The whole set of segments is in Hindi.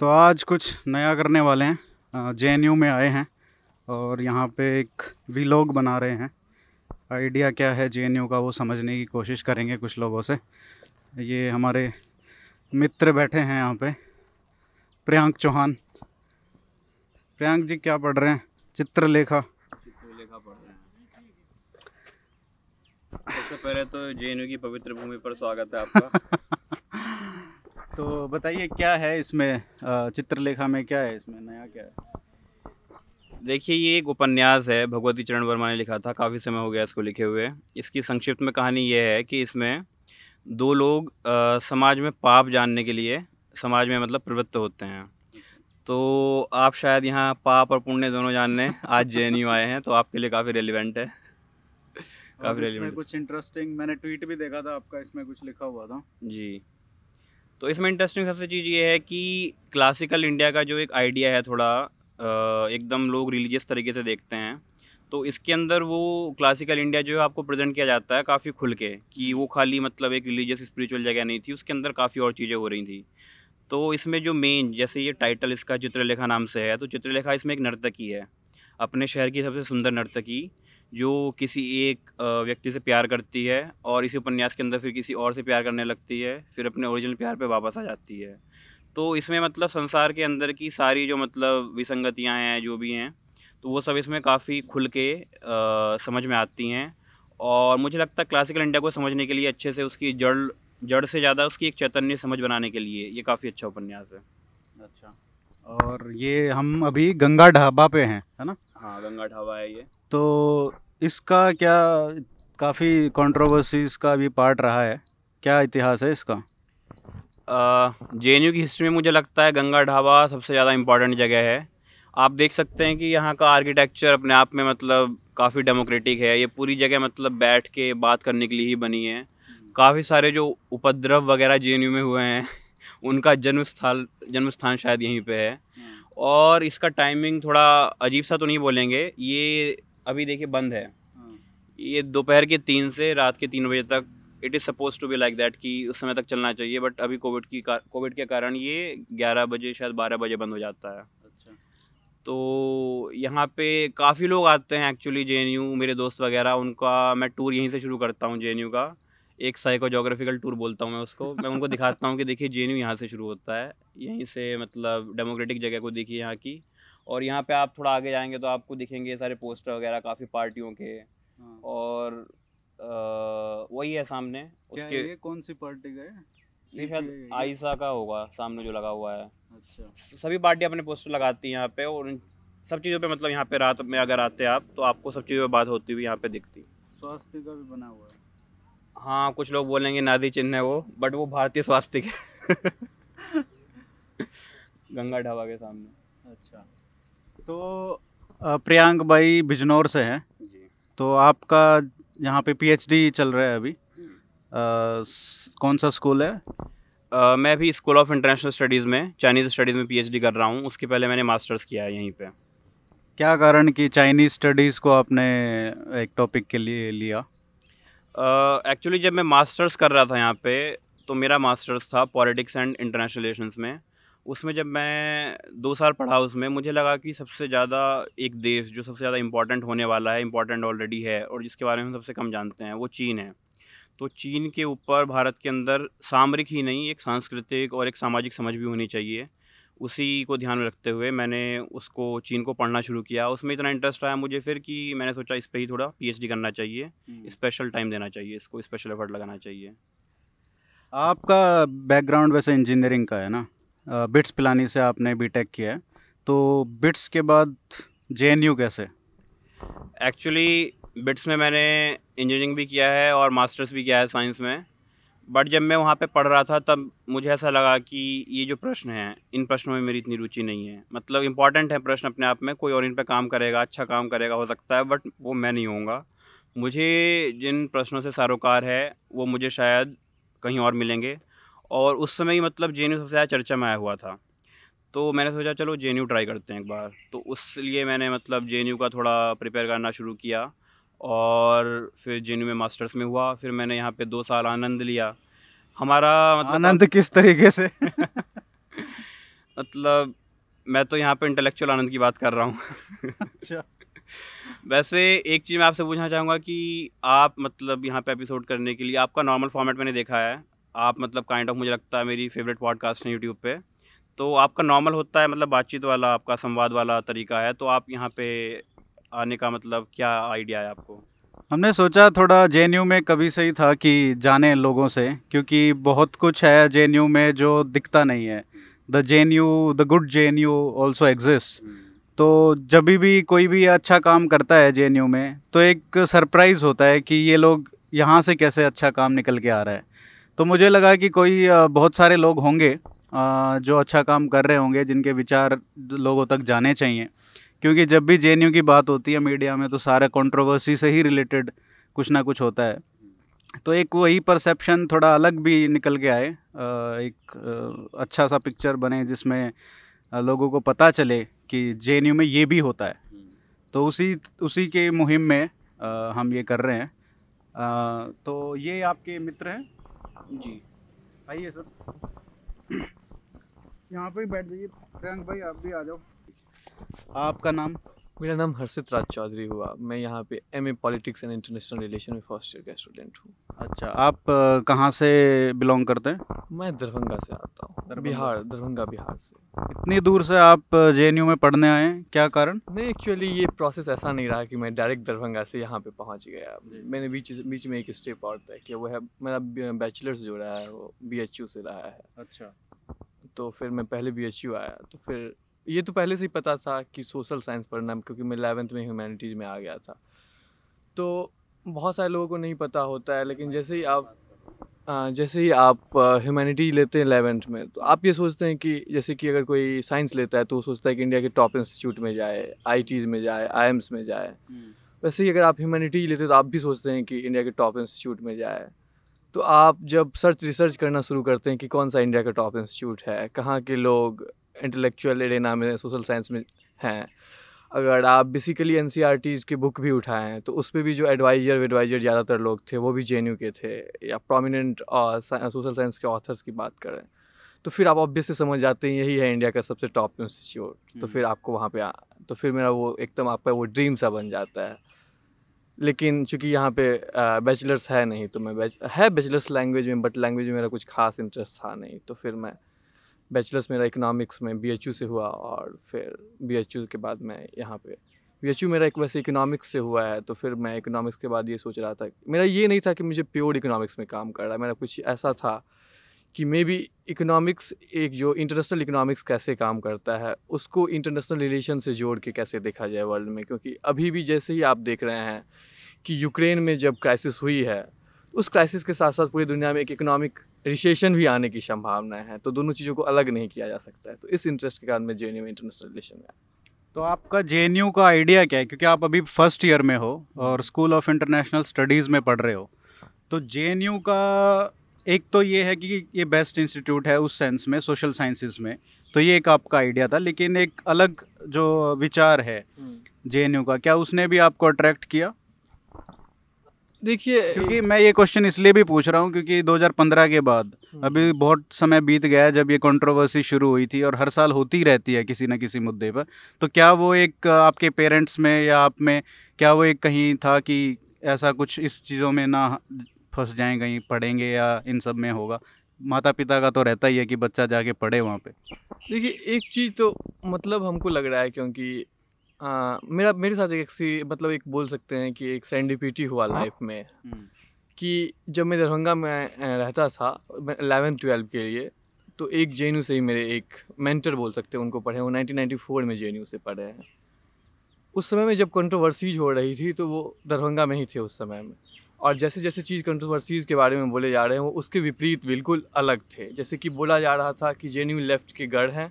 तो आज कुछ नया करने वाले हैं जे में आए हैं और यहाँ पे एक वीलॉग बना रहे हैं आइडिया क्या है जे का वो समझने की कोशिश करेंगे कुछ लोगों से ये हमारे मित्र बैठे हैं यहाँ पे प्रियांक चौहान प्रियांक जी क्या पढ़ रहे हैं चित्रलेखा चित्रलेखा पढ़ रहे हैं सबसे पहले तो जे की पवित्र भूमि पर स्वागत है आपका तो बताइए क्या है इसमें चित्रलेखा में क्या है इसमें नया क्या है देखिए ये एक उपन्यास है भगवती चरण वर्मा ने लिखा था काफ़ी समय हो गया इसको लिखे हुए इसकी संक्षिप्त में कहानी यह है कि इसमें दो लोग आ, समाज में पाप जानने के लिए समाज में मतलब प्रवृत्त होते हैं तो आप शायद यहाँ पाप और पुण्य दोनों जानने आज जे आए हैं तो आपके लिए काफ़ी रेलिवेंट है काफ़ी रेलिवेंट कुछ इंटरेस्टिंग मैंने ट्वीट भी देखा था आपका इसमें कुछ लिखा हुआ था जी तो इसमें इंटरेस्टिंग सबसे चीज़ ये है कि क्लासिकल इंडिया का जो एक आइडिया है थोड़ा एकदम लोग रिलीजियस तरीके से देखते हैं तो इसके अंदर वो क्लासिकल इंडिया जो है आपको प्रेजेंट किया जाता है काफ़ी खुल के कि वो खाली मतलब एक रिलीजियस स्पिरिचुअल जगह नहीं थी उसके अंदर काफ़ी और चीज़ें हो रही थी तो इसमें जो मेन जैसे ये टाइटल इसका चित्रलेखा नाम से है तो चित्रलेखा इसमें एक नर्तकी है अपने शहर की सबसे सुंदर नर्तकी जो किसी एक व्यक्ति से प्यार करती है और इसी उपन्यास के अंदर फिर किसी और से प्यार करने लगती है फिर अपने ओरिजिनल प्यार पे वापस आ जाती है तो इसमें मतलब संसार के अंदर की सारी जो मतलब विसंगतियाँ हैं जो भी हैं तो वो सब इसमें काफ़ी खुल के आ, समझ में आती हैं और मुझे लगता है क्लासिकल इंडिया को समझने के लिए अच्छे से उसकी जड़ जड़ से ज़्यादा उसकी एक चैतन्य समझ बनाने के लिए ये काफ़ी अच्छा उपन्यास है अच्छा और ये हम अभी गंगा ढाबा पे हैं है ना हाँ गंगा ढाबा है ये तो इसका क्या काफ़ी कॉन्ट्रोवर्सीज का भी पार्ट रहा है क्या इतिहास है इसका जे एन की हिस्ट्री में मुझे लगता है गंगा ढाबा सबसे ज़्यादा इम्पोर्टेंट जगह है आप देख सकते हैं कि यहाँ का आर्किटेक्चर अपने आप में मतलब काफ़ी डेमोक्रेटिक है ये पूरी जगह मतलब बैठ के बात करने के लिए ही बनी है काफ़ी सारे जो उपद्रव वगैरह जे में हुए हैं उनका जन्म स्थल जन्म स्थान शायद यहीं पे है और इसका टाइमिंग थोड़ा अजीब सा तो नहीं बोलेंगे ये अभी देखिए बंद है हाँ। ये दोपहर के तीन से रात के तीन बजे तक it is suppose to be like that कि उस समय तक चलना चाहिए बट अभी कोविड की कोविड के कारण ये ग्यारह बजे शायद बारह बजे बंद हो जाता है अच्छा तो यहाँ पे काफ़ी लोग आते हैं एक्चुअली जे मेरे दोस्त वगैरह उनका मैं टूर यहीं से शुरू करता हूँ जे का एक साइको जोग्राफिकल टूर बोलता हूँ मैं उसको मैं उनको दिखाता हूँ कि देखिए जे यहाँ से शुरू होता है यहीं से मतलब डेमोक्रेटिक जगह को देखिए यहाँ की और यहाँ पे आप थोड़ा आगे जाएंगे तो आपको दिखेंगे सारे पोस्टर वगैरह काफ़ी पार्टियों के हाँ। और वही है सामने उसके कौन सी पार्टी का है ये शायद आइसा का होगा सामने जो लगा हुआ है अच्छा सभी पार्टी अपने पोस्टर लगाती है यहाँ पे और सब चीज़ों पे मतलब यहाँ पे रात में अगर आते आप तो आपको सब चीज़ों पर बात होती हुई यहाँ पे दिखती स्वास्थ्य का भी बना हुआ है हाँ कुछ लोग बोलेंगे नादी चिन्ह है वो बट वो भारतीय स्वास्थ्य के गंगा ढाबा के सामने अच्छा तो प्रियांक भाई बिजनौर से हैं तो आपका यहाँ पे पीएचडी चल रहा है अभी आ, हम्म। कौन सा स्कूल है आ, मैं भी स्कूल ऑफ इंटरनेशनल स्टडीज़ में चाइनीज़ स्टडीज़ में पीएचडी कर रहा हूँ उसके पहले मैंने मास्टर्स किया है यहीं पे क्या कारण कि चाइनीज़ स्टडीज़ को आपने एक टॉपिक के लिए लिया एक्चुअली जब मैं मास्टर्स कर रहा था यहाँ पे तो मेरा मास्टर्स था पॉलिटिक्स एंड इंटरनेशनल रिलेशन में उसमें जब मैं दो साल पढ़ा उसमें मुझे लगा कि सबसे ज़्यादा एक देश जो सबसे ज़्यादा इम्पॉर्टेंट होने वाला है इम्पॉर्टेंट ऑलरेडी है और जिसके बारे में हम सबसे कम जानते हैं वो चीन है तो चीन के ऊपर भारत के अंदर सामरिक ही नहीं एक सांस्कृतिक और एक सामाजिक समझ भी होनी चाहिए उसी को ध्यान में रखते हुए मैंने उसको चीन को पढ़ना शुरू किया उसमें इतना इंटरेस्ट आया मुझे फिर कि मैंने सोचा इस पर ही थोड़ा पीएचडी करना चाहिए स्पेशल टाइम हम्म। देना चाहिए इसको स्पेशल एफर्ट लगाना चाहिए आपका बैकग्राउंड वैसे इंजीनियरिंग का है ना बिट्स पिलानी से आपने बी किया है तो बिट्स के बाद जे कैसे एक्चुअली बिट्स में मैंने इंजीनियरिंग भी किया है और मास्टर्स भी किया है साइंस में बट जब मैं वहाँ पे पढ़ रहा था तब मुझे ऐसा लगा कि ये जो प्रश्न हैं इन प्रश्नों में मेरी इतनी रुचि नहीं है मतलब इंपॉर्टेंट है प्रश्न अपने आप में कोई और इन पर काम करेगा अच्छा काम करेगा हो सकता है बट वो मैं नहीं होऊंगा मुझे जिन प्रश्नों से सारोकार है वो मुझे शायद कहीं और मिलेंगे और उस समय ही मतलब जे सबसे ज़्यादा चर्चा में आया हुआ था तो मैंने सोचा चलो जे ट्राई करते हैं एक बार तो उस लिए मैंने मतलब जे का थोड़ा प्रिपेयर करना शुरू किया और फिर जे में मास्टर्स में हुआ फिर मैंने यहाँ पे दो साल आनंद लिया हमारा मतलब आनंद किस तरीके से मतलब मैं तो यहाँ पे इंटेलेक्चुअल आनंद की बात कर रहा हूँ अच्छा वैसे एक चीज़ मैं आपसे पूछना चाहूँगा कि आप मतलब यहाँ पे एपिसोड करने के लिए आपका नॉर्मल फॉर्मेट मैंने देखा है आप मतलब काइंड ऑफ मुझे लगता है मेरी फेवरेट पॉडकास्ट है यूट्यूब पे तो आपका नॉर्मल होता है मतलब बातचीत वाला आपका संवाद वाला तरीका है तो आप यहाँ पे आने का मतलब क्या आइडिया है आपको हमने सोचा थोड़ा जे में कभी से ही था कि जाने लोगों से क्योंकि बहुत कुछ है जे में जो दिखता नहीं है the J the good J also exist तो जब भी कोई भी अच्छा काम करता है जे में तो एक सरप्राइज़ होता है कि ये लोग यहाँ से कैसे अच्छा काम निकल के आ रहा है तो मुझे लगा कि कोई बहुत सारे लोग होंगे जो अच्छा काम कर रहे होंगे जिनके विचार लोगों तक जाने चाहिए क्योंकि जब भी जे की बात होती है मीडिया में तो सारा कंट्रोवर्सी से ही रिलेटेड कुछ ना कुछ होता है तो एक वही परसेप्शन थोड़ा अलग भी निकल के आए एक अच्छा सा पिक्चर बने जिसमें लोगों को पता चले कि जे में ये भी होता है तो उसी उसी के मुहिम में हम ये कर रहे हैं तो ये आपके मित्र हैं जी आइए सर यहाँ पे बैठ जाइए प्रियंक भाई आप भी आ जाओ आपका नाम मेरा नाम हर्षित राज चौधरी हुआ मैं यहाँ पे M A politics and international relation में फर्स्ट ईयर का स्टूडेंट हूँ अच्छा आप कहाँ से बिलोंग करते हैं मैं दरभंगा से आता हूँ बिहार दरभंगा बिहार से इतनी दूर से आप जे में पढ़ने आए क्या कारण नहीं एक्चुअली ये प्रोसेस ऐसा नहीं रहा कि मैं डायरेक्ट दरभंगा से यहाँ पे पहुँच गया मैंने बीच बीच में एक स्टेप और तय किया वो है मेरा बैचलर्स जो रहा है वो बी से रहा है अच्छा तो फिर मैं पहले बी आया तो फिर ये तो पहले से ही पता था कि सोशल साइंस पढ़ना क्योंकि मैं इलेवेंथ में ह्यूमैनिटीज़ में आ गया था तो बहुत सारे लोगों को नहीं पता होता है लेकिन जैसे ही आप जैसे ही आप ह्यूमैनिटीज लेते हैं इलेवेंथ में तो आप ये सोचते हैं कि जैसे कि अगर कोई साइंस लेता है तो वो सोचता है कि इंडिया के टॉप इंस्टीट्यूट में जाए आई में जाए आई में जाए हम्म। वैसे ही अगर आप ह्यूमैनिटीज लेते हैं तो आप भी सोचते हैं कि इंडिया के टॉप इंस्टीट्यूट में जाए तो आप जब सर्च रिसर्च करना शुरू करते हैं कि कौन सा इंडिया का टॉप इंस्टीट्यूट है कहाँ के लोग इंटेलेक्चुअल एरेना में सोशल साइंस में हैं अगर आप बेसिकली एन सी की बुक भी उठाएं तो उस पर भी जो एडवाइजर एडवाइजर ज़्यादातर लोग थे वो भी जे के थे या प्रोमिनेंट सोशल साइंस के ऑथर्स की बात करें तो फिर आप ऑब्वियसली समझ जाते हैं यही है इंडिया का सबसे टॉप इंस्टीट्यूट तो हम्म। फिर आपको वहाँ पे आ, तो फिर मेरा वो एकदम आपका वो ड्रीम सा बन जाता है लेकिन चूंकि यहाँ पे बैचलर्स है नहीं तो मैं बैच है बैचलर्स लैंग्वेज में बट लैंग्वेज में मेरा कुछ खास इंटरेस्ट था नहीं तो फिर मैं बैचलर्स मेरा इकोनॉमिक्स में बी से हुआ और फिर बी के बाद मैं यहाँ पे बी मेरा एक वैसे इकोनॉमिक्स से हुआ है तो फिर मैं इकोनॉमिक्स के बाद ये सोच रहा था मेरा ये नहीं था कि मुझे प्योर इकोनॉमिक्स में काम कर रहा है मेरा कुछ ऐसा था कि मे बी इकोनॉमिक्स एक जो इंटरनेशनल इकोनॉमिक्स कैसे काम करता है उसको इंटरनेशनल रिलेशन से जोड़ के कैसे देखा जाए वर्ल्ड में क्योंकि अभी भी जैसे ही आप देख रहे हैं कि यूक्रेन में जब क्राइसिस हुई है उस क्राइसिस के साथ साथ पूरी दुनिया में एक इकोनॉमिक रिसेशन भी आने की संभावना है तो दोनों चीज़ों को अलग नहीं किया जा सकता है तो इस इंटरेस्ट के कारण मैं जे में इंटरनेशनल रिलेशन में आया तो आपका जे का आइडिया क्या है क्योंकि आप अभी फर्स्ट ईयर में हो और स्कूल ऑफ इंटरनेशनल स्टडीज़ में पढ़ रहे हो तो जे का एक तो ये है कि ये बेस्ट इंस्टीट्यूट है उस सेंस में सोशल साइंसेज में तो ये एक आपका आइडिया था लेकिन एक अलग जो विचार है जे हम्म। का क्या उसने भी आपको अट्रैक्ट किया देखिए क्योंकि मैं ये क्वेश्चन इसलिए भी पूछ रहा हूँ क्योंकि 2015 के बाद हम्म। अभी बहुत समय बीत गया जब ये कंट्रोवर्सी शुरू हुई थी और हर साल होती रहती है किसी न किसी मुद्दे पर तो क्या वो एक आपके पेरेंट्स में या आप में क्या वो एक कहीं था कि ऐसा कुछ इस चीज़ों में ना फंस जाए कहीं पढ़ेंगे या इन सब में होगा माता पिता का तो रहता ही है कि बच्चा जाके पढ़े वहाँ पे देखिए एक चीज़ तो मतलब हमको लग रहा है क्योंकि आ, मेरा मेरे साथ एक सी मतलब एक बोल सकते हैं कि एक सेंडिपिटी हुआ लाइफ में हम्म। कि जब मैं दरभंगा में रहता था एलेवन ट्वेल्व के लिए तो एक जे से ही मेरे एक मेंटर बोल सकते हैं उनको पढ़े वो 1994 में जे से पढ़े हैं उस समय में जब कंट्रोवर्सीज हो रही थी तो वो दरभंगा में ही थे उस समय में और जैसे जैसे चीज़ कंट्रोवर्सीज के बारे में बोले जा रहे हैं वो उसके विपरीत बिल्कुल अलग थे जैसे कि बोला जा रहा था कि जे लेफ्ट के गढ़ हैं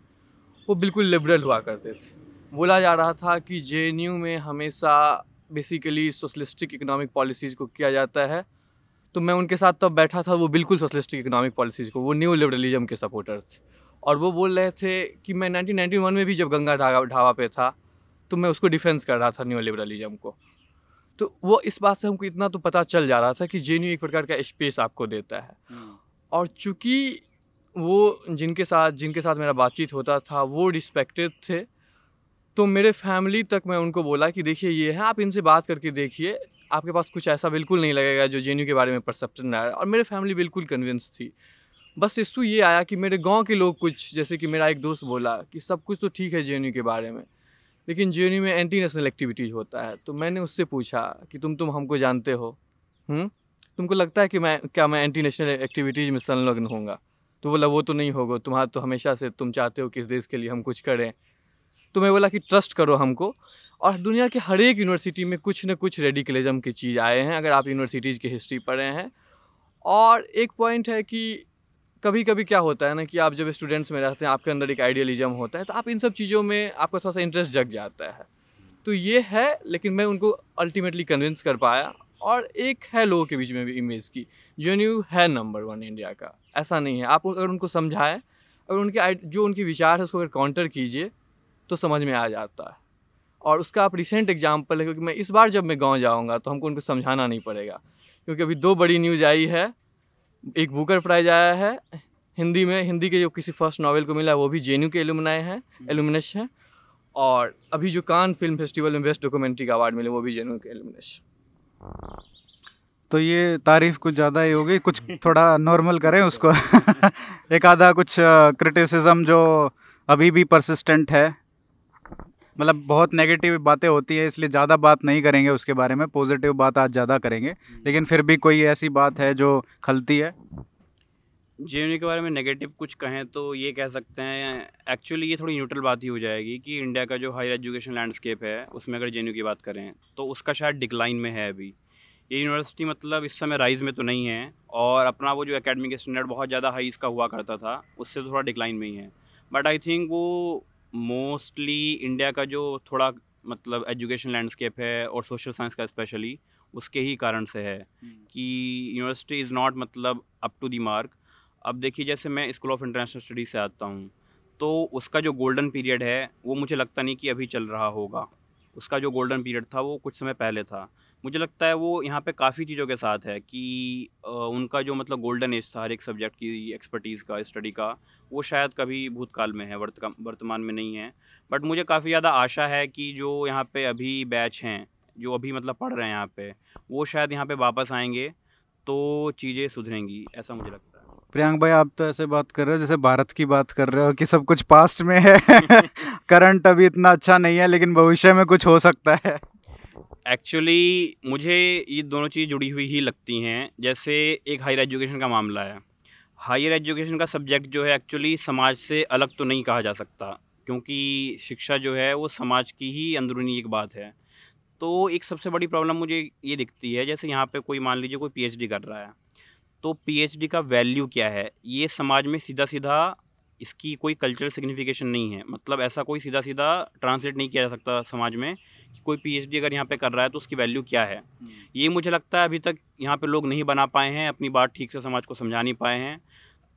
वो बिल्कुल लिबरल हुआ करते थे बोला जा रहा था कि जे में हमेशा बेसिकली सोशलिस्टिक इकोनॉमिक पॉलिसीज़ को किया जाता है तो मैं उनके साथ तब बैठा था वो बिल्कुल सोशलिस्टिक इकोनॉमिक पॉलिसीज़ को वो न्यू लिबरलिज्म के सपोर्टर थे और वो बोल रहे थे कि मैं 1991 में भी जब गंगा ढाबा ढाबा पे था तो मैं उसको डिफेंस कर रहा था न्यू लिबरलिज्म को तो वो इस बात से हमको इतना तो पता चल जा रहा था कि जे एक प्रकार का स्पेस आपको देता है हम्म। और चूँकि वो जिनके साथ जिनके साथ मेरा बातचीत होता था वो रिस्पेक्टेड थे तो मेरे फैमिली तक मैं उनको बोला कि देखिए ये है आप इनसे बात करके देखिए आपके पास कुछ ऐसा बिल्कुल नहीं लगेगा जो जे के बारे में परसेप्शन आया और मेरे फैमिली बिल्कुल कन्विंस थी बस इशू ये आया कि मेरे गांव के लोग कुछ जैसे कि मेरा एक दोस्त बोला कि सब कुछ तो ठीक है जे के बारे में लेकिन जे में एंटी नेशनल एक्टिविटीज होता है तो मैंने उससे पूछा कि तुम तुम हमको जानते हो हुँ? तुमको लगता है कि मैं क्या मैं एंटी नेशनल एक्टिविटीज़ में संलग्न होंगे तो बोला वो तो नहीं होगा तुम्हारा तो हमेशा से तुम चाहते हो कि इस देश के लिए हम कुछ करें तो मैं बोला कि ट्रस्ट करो हमको और दुनिया के हर एक यूनिवर्सिटी में कुछ ना कुछ रेडिकलिज़म की चीज़ आए हैं अगर आप यूनिवर्सिटीज़ की हिस्ट्री पढ़े हैं और एक पॉइंट है कि कभी कभी क्या होता है ना कि आप जब स्टूडेंट्स में रहते हैं आपके अंदर एक आइडियलिज्म होता है तो आप इन सब चीज़ों में आपका थोड़ा सा इंटरेस्ट जग जाता है तो ये है लेकिन मैं उनको अल्टीमेटली कन्विंस कर पाया और एक है लोगों के बीच में भी इमेज की जेन्यू है नंबर वन इंडिया का ऐसा नहीं है आप अगर उनको समझाएं अगर उनके जो उनके विचार है उसको अगर काउंटर कीजिए तो समझ में आ जाता है और उसका आप रिसेंट एग्जाम्पल है क्योंकि मैं इस बार जब मैं गाँव जाऊँगा तो हमको उनको समझाना नहीं पड़ेगा क्योंकि अभी दो बड़ी न्यूज़ आई है एक बुकर प्राइज आया है हिंदी में हिंदी के जो किसी फर्स्ट नावल को मिला है वो भी जे के एलुमनाए हैं एलुमिनेश हैं और अभी जो कान फिल्म फेस्टिवल में बेस्ट डॉक्यूमेंट्री का अवार्ड मिले वो भी जे के एलुमिनेश तो ये तारीफ कुछ ज़्यादा ही होगी कुछ थोड़ा नॉर्मल करें उसको एक आधा कुछ क्रिटिसिज्म जो अभी भी परसिस्टेंट है मतलब बहुत नेगेटिव बातें होती है इसलिए ज़्यादा बात नहीं करेंगे उसके बारे में पॉजिटिव बात आज ज़्यादा करेंगे हम्म। लेकिन फिर भी कोई ऐसी बात है जो खलती है जे के बारे में नेगेटिव कुछ कहें तो ये कह सकते हैं एक्चुअली ये थोड़ी न्यूट्रल बात ही हो जाएगी कि इंडिया का जो हायर एजुकेशन लैंडस्केप है उसमें अगर जे की बात करें तो उसका शायद डिक्लाइन में है अभी ये यूनिवर्सिटी मतलब इस समय राइज में तो नहीं है और अपना वो जो एकेडमिक स्टैंडर्ड बहुत ज़्यादा हाई इसका हुआ करता था उससे थोड़ा डिक्लाइन में ही है बट आई थिंक वो मोस्टली इंडिया का जो थोड़ा मतलब एजुकेशन लैंडस्केप है और सोशल साइंस का स्पेशली उसके ही कारण से है हम्म। कि यूनिवर्सिटी इज़ नॉट मतलब अप टू दी मार्क अब देखिए जैसे मैं स्कूल ऑफ इंटरनेशनल स्टडीज से आता हूँ तो उसका जो गोल्डन पीरियड है वो मुझे लगता नहीं कि अभी चल रहा होगा उसका जो गोल्डन पीरियड था वो कुछ समय पहले था मुझे लगता है वो यहाँ पे काफ़ी चीज़ों के साथ है कि उनका जो मतलब गोल्डन एज था हर एक सब्जेक्ट की एक्सपर्टीज़ का स्टडी का वो शायद कभी भूतकाल में है वर्तमान में नहीं है बट मुझे काफ़ी ज़्यादा आशा है कि जो यहाँ पे अभी बैच हैं जो अभी मतलब पढ़ रहे हैं यहाँ पे वो शायद यहाँ पे वापस आएंगे तो चीज़ें सुधरेंगी ऐसा मुझे लगता है प्रियांक भाई आप तो ऐसे बात कर रहे हो जैसे भारत की बात कर रहे हो कि सब कुछ पास्ट में है करंट अभी इतना अच्छा नहीं है लेकिन भविष्य में कुछ हो सकता है एक्चुअली मुझे ये दोनों चीज़ जुड़ी हुई ही लगती हैं जैसे एक हायर एजुकेशन का मामला है हायर एजुकेशन का सब्जेक्ट जो है एक्चुअली समाज से अलग तो नहीं कहा जा सकता क्योंकि शिक्षा जो है वो समाज की ही अंदरूनी एक बात है तो एक सबसे बड़ी प्रॉब्लम मुझे ये दिखती है जैसे यहाँ पे कोई मान लीजिए कोई पीएचडी कर रहा है तो पीएचडी का वैल्यू क्या है ये समाज में सीधा सीधा इसकी कोई कल्चरल सिग्निफिकेशन नहीं है मतलब ऐसा कोई सीधा सीधा ट्रांसलेट नहीं किया जा सकता समाज में कि कोई पीएचडी अगर यहाँ पे कर रहा है तो उसकी वैल्यू क्या है हम्म। ये मुझे लगता है अभी तक यहाँ पे लोग नहीं बना पाए हैं अपनी बात ठीक से समाज को समझा नहीं पाए हैं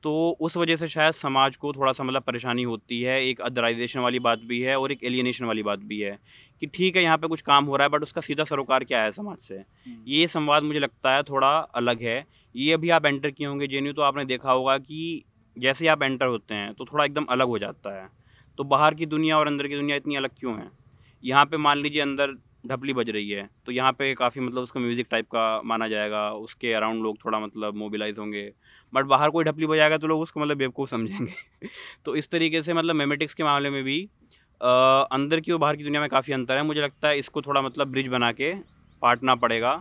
तो उस वजह से शायद समाज को थोड़ा सा मतलब परेशानी होती है एक अदराइजेशन वाली बात भी है और एक एलियनेशन वाली बात भी है कि ठीक है यहाँ पे कुछ काम हो रहा है बट उसका सीधा सरोकार क्या है समाज से हम्म। ये संवाद मुझे लगता है थोड़ा अलग है ये अभी आप एंटर किए होंगे जे तो आपने देखा होगा कि जैसे ही आप एंटर होते हैं तो थोड़ा एकदम अलग हो जाता है तो बाहर की दुनिया और अंदर की दुनिया इतनी अलग क्यों है यहाँ पे मान लीजिए अंदर ढपली बज रही है तो यहाँ पे काफ़ी मतलब उसका म्यूज़िक टाइप का माना जाएगा उसके अराउंड लोग थोड़ा मतलब मोबिलाइज होंगे बट बाहर कोई ढपली बजाएगा तो लोग उसको मतलब बेवकूफ़ समझेंगे तो इस तरीके से मतलब मेमेटिक्स के मामले में भी आ, अंदर की और बाहर की दुनिया में काफ़ी अंतर है मुझे लगता है इसको थोड़ा मतलब ब्रिज बना के पाटना पड़ेगा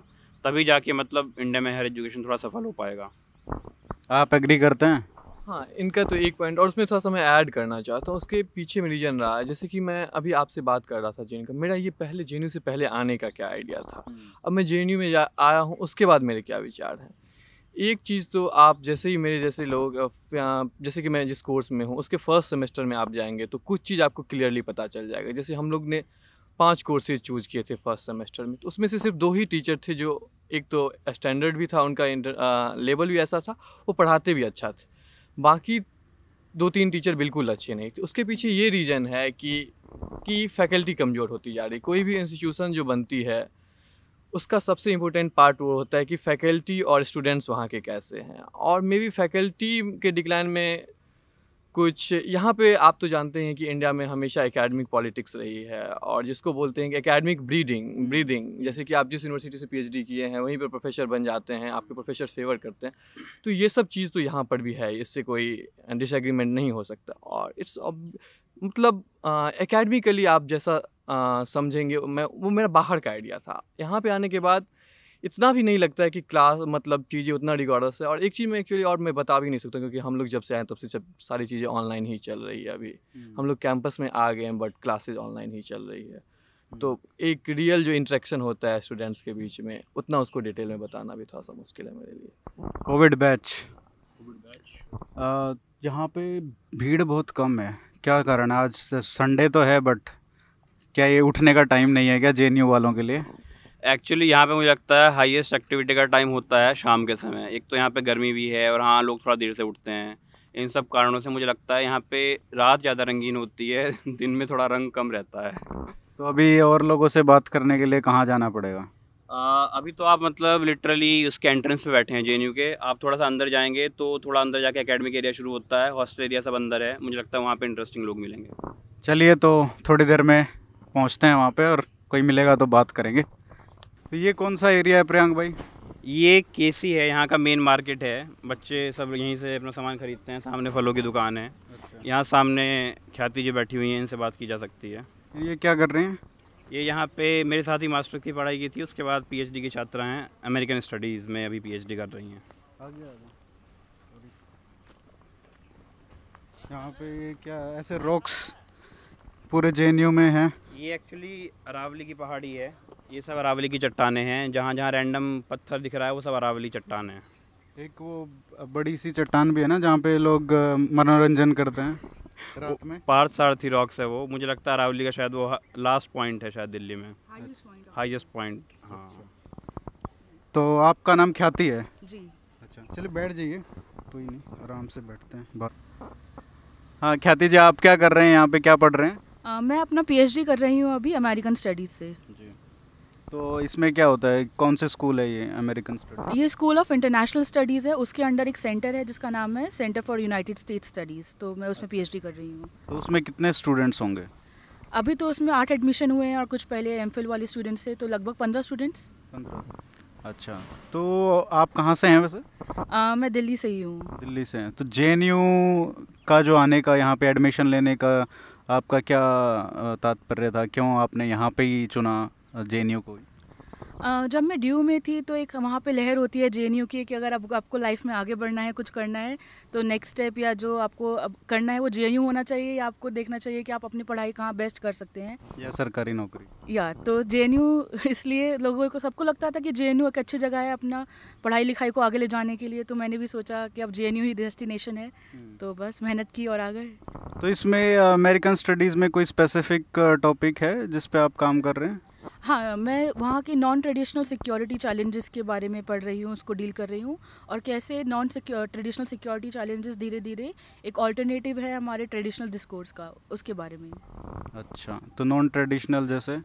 तभी जाके मतलब इंडिया में हर एजुकेशन थोड़ा सफल हो पाएगा आप एग्री करते हैं हाँ इनका तो एक पॉइंट और उसमें थोड़ा सा मैं ऐड करना चाहता हूँ उसके पीछे में रीजन रहा है जैसे कि मैं अभी आपसे बात कर रहा था जे का मेरा ये पहले जे से पहले आने का क्या आइडिया था हम्म। अब मैं जे में आया हूँ उसके बाद मेरे क्या विचार हैं एक चीज़ तो आप जैसे ही मेरे जैसे लोग जैसे कि मैं जिस कोर्स में हूँ उसके फर्स्ट सेमेस्टर में आप जाएंगे तो कुछ चीज़ आपको क्लियरली पता चल जाएगा जैसे हम लोग ने पांच कोर्सेज चूज़ किए थे फर्स्ट सेमेस्टर में तो उसमें से सिर्फ दो ही टीचर थे जो एक तो स्टैंडर्ड भी था उनका इंटर लेवल भी ऐसा था वो पढ़ाते भी अच्छा थे बाकी दो तीन टीचर बिल्कुल अच्छे नहीं थे उसके पीछे ये रीज़न है कि कि फैकल्टी कमज़ोर होती जा रही कोई भी इंस्टीट्यूशन जो बनती है उसका सबसे इम्पोर्टेंट पार्ट वो होता है कि फैकल्टी और स्टूडेंट्स वहाँ के कैसे हैं और मे बी फैकल्टी के डिक्लाइन में कुछ यहाँ पे आप तो जानते हैं कि इंडिया में हमेशा एकेडमिक पॉलिटिक्स रही है और जिसको बोलते हैं कि एकेडमिक ब्रीडिंग ब्रीदिंग जैसे कि आप जिस यूनिवर्सिटी से पीएचडी किए हैं वहीं पर प्रोफेसर बन जाते हैं आपके प्रोफेसर फेवर करते हैं तो ये सब चीज़ तो यहाँ पर भी है इससे कोई डिसएग्रीमेंट नहीं हो सकता और इट्स मतलब एकेडमिकली आप जैसा समझेंगे मैं वो मेरा बाहर का आइडिया था यहाँ पे आने के बाद इतना भी नहीं लगता है कि क्लास मतलब चीज़ें उतना रिकॉर्डस है और एक चीज़ में एक्चुअली और मैं बता भी नहीं सकता क्योंकि हम लोग जब से आए तब से सारी चीज़ें ऑनलाइन ही चल रही है अभी हम हम्म। लोग कैंपस में आ गए हैं बट क्लासेज ऑनलाइन ही चल रही है हम्म। तो एक रियल जो इंट्रैक्शन होता है स्टूडेंट्स के बीच में उतना उसको डिटेल में बताना भी थोड़ा सा मुश्किल है मेरे लिए कोविड बैच यहाँ पे भीड़ बहुत कम है क्या कारण आज संडे तो है बट क्या ये उठने का टाइम नहीं है क्या जे वालों के लिए एक्चुअली यहाँ पे मुझे लगता है हाईएस्ट एक्टिविटी का टाइम होता है शाम के समय एक तो यहाँ पे गर्मी भी है और हाँ लोग थोड़ा देर से उठते हैं इन सब कारणों से मुझे लगता है यहाँ पे रात ज़्यादा रंगीन होती है दिन में थोड़ा रंग कम रहता है तो अभी और लोगों से बात करने के लिए कहाँ जाना पड़ेगा आ, अभी तो आप मतलब लिटरली उसके एंट्रेंस पे बैठे हैं जे के आप थोड़ा सा अंदर जाएंगे तो थोड़ा अंदर जाके अकेडमिक एरिया शुरू होता है हॉस्टल एरिया सब अंदर है मुझे लगता है वहाँ पर इंटरेस्टिंग लोग मिलेंगे चलिए तो थोड़ी देर में पहुँचते हैं वहाँ पर और कोई मिलेगा तो बात करेंगे तो ये कौन सा एरिया है प्रियांक भाई ये केसी है यहाँ का मेन मार्केट है बच्चे सब यहीं से अपना सामान खरीदते हैं सामने फलों की दुकान है अच्छा। यहाँ सामने ख्याति जी बैठी हुई हैं इनसे बात की जा सकती है ये क्या कर रहे हैं ये यहाँ पे मेरे साथ ही मास्टर की पढ़ाई की थी उसके बाद पीएचडी की छात्रा हैं अमेरिकन स्टडीज़ में अभी पीएचडी कर रही हैं यहाँ पे ये क्या ऐसे रॉक्स पूरे जे में हैं ये एक्चुअली अरावली की पहाड़ी है ये सब अरावली की चट्टाने हैं जहाँ जहाँ रैंडम पत्थर दिख रहा है वो सब अरावली चट्टान है एक वो बड़ी सी चट्टान भी है ना जहाँ पे लोग मनोरंजन करते हैं रात में पार्थ सारथी रॉक्स है वो मुझे लगता है अरावली का शायद वो लास्ट पॉइंट है शायद दिल्ली में हाईएस्ट पॉइंट हाँ अच्छा। तो आपका नाम ख्याति है जी अच्छा चलिए बैठ जाइए कोई नहीं आराम से बैठते हैं हाँ ख्याति जी आप क्या कर रहे हैं यहाँ पे क्या पढ़ रहे हैं आ, मैं अपना पीएचडी कर रही हूँ अभी अमेरिकन स्टडीज़ से जी तो इसमें क्या होता है कौन से स्कूल है ये अमेरिकन स्टडीज ये स्कूल ऑफ इंटरनेशनल स्टडीज़ है उसके अंडर एक सेंटर है जिसका नाम है centre for United state studies तो मैं उसमें पीएचडी अच्छा। कर रही हूँ तो उसमें कितने स्टूडेंट्स होंगे अभी तो उसमें आठ एडमिशन हुए हैं और कुछ पहले एम वाले स्टूडेंट्स थे तो लगभग पंद्रह स्टूडेंट्स अच्छा तो आप कहाँ से हैं वैसे आ, मैं दिल्ली से ही हूँ दिल्ली से हैं तो जे का जो आने का यहाँ पे एडमिशन लेने का आपका क्या तात्पर्य था क्यों आपने यहाँ पे ही चुना जे को जब मैं ड्यू में थी तो एक वहाँ पे लहर होती है जे की कि अगर आप, आपको लाइफ में आगे बढ़ना है कुछ करना है तो नेक्स्ट स्टेप या जो आपको अब करना है वो जे होना चाहिए या आपको देखना चाहिए कि आप अपनी पढ़ाई कहाँ बेस्ट कर सकते हैं या सरकारी नौकरी या तो जे इसलिए लोगों को सबको लगता था कि जे एक अच्छी जगह है अपना पढ़ाई लिखाई को आगे ले जाने के लिए तो मैंने भी सोचा कि अब जे ही डेस्टिनेशन है हम्म। तो बस मेहनत की और आ गए तो इसमें अमेरिकन स्टडीज़ में कोई स्पेसिफिक टॉपिक है जिस पर आप काम कर रहे हैं हाँ मैं वहाँ के नॉन ट्रेडिशनल सिक्योरिटी चैलेंजेस के बारे में पढ़ रही हूँ उसको डील कर रही हूँ और कैसे नॉन ट्रेडिशनल सिक्योरिटी चैलेंजेस धीरे धीरे एक ऑल्टरनेटिव है हमारे ट्रेडिशनल डिस्कोर्स का उसके बारे में अच्छा तो नॉन ट्रेडिशनल जैसे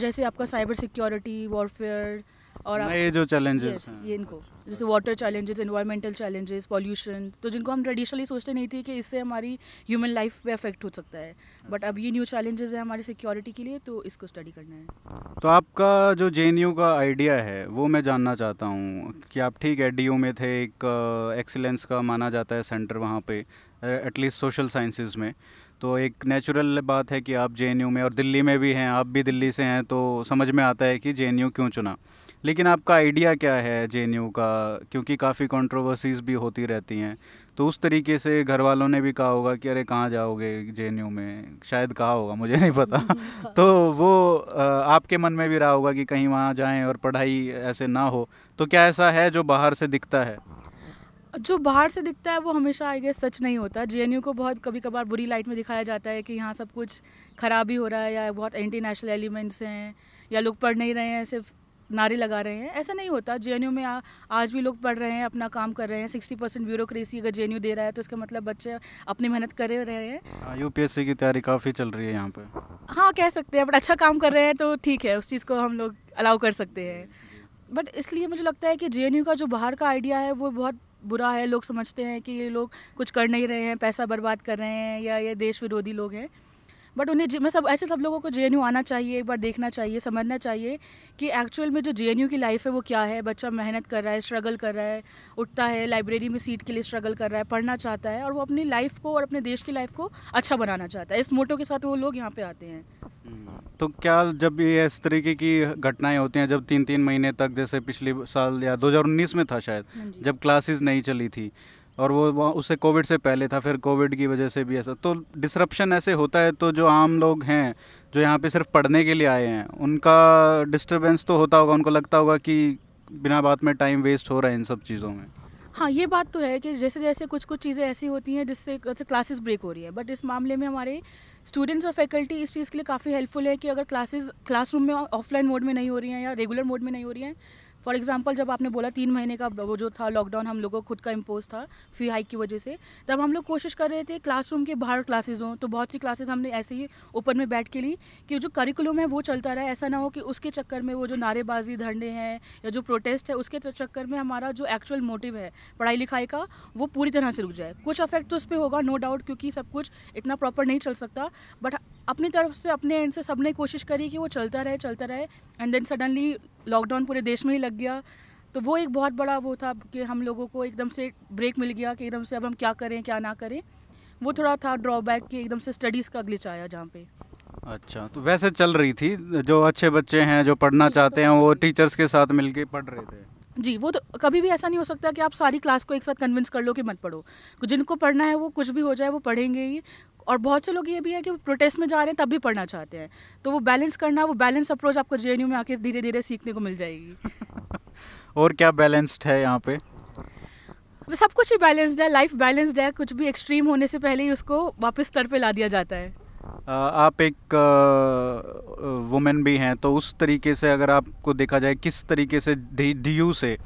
जैसे आपका साइबर सिक्योरिटी वॉरफेयर और ये जो चैलेंजेस yes, ये इनको जैसे water challenges environmental challenges pollution तो जिनको हम ट्रेडिशनली सोचते नहीं थे कि इससे हमारी ह्यूमन लाइफ पे अफेक्ट हो सकता है बट अब ये न्यू चैलेंजेस है हमारी सिक्योरिटी के लिए तो इसको स्टडी करना है तो आपका जो जे का आइडिया है वो मैं जानना चाहता हूँ कि आप ठीक है डी में थे एक एक्सीलेंस uh, का माना जाता है सेंटर वहाँ पे एटलीस्ट सोशल साइंसेज में तो एक नेचुरल बात है कि आप जे में और दिल्ली में भी हैं आप भी दिल्ली से हैं तो समझ में आता है कि जे क्यों चुना लेकिन आपका आइडिया क्या है जे का क्योंकि काफ़ी कंट्रोवर्सीज भी होती रहती हैं तो उस तरीके से घर वालों ने भी कहा होगा कि अरे कहाँ जाओगे जे में शायद कहा होगा मुझे नहीं पता तो वो आपके मन में भी रहा होगा कि कहीं वहाँ जाएँ और पढ़ाई ऐसे ना हो तो क्या ऐसा है जो बाहर से दिखता है जो बाहर से दिखता है वो हमेशा आई गेस सच नहीं होता जे को बहुत कभी कभार बुरी लाइट में दिखाया जाता है कि यहाँ सब कुछ खराब ही हो रहा है या बहुत एंटी नेशनल एलिमेंट्स हैं या लोग पढ़ नहीं रहे हैं सिर्फ नारे लगा रहे हैं ऐसा नहीं होता जे में आ, आज भी लोग पढ़ रहे हैं अपना काम कर रहे हैं सिक्सटी परसेंट ब्यूरोक्रेसी अगर जे दे रहा है तो इसका मतलब बच्चे अपनी मेहनत कर रहे हैं हाँ, यूपीएससी की तैयारी काफ़ी चल रही है यहाँ पर हाँ कह सकते हैं बट अच्छा काम कर रहे हैं तो ठीक है उस चीज़ को हम लोग अलाउ कर सकते हैं बट इसलिए मुझे लगता है कि जे का जो बाहर का आइडिया है वो बहुत बुरा है लोग समझते हैं कि ये लोग कुछ कर नहीं रहे हैं पैसा बर्बाद कर रहे हैं या ये देश विरोधी लोग हैं बट उन्हें मैं सब ऐसे सब लोगों को जे आना चाहिए एक बार देखना चाहिए समझना चाहिए कि एक्चुअल में जो जे की लाइफ है वो क्या है बच्चा मेहनत कर रहा है स्ट्रगल कर रहा है उठता है लाइब्रेरी में सीट के लिए स्ट्रगल कर रहा है पढ़ना चाहता है और वो अपनी लाइफ को और अपने देश की लाइफ को अच्छा बनाना चाहता है इस मोटो के साथ वो लोग यहाँ पे आते हैं तो क्या जब ये इस तरीके की घटनाएं होती हैं जब तीन तीन महीने तक जैसे पिछले साल या 2019 में था शायद हाँ जब क्लासेस नहीं चली थी और वो उससे कोविड से पहले था फिर कोविड की वजह से भी ऐसा तो डिसरप्शन ऐसे होता है तो जो आम लोग हैं जो यहाँ पे सिर्फ पढ़ने के लिए आए हैं उनका डिस्टरबेंस तो होता होगा उनको लगता होगा कि बिना बात में टाइम वेस्ट हो रहा है इन सब चीज़ों में हाँ ये बात तो है कि जैसे जैसे कुछ कुछ चीज़ें ऐसी होती हैं जिससे जैसे क्लासेस ब्रेक हो रही है बट इस मामले में हमारे स्टूडेंट्स और फैकल्टी इस चीज़ के लिए काफ़ी हेल्पफुल है कि अगर क्लासेस क्लासरूम में ऑफलाइन मोड में नहीं हो रही हैं या रेगुलर मोड में नहीं हो रही हैं फॉर एग्जाम्पल जब आपने बोला तीन महीने का वो जो था लॉकडाउन हम लोगों को खुद का इम्पोज था फी हाइक की वजह से तब हम लोग कोशिश कर रहे थे क्लासरूम के बाहर क्लासेज हों तो बहुत सी क्लासेज हमने ऐसे ही ओपन में बैठ के ली कि जो करिकुलम है वो चलता रहा ऐसा ना हो कि उसके चक्कर में वो जो नारेबाजी धरने हैं या जो प्रोटेस्ट है उसके चक्कर में हमारा जो एक्चुअल मोटिव है पढ़ाई लिखाई का वो पूरी तरह से रुक जाए कुछ अफेक्ट तो उस पर होगा नो डाउट क्योंकि सब कुछ इतना प्रॉपर नहीं चल सकता बट अपनी तरफ से अपने एंड से सबने कोशिश करी कि वो चलता रहे चलता रहे एंड देन सडनली लॉकडाउन पूरे देश में ही लग गया तो वो एक बहुत बड़ा वो था कि हम लोगों को एकदम से ब्रेक मिल गया कि एकदम से अब हम क्या करें क्या ना करें वो थोड़ा था ड्रॉबैक कि एकदम से स्टडीज़ का ग्लिच आया जहाँ पे अच्छा तो वैसे चल रही थी जो अच्छे बच्चे हैं जो पढ़ना चाहते तो हैं वो टीचर्स के साथ मिलके पढ़ रहे थे जी वो तो कभी भी ऐसा नहीं हो सकता कि आप सारी क्लास को एक साथ कन्विंस कर लो कि मत पढ़ो जिनको पढ़ना है वो कुछ भी हो जाए वो पढ़ेंगे ही और बहुत से लोग ये भी है कि वो प्रोटेस्ट में जा रहे हैं तब भी पढ़ना चाहते हैं तो वो बैलेंस करना वो बैलेंस अप्रोच आपको जे में आके धीरे धीरे सीखने को मिल जाएगी और क्या बैलेंस्ड है यहाँ पे सब कुछ ही बैलेंस्ड है लाइफ बैलेंस्ड है कुछ भी एक्सट्रीम होने से पहले ही उसको वापस स्तर पे ला दिया जाता है आप एक वुमेन भी हैं तो उस तरीके से अगर आपको देखा जाए किस तरीके से डी यू से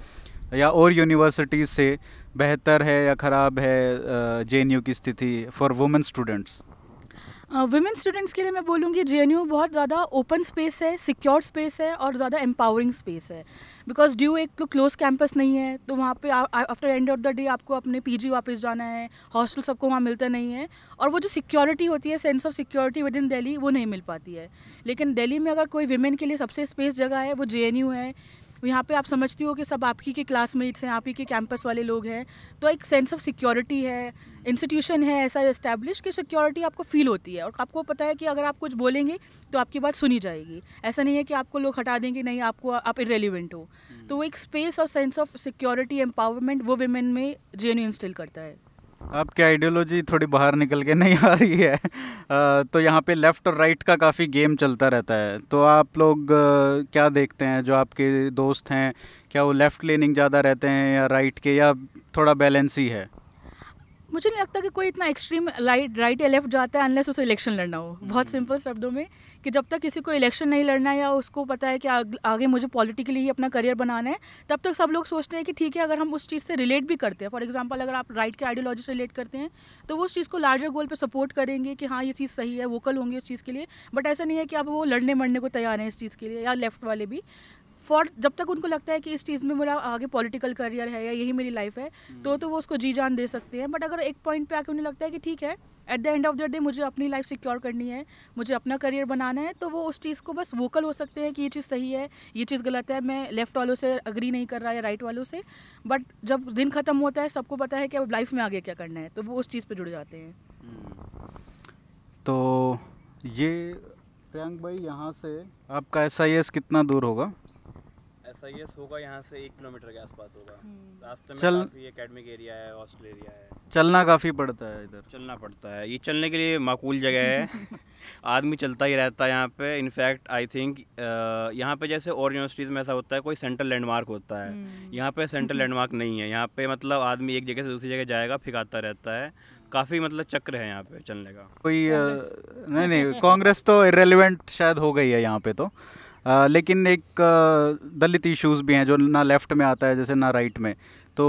या और यूनिवर्सिटीज़ से बेहतर है या ख़राब है जे की स्थिति for women students women students के लिए मैं बोलूँगी जे बहुत ज़्यादा ओपन स्पेस है सिक्योर स्पेस है और ज़्यादा एम्पावरिंग स्पेस है बिकॉज ड्यू एक तो क्लोज कैंपस नहीं है तो वहाँ पे after end of the day आपको अपने पी वापस जाना है हॉस्टल सबको वहाँ मिलता नहीं है और वो जो सिक्योरिटी होती है sense of security within Delhi वो नहीं मिल पाती है लेकिन दिल्ली में अगर कोई वुमेन के लिए सबसे स्पेस जगह है वो जे है यहाँ पे आप समझती हो कि सब आपकी के क्लासमेट्स हैं आप ही के कैंपस वाले लोग हैं तो एक सेंस ऑफ सिक्योरिटी है इंस्टीट्यूशन है ऐसा इस्टेब्लिश कि सिक्योरिटी आपको फील होती है और आपको पता है कि अगर आप कुछ बोलेंगे तो आपकी बात सुनी जाएगी ऐसा नहीं है कि आपको लोग हटा देंगे नहीं आपको आप इरेलीवेंट हो hmm. तो वो एक स्पेस और सेंस ऑफ सिक्योरिटी एम्पावरमेंट वो वेमेन में जेन्यू इंस्टिल करता है आपकी आइडियोलॉजी थोड़ी बाहर निकल के नहीं आ रही है आ, तो यहाँ पे लेफ़्ट और राइट का काफ़ी गेम चलता रहता है तो आप लोग क्या देखते हैं जो आपके दोस्त हैं क्या वो लेफ़्ट लेनिंग ज़्यादा रहते हैं या राइट के या थोड़ा बैलेंस ही है मुझे नहीं लगता कि कोई इतना एक्सट्रीम राइट राइट या लेफ्ट जाता है अनलेस उसे इलेक्शन लड़ना हो बहुत सिंपल hmm. शब्दों में कि जब तक किसी को इलेक्शन नहीं लड़ना है या उसको पता है कि आग, आगे मुझे पॉलिटिकली ही अपना करियर बनाना है तब तक सब लोग सोचते हैं कि ठीक है अगर हम उस चीज़ से रिलेट भी करते हैं फॉर एग्जाम्पल अगर आप राइट के आइडियोलॉजी से रिलेट करते हैं तो वो उस चीज़ को लार्जर गोल पर सपोर्ट करेंगे कि हाँ ये चीज़ सही है वोकल होंगे उस चीज़ के लिए बट ऐसा नहीं है कि आप वो लड़ने मरने को तैयार हैं इस चीज़ के लिए या लेफ्ट वाले भी फॉर जब तक उनको लगता है कि इस चीज़ में मेरा आगे पॉलिटिकल करियर है या यही मेरी लाइफ है हम्म। तो तो वो उसको जी जान दे सकते हैं बट अगर एक पॉइंट पे आके उन्हें लगता है कि ठीक है at the end of the day मुझे अपनी लाइफ सिक्योर करनी है मुझे अपना करियर बनाना है तो वो उस चीज़ को बस वोकल हो सकते हैं कि ये चीज़ सही है ये चीज़ गलत है मैं लेफ्ट वालों से अग्री नहीं कर रहा या राइट वालों से बट जब दिन ख़त्म होता है सबको पता है कि अब लाइफ में आगे क्या करना है तो वो उस चीज़ पर जुड़ जाते हैं हम्म। तो ये प्रियंक भाई यहाँ से आपका एस कितना दूर होगा होगा यहाँ से एक किलोमीटर के आसपास होगा हम्म। रास्ते में चल... काफी एकेडमिक एरिया है हॉस्टल एरिया है चलना काफ़ी पड़ता है इधर चलना पड़ता है ये चलने के लिए माकूल जगह है आदमी चलता ही रहता है यहाँ पे इनफैक्ट आई थिंक यहाँ पे जैसे और यूनिवर्सिटीज़ में ऐसा होता है कोई सेंट्रल लैंडमार्क होता है हम्म। यहाँ पे सेंट्रल लैंडमार्क नहीं है यहाँ पे मतलब आदमी एक जगह से दूसरी जगह जाएगा फिकाता रहता है काफ़ी मतलब चक्र है यहाँ पे चलने का कोई नहीं नहीं कांग्रेस तो इरेलीवेंट शायद हो गई है यहाँ पे तो आ, लेकिन एक दलित इश्यूज़ भी हैं जो ना लेफ़्ट में आता है जैसे ना राइट में तो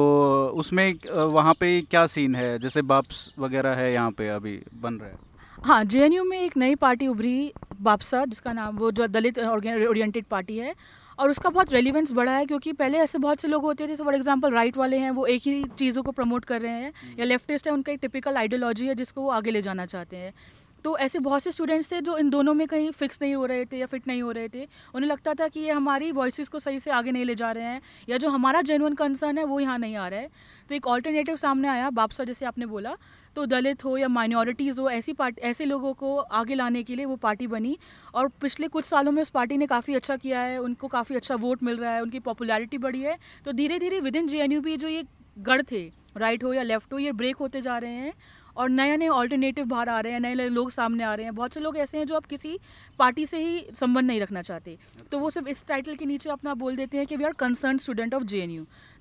उसमें वहाँ पे क्या सीन है जैसे बाप्स वगैरह है यहाँ पे अभी बन रहा है हाँ जे में एक नई पार्टी उभरी बापसा जिसका नाम वो जो दलित ओरिएंटेड पार्टी है और उसका बहुत रेलिवेंस बढ़ा है क्योंकि पहले ऐसे बहुत से लोग होते थे जैसे फॉर एग्जांपल राइट वाले हैं वो एक ही चीज़ों को प्रमोट कर रहे हैं हम्म। या लेफ्टिस्ट है उनका एक टिपिकल आइडियोलॉजी है जिसको वो आगे ले जाना चाहते हैं तो ऐसे बहुत से स्टूडेंट्स थे जो इन दोनों में कहीं फिक्स नहीं हो रहे थे या फिट नहीं हो रहे थे उन्हें लगता था कि ये हमारी वॉइस को सही से आगे नहीं ले जा रहे हैं या जो हमारा जेनुअन कंसर्न है वो यहाँ नहीं आ रहा है तो एक ऑल्टरनेटिव सामने आया बापसा जैसे आपने बोला तो दलित हो या माइनॉरिटीज़ हो ऐसी पार्टी ऐसे लोगों को आगे लाने के लिए वो पार्टी बनी और पिछले कुछ सालों में उस पार्टी ने काफ़ी अच्छा किया है उनको काफ़ी अच्छा वोट मिल रहा है उनकी पॉपुलैरिटी बढ़ी है तो धीरे धीरे विद इन जे जो ये गढ़ थे राइट हो या लेफ्ट हो ये ब्रेक होते जा रहे हैं और नए नए ऑल्टरनेटिव बाहर आ रहे हैं नए नए लोग सामने आ रहे हैं बहुत से लोग ऐसे हैं जो आप किसी पार्टी से ही संबंध नहीं रखना चाहते तो वो सिर्फ इस टाइटल के नीचे अपना बोल देते हैं कि we are concern student of J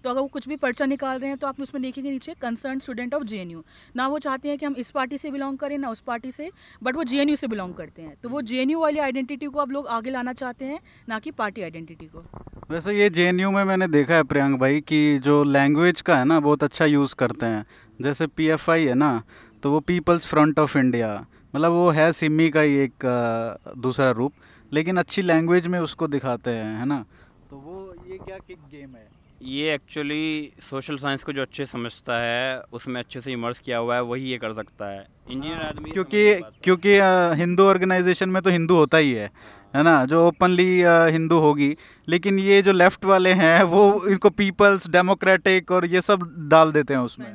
तो अगर वो कुछ भी पर्चा निकाल रहे हैं तो आप उसमें देखेंगे नीचे कंसर्न स्टूडेंट ऑफ जे ना वो चाहते हैं कि हम इस पार्टी से बिलोंग करें ना उस पार्टी से बट वो जे से बिलोंग करते हैं तो वो जे वाली आइडेंटिटी को आप लोग आगे लाना चाहते हैं ना कि पार्टी आइडेंटिटी को वैसे ये जे में मैंने देखा है प्रियंक भाई कि जो लैंग्वेज का है ना बहुत अच्छा यूज़ करते हैं जैसे पी है ना तो वो पीपल्स फ्रंट ऑफ इंडिया मतलब वो है सिमी का ही एक दूसरा रूप लेकिन अच्छी लैंग्वेज में उसको दिखाते हैं है ना तो वो ये क्या किक गेम है ये एक्चुअली सोशल साइंस को जो अच्छे समझता है उसमें अच्छे से इमर्स किया हुआ है वही ये कर सकता है इंडियन हाँ, आदमी क्योंकि तो तो क्योंकि हिंदू ऑर्गेनाइजेशन में तो हिंदू होता ही है है ना जो ओपनली हिंदू होगी लेकिन ये जो लेफ्ट वाले हैं वो इनको पीपल्स डेमोक्रेटिक और ये सब डाल देते हैं उसमें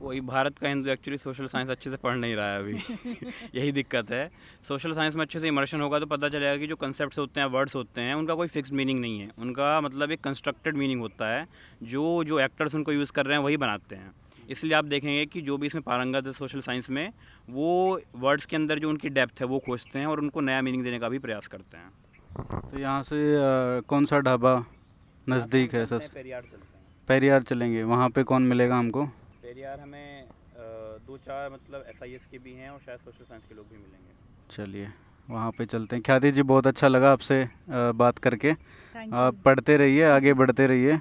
वही भारत का हिंदू एक्चुअली सोशल साइंस अच्छे से पढ़ नहीं रहा है अभी यही दिक्कत है सोशल साइंस में अच्छे से इमर्शन होगा तो पता चलेगा कि जो कंसेप्ट होते हैं वर्ड्स होते हैं उनका कोई फिक्स मीनिंग नहीं है उनका मतलब एक कंस्ट्रक्टेड मीनिंग होता है जो जो एक्टर्स उनको यूज़ कर रहे हैं वही बनाते हैं इसलिए आप देखेंगे कि जो भी इसमें पारंगत है सोशल साइंस में वो वर्ड्स के अंदर जो उनकी डेप्थ है वो खोजते हैं और उनको नया मीनिंग देने का भी प्रयास करते हैं तो यहाँ से कौन सा ढाबा नज़दीक है सबसे पेरियार चलते हैं पेरियार चलेंगे वहाँ पे कौन मिलेगा हमको पेरियार हमें दो चार मतलब एस के भी हैं और शायद सोशल साइंस के लोग भी मिलेंगे चलिए वहाँ पे चलते हैं ख्याति जी बहुत अच्छा लगा आपसे बात करके आप पढ़ते रहिए आगे बढ़ते रहिए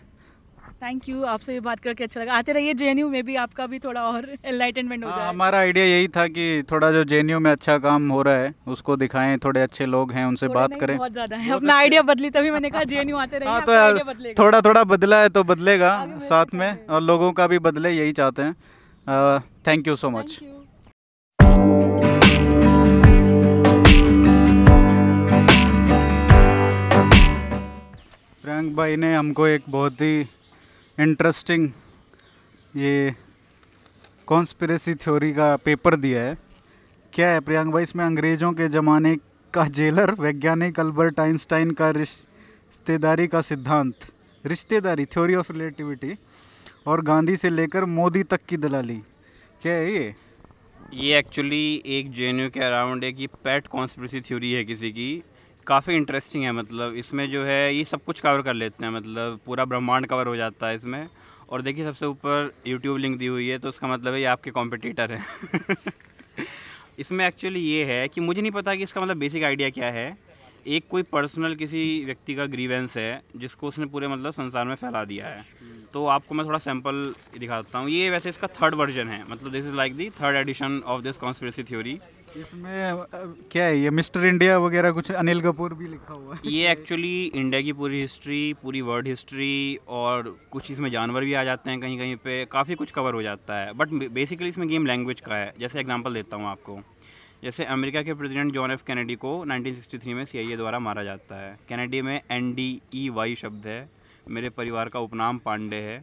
थैंक यू आपसे भी बात करके अच्छा लगा आते रहिए जे में भी आपका भी थोड़ा और एनलाइटनमेंट हो हाँ, जाए हमारा आइडिया यही था कि थोड़ा जो जे में अच्छा काम हो रहा है उसको दिखाएं थोड़े अच्छे लोग हैं उनसे बात करें बहुत ज़्यादा है अपना आइडिया बदली तभी मैंने कहा जे आते रहे हाँ, तो थोड़ा थोड़ा बदला है तो बदलेगा साथ में और लोगों का भी बदले यही चाहते हैं thank you so much Priyank भाई ने हमको एक बहुत ही इंटरेस्टिंग ये कॉन्स्परेसी थ्योरी का पेपर दिया है क्या है प्रियंक भाई इसमें अंग्रेज़ों के ज़माने का जेलर वैज्ञानिक अल्बर्ट आइंस्टाइन का रिश्तेदारी का सिद्धांत रिश्तेदारी थ्योरी ऑफ रिलेटिविटी और गांधी से लेकर मोदी तक की दलाली क्या है ये ये एक्चुअली एक जे के अराउंड है कि पैट कॉन्स्परेसी थ्योरी है किसी की काफ़ी इंटरेस्टिंग है मतलब इसमें जो है ये सब कुछ कवर कर लेते हैं मतलब पूरा ब्रह्मांड कवर हो जाता है इसमें और देखिए सबसे ऊपर यूट्यूब लिंक दी हुई है तो उसका मतलब है ये आपके कॉम्पिटिटर हैं इसमें एक्चुअली ये है कि मुझे नहीं पता कि इसका मतलब बेसिक आइडिया क्या है एक कोई पर्सनल किसी व्यक्ति का ग्रीवेंस है जिसको उसने पूरे मतलब संसार में फैला दिया है तो आपको मैं थोड़ा सैम्पल दिखाता हूँ ये वैसे इसका थर्ड वर्जन है मतलब this is like the third edition of this conspiracy theory इसमें क्या है ये मिस्टर इंडिया वगैरह कुछ अनिल कपूर भी लिखा हुआ है ये एक्चुअली इंडिया की पूरी हिस्ट्री पूरी वर्ल्ड हिस्ट्री और कुछ इसमें जानवर भी आ जाते हैं कहीं कहीं पे काफ़ी कुछ कवर हो जाता है बट बेसिकली इसमें गेम लैंग्वेज का है जैसे एग्जांपल देता हूँ आपको जैसे अमेरिका के प्रेसिडेंट जॉन एफ कैनेडी को 1963 में सीआईए द्वारा मारा जाता है कैनेडी में एन e शब्द है मेरे परिवार का उपनाम पांडे है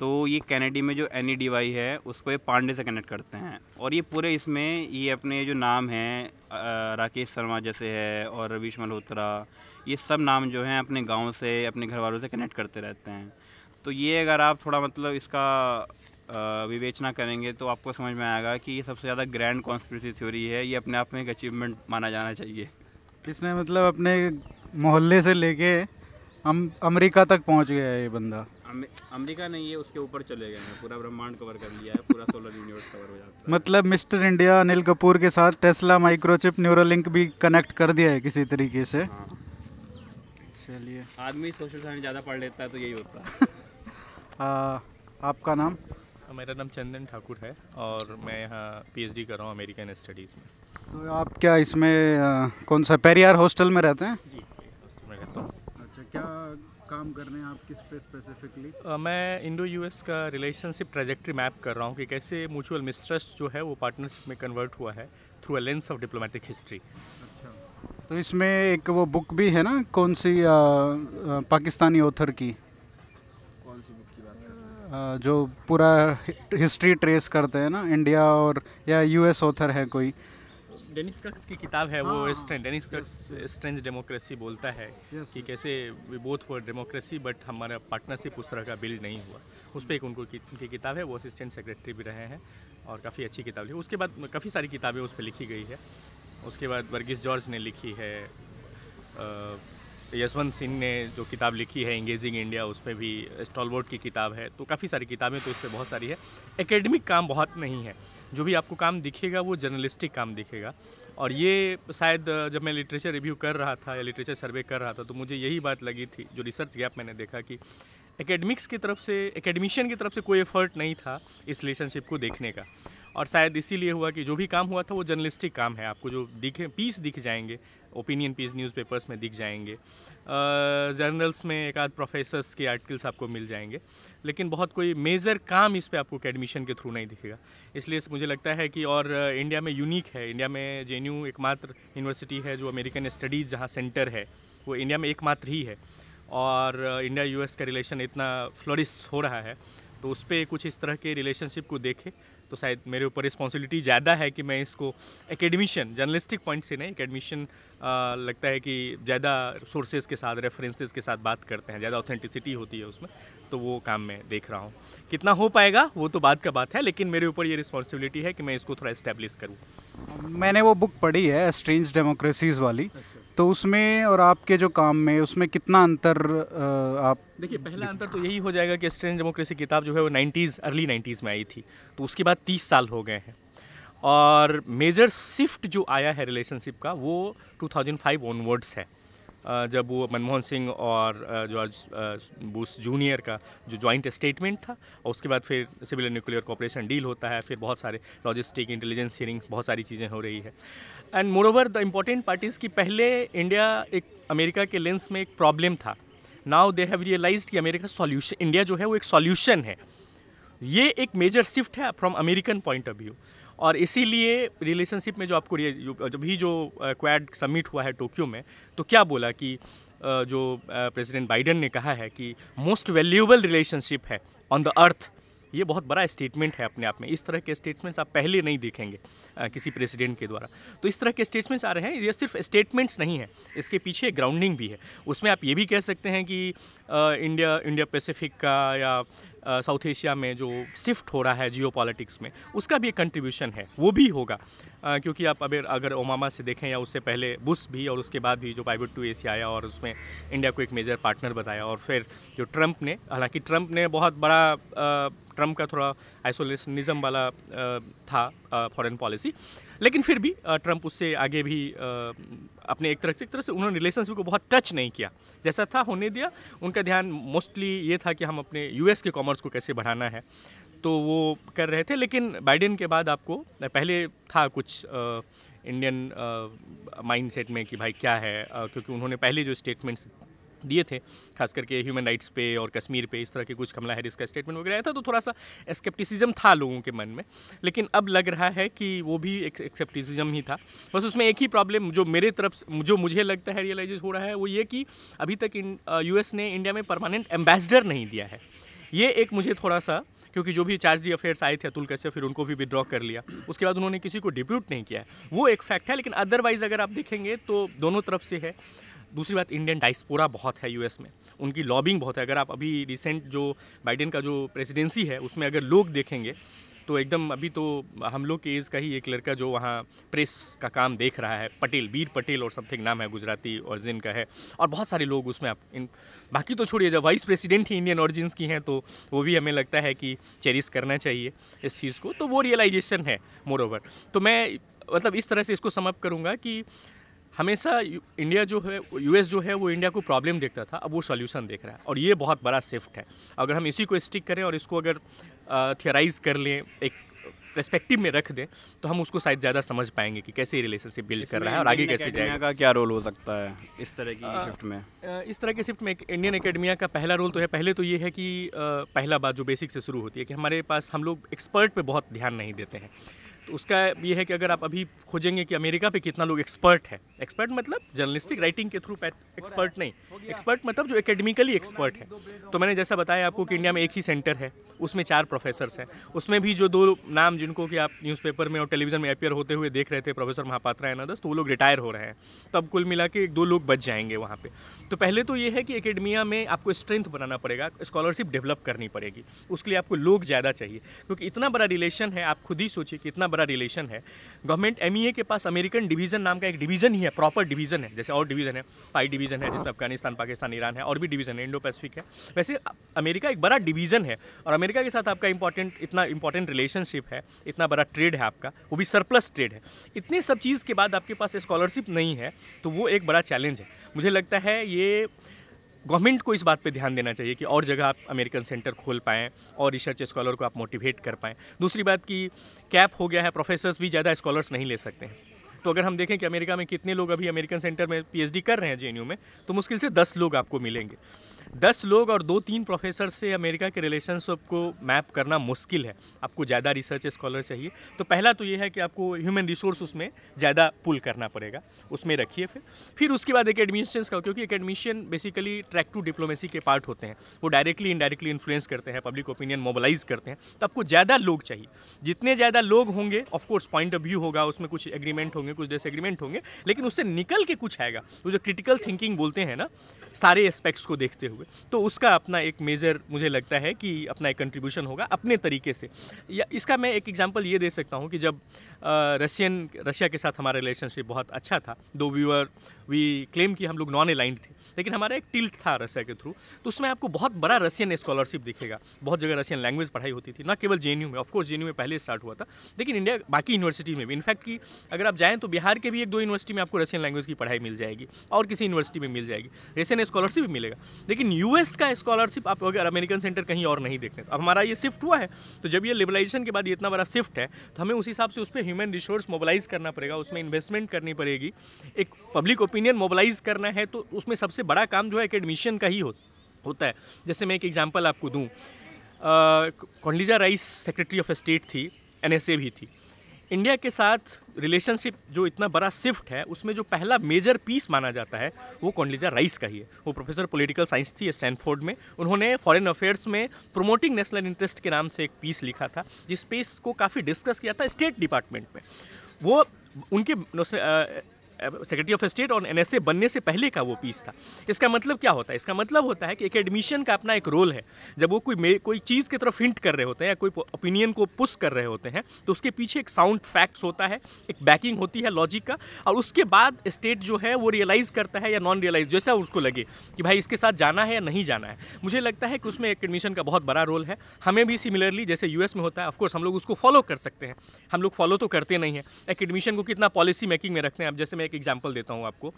तो ये कैनेडी में जो एन ई e है उसको ये पांडे से कनेक्ट करते हैं और ये पूरे इसमें ये अपने जो नाम हैं राकेश शर्मा जैसे है और रवीश मल्होत्रा ये सब नाम जो हैं अपने गांव से अपने घर वालों से कनेक्ट करते रहते हैं तो ये अगर आप थोड़ा मतलब इसका विवेचना करेंगे तो आपको समझ में आएगा कि ये सबसे ज़्यादा ग्रैंड कॉन्स्परेसी थ्योरी है ये अपने आप में एक अचीवमेंट माना जाना चाहिए इसने मतलब अपने मोहल्ले से लेके हम अमेरिका तक पहुंच गया है ये बंदा अमेरिका नहीं है उसके ऊपर चले गए हैं पूरा ब्रह्मांड कवर कर लिया है पूरा सोलर यूनिवर्स कवर हो जाता है मतलब मिस्टर इंडिया अनिल कपूर के साथ टेस्ला माइक्रोचिप न्यूरोलिंक भी कनेक्ट कर दिया है किसी तरीके से हाँ। चलिए आदमी सोशल साइंस ज़्यादा पढ़ लेता है तो यही होता है आपका नाम मेरा नाम चंदन ठाकुर है और मैं यहाँ पीएचडी कर रहा हूँ अमेरिकन स्टडीज़ में तो आप क्या इसमें आ, कौन सा पेरियार हॉस्टल में रहते हैं जी हॉस्टल में रहता हूँ अच्छा क्या काम कर रहे हैं आप किस पे स्पेसिफिकली मैं इंडो यूएस का रिलेशनशिप ट्रेजेक्ट्री मैप कर रहा हूँ कि कैसे म्यूचुअल मिस्ट्रस्ट जो है वो पार्टनरशिप में कन्वर्ट हुआ है through a lens of diplomatic history अच्छा तो इसमें एक वो बुक भी है ना कौन सी आ, आ, पाकिस्तानी ऑथर की कौन सी बुक की बात कर रहे हैं? जो पूरा हिस्ट्री ट्रेस करते हैं ना इंडिया और या यूएस ऑथर है कोई डेनिस कक्स की किताब है वो हाँ। डेनिस कक्स स्ट्रेंज डेमोक्रेसी बोलता है कि कैसे we both for democracy but हमारा पार्टनरशिप उस तरह का बिल्ड नहीं हुआ उस पर एक उनको की, उनकी किताब है वो असिस्टेंट सेक्रेटरी भी रहे हैं और काफ़ी अच्छी किताब लिखी उसके बाद काफ़ी सारी किताबें उस पर लिखी गई है उसके बाद वर्गीस जॉर्ज ने लिखी है यशवंत सिंह ने जो किताब लिखी है इंगेजिंग इंडिया उस पर भी स्टॉलबोर्ड की किताब है तो काफ़ी सारी किताबें तो उस पर बहुत सारी है एकेडमिक काम बहुत नहीं है जो भी आपको काम दिखेगा वो जर्नलिस्टिक काम दिखेगा और ये शायद जब मैं लिटरेचर रिव्यू कर रहा था या लिटरेचर सर्वे कर रहा था तो मुझे यही बात लगी थी जो रिसर्च गैप मैंने देखा कि एकेडमिक्स की तरफ से एकेडमिशियन की तरफ से कोई एफर्ट नहीं था इस रिलेशनशिप को देखने का और शायद इसीलिए हुआ कि जो भी काम हुआ था वो जर्नलिस्टिक काम है आपको जो दिखे पीस दिख जाएंगे ओपिनियन पीस न्यूज़पेपर्स में दिख जाएंगे जर्नल्स में एक आध प्रोफेसर्स के आर्टिकल्स आपको मिल जाएंगे लेकिन बहुत कोई मेजर काम इस पर आपको एडमिशन के थ्रू नहीं दिखेगा इसलिए मुझे लगता है कि और इंडिया में यूनिक है इंडिया में जे एकमात्र यूनिवर्सिटी है जो अमेरिकन स्टडीज़ जहाँ सेंटर है वो इंडिया में एकमात्र ही है और इंडिया यूएस का रिलेशन इतना फ्लोरिस हो रहा है तो उस पर कुछ इस तरह के रिलेशनशिप को देखें तो शायद मेरे ऊपर रिस्पॉन्सिबिलिटी ज़्यादा है कि मैं इसको एकेडमिशन जर्नलिस्टिक पॉइंट से नहीं एकेडमिशन लगता है कि ज़्यादा सोर्सेज के साथ रेफरेंसेज के साथ बात करते हैं ज़्यादा ऑथेंटिसिटी होती है उसमें तो वो काम मैं देख रहा हूँ कितना हो पाएगा वो तो बात का बात है लेकिन मेरे ऊपर ये रिस्पॉन्सिबिलिटी है कि मैं इसको थोड़ा इस्टेब्लिश करूँ मैंने वो बुक पढ़ी है स्ट्रेंज डेमोक्रेसीज़ वाली अच्छा। तो उसमें और आपके जो काम में उसमें कितना अंतर आप देखिए पहला अंतर तो यही हो जाएगा कि स्ट्रेंज डेमोक्रेसी किताब जो है वो नाइन्टीज़ अर्ली नाइन्टीज़ में आई थी तो उसके बाद तीस साल हो गए हैं और मेजर शिफ्ट जो आया है रिलेशनशिप का वो 2005 ऑनवर्ड्स है जब वो मनमोहन सिंह और जॉर्ज बुश जूनियर का जो जॉइंट स्टेटमेंट था और उसके बाद फिर सिविल न्यूक्लियर कॉपरेशन डील होता है फिर बहुत सारे लॉजिस्टिक इंटेलिजेंस हियरिंग बहुत सारी चीज़ें हो रही है and moreover the important parties की पहले इंडिया एक अमेरिका के लेंस में एक प्रॉब्लम था नाउ दे हैव रियलाइज कि अमेरिका सॉल्यूशन इंडिया जो है वो एक सॉल्यूशन है ये एक मेजर शिफ्ट है from American point of view और इसीलिए रिलेशनशिप में जो आपको जब ही जो क्वैड समिट हुआ है टोक्यो में तो क्या बोला कि जो प्रेसिडेंट बाइडेन ने कहा है कि मोस्ट वैल्यूएबल रिलेशनशिप है ऑन द अर्थ ये बहुत बड़ा स्टेटमेंट है अपने आप में इस तरह के स्टेटमेंट्स आप पहले नहीं देखेंगे आ, किसी प्रेसिडेंट के द्वारा तो इस तरह के स्टेटमेंट्स आ रहे हैं ये सिर्फ स्टेटमेंट्स नहीं है इसके पीछे ग्राउंडिंग भी है उसमें आप ये भी कह सकते हैं कि आ, इंडिया इंडिया पैसिफिक का या साउथ एशिया में जो शिफ्ट हो रहा है जियो में उसका भी एक कंट्रीब्यूशन है वो भी होगा क्योंकि आप अगर अगर ओमामा से देखें या उससे पहले बुश भी और उसके बाद भी जो पाइवेट टू एशिया आया और उसमें इंडिया को एक मेजर पार्टनर बताया और फिर जो ट्रंप ने हालांकि ट्रंप ने बहुत बड़ा ट्रंप का थोड़ा आइसोलेशनिज़म वाला था फॉरेन पॉलिसी लेकिन फिर भी ट्रंप उससे आगे भी अपने एक तरह से एक तरह से उन्होंने रिलेशनशिप को बहुत टच नहीं किया जैसा था होने दिया उनका ध्यान मोस्टली ये था कि हम अपने यूएस के कॉमर्स को कैसे बढ़ाना है तो वो कर रहे थे लेकिन बाइडेन के बाद आपको पहले था कुछ इंडियन माइंड सेट में कि भाई क्या है क्योंकि उन्होंने पहले जो स्टेटमेंट्स दिए थे खास करके ह्यूमन राइट्स पे और कश्मीर पे इस तरह के कुछ कमला हैरिस का स्टेटमेंट वगैरह आया था तो थोड़ा सा एक्सेप्टिसिज्म था लोगों के मन में लेकिन अब लग रहा है कि वो भी एक एक्सेप्टिसिज्म ही था बस उसमें एक ही प्रॉब्लम जो मेरे तरफ जो मुझे लगता है रियलाइज हो रहा है वो ये कि अभी तक यूएस ने इंडिया में परमानेंट एम्बेसडर नहीं दिया है ये एक मुझे थोड़ा सा क्योंकि जो भी चार्ज डी अफेयर्स आए थे अतुल कश्य फिर उनको भी विड्रॉ कर लिया उसके बाद उन्होंने किसी को डिप्यूट नहीं किया है वो एक फैक्ट है लेकिन अदरवाइज अगर आप देखेंगे तो दोनों तरफ से है दूसरी बात इंडियन डाइस्पोरा बहुत है यूएस में उनकी लॉबिंग बहुत है अगर आप अभी रिसेंट जो बाइडेन का जो प्रेसिडेंसी है उसमें अगर लोग देखेंगे तो एकदम अभी तो हम लोग के एज का ही एक लड़का जो वहाँ प्रेस का काम देख रहा है पटेल वीर पटेल और समथिंग नाम है गुजराती ऑरिजिन का है और बहुत सारे लोग उसमें आप इन बाकी तो छोड़िए जब वाइस प्रेसिडेंट ही इंडियन ऑरिजिन की हैं तो वो भी हमें लगता है कि चेरिस करना चाहिए इस चीज़ को तो वो रियलाइजेशन है मोर ओवर तो मैं मतलब इस तरह से इसको समअप करूँगा कि हमेशा इंडिया जो है यूएस जो है वो इंडिया को प्रॉब्लम देखता था अब वो सॉल्यूशन देख रहा है और ये बहुत बड़ा शिफ्ट है अगर हम इसी को स्टिक करें और इसको अगर थियराइज़ कर लें एक प्रस्पेक्टिव में रख दें तो हम उसको शायद ज़्यादा समझ पाएंगे कि कैसे रिलेशनशिप बिल्ड कर रहा है और आगे कैसे जाएगा का क्या रोल हो सकता है इस तरह की आ, शिफ्ट में इस तरह के शिफ्ट में इंडियन एकेडमिया का पहला रोल तो है पहले तो ये है कि पहला बात जो बेसिक से शुरू होती है कि हमारे पास हम लोग एक्सपर्ट पर बहुत ध्यान नहीं देते हैं तो उसका ये है कि अगर आप अभी खोजेंगे कि अमेरिका पे कितना लोग एक्सपर्ट है एक्सपर्ट मतलब जर्नलिस्टिक राइटिंग के थ्रू एक्सपर्ट नहीं एक्सपर्ट मतलब जो एकेडमिकली एक्सपर्ट है तो मैंने जैसा बताया आपको कि इंडिया में एक ही सेंटर है उसमें चार प्रोफेसर हैं उसमें भी जो दो नाम जिनको कि आप न्यूज़पेपर में और टेलीविज़न में अपेयर होते हुए देख रहे थे प्रोफेसर महापात्रा एंड अदर्स तो वो लोग रिटायर हो रहे हैं तब कुल मिला के एक दो लोग बच जाएंगे वहाँ पर तो पहले तो ये है कि एकेडमिया में आपको स्ट्रेंथ बनाना पड़ेगा स्कॉलरशिप डेवलप करनी पड़ेगी उसके लिए आपको लोग ज़्यादा चाहिए क्योंकि इतना बड़ा रिलेशन है आप खुद ही सोचिए कि इतना बड़ा रिलेशन है गवर्नमेंट एम e के पास अमेरिकन डिवीज़न नाम का एक डिवीज़न ही है प्रॉपर डिवीज़न है जैसे और डिवीज़न है पाई डिवीज़न है जिसमें अफगानिस्तान पाकिस्तान ईरान है और भी डिवीज़न है इंडो पैसिफिक है वैसे अमेरिका एक बड़ा डिवीज़न है और अमेरिका के साथ आपका इंपॉर्टेंट इतना इंपॉर्टेंट रिलेशनशिप है इतना बड़ा ट्रेड है आपका वो भी सरप्लस ट्रेड है इतनी सब चीज़ के बाद आपके पास स्कॉलरशिप नहीं है तो वो एक बड़ा चैलेंज है मुझे लगता है ये गवर्नमेंट को इस बात पे ध्यान देना चाहिए कि और जगह आप अमेरिकन सेंटर खोल पाएँ और रिसर्च स्कॉलर को आप मोटिवेट कर पाएँ दूसरी बात कि कैप हो गया है प्रोफेसर्स भी ज़्यादा स्कॉलर्स नहीं ले सकते हैं तो अगर हम देखें कि अमेरिका में कितने लोग अभी अमेरिकन सेंटर में पीएचडी कर रहे हैं जे में तो मुश्किल से दस लोग आपको मिलेंगे दस लोग और दो तीन प्रोफेसर से अमेरिका के रिलेशनशिप को मैप करना मुश्किल है आपको ज़्यादा रिसर्च स्कॉलर चाहिए तो पहला तो ये है कि आपको ह्यूमन रिसोर्स उसमें ज़्यादा पुल करना पड़ेगा उसमें रखिए फिर फिर उसके बाद एक एडमिशन का क्योंकि एक admission basically track two diplomacy के पार्ट होते हैं वो डायरेक्टली इनडायरेक्टली इन्फ्लुएंस करते हैं पब्लिक ओपिनियन मोबालाइज करते हैं तो आपको ज़्यादा लोग चाहिए जितने ज़्यादा लोग होंगे ऑफकोर्स पॉइंट ऑफ व्यू होगा उसमें कुछ एग्रीमेंट होंगे कुछ डिसएग्रीमेंट होंगे लेकिन उससे निकल के कुछ आएगा वो जो क्रिटिकल थिंकिंग बोलते हैं ना सारे एस्पेक्ट्स को देखते हुए हुए तो उसका अपना एक मेजर मुझे लगता है कि अपना एक कंट्रीब्यूशन होगा अपने तरीके से या इसका मैं एक एग्जाम्पल ये दे सकता हूँ कि जब रशियन रशिया के साथ हमारा रिलेशनशिप बहुत अच्छा था दो वी वर वी क्लेम कि हम लोग नॉन अलाइंड थे लेकिन हमारा एक टिल्ट था रशिया के थ्रू तो उसमें आपको बहुत बड़ा रशियन स्कॉलरशिप दिखेगा बहुत जगह रशियन लैंग्वेज पढ़ाई होती थी ना केवल जे में ऑफकोर्स जे में पहले स्टार्ट हुआ था लेकिन इंडिया बाकी यूनिवर्सिटी में भी इनफैक्ट कि अगर आप जाएँ तो बिहार के भी एक दो यूनिवर्सिटी में आपको रशियन लैंग्वेज की पढ़ाई मिल जाएगी और किसी यूनिवर्सिटी में मिल जाएगी रशियन स्कॉलरशिप भी मिलेगा लेकिन लेकिन यूएस का स्कॉलरशिप आप अगर अमेरिकन सेंटर कहीं और नहीं देखते अब तो हमारा ये शिफ्ट हुआ है तो जब ये लिबलाइजेशन के बाद ये इतना बड़ा शिफ्ट है तो हमें उस हिसाब से उस पर ह्यूमन रिसोर्स मोबिलाइज करना पड़ेगा उसमें इन्वेस्टमेंट करनी पड़ेगी एक पब्लिक ओपिनियन मोबिलाइज करना है तो उसमें सबसे बड़ा काम जो है एक एडमिशन का ही हो, होता है जैसे मैं एक एग्जाम्पल आपको दूँ Condoleezza Rice secretary of state थी एन भी थी इंडिया के साथ रिलेशनशिप जो इतना बड़ा शिफ्ट है उसमें जो पहला मेजर पीस माना जाता है वो कौंडलिजा राइस का ही है वो प्रोफेसर पॉलिटिकल साइंस थी स्टैनफोर्ड में उन्होंने फॉरेन अफेयर्स में प्रोमोटिंग नेशनल इंटरेस्ट के नाम से एक पीस लिखा था जिस पीस को काफ़ी डिस्कस किया था स्टेट डिपार्टमेंट में वो उनके सेक्रेटरी ऑफ स्टेट और एन बनने से पहले का वो पीस था इसका मतलब क्या होता है इसका मतलब होता है कि एक एडमिशन का अपना एक रोल है जब वो कोई कोई चीज़ की तरफ हिंट कर रहे होते हैं या कोई ओपिनियन को पुश कर रहे होते हैं तो उसके पीछे एक साउंड फैक्ट्स होता है एक बैकिंग होती है लॉजिक का और उसके बाद स्टेट जो है वो रियलाइज़ करता है या नॉन रियलाइज जैसा उसको लगे कि भाई इसके साथ जाना है या नहीं जाना है मुझे लगता है कि उसमें एक एडमिशन का बहुत बड़ा रोल है हमें भी सिमिलरली जैसे यूएस में होता है ऑफकोर्स हम लोग उसको फॉलो कर सकते हैं हम लोग फॉलो तो करते नहीं हैं एक एडमिशन को कितना पॉलिसी मेकिंग में रखते हैं अब जैसे मैं एक एग्जाम्पल देता हूँ आपको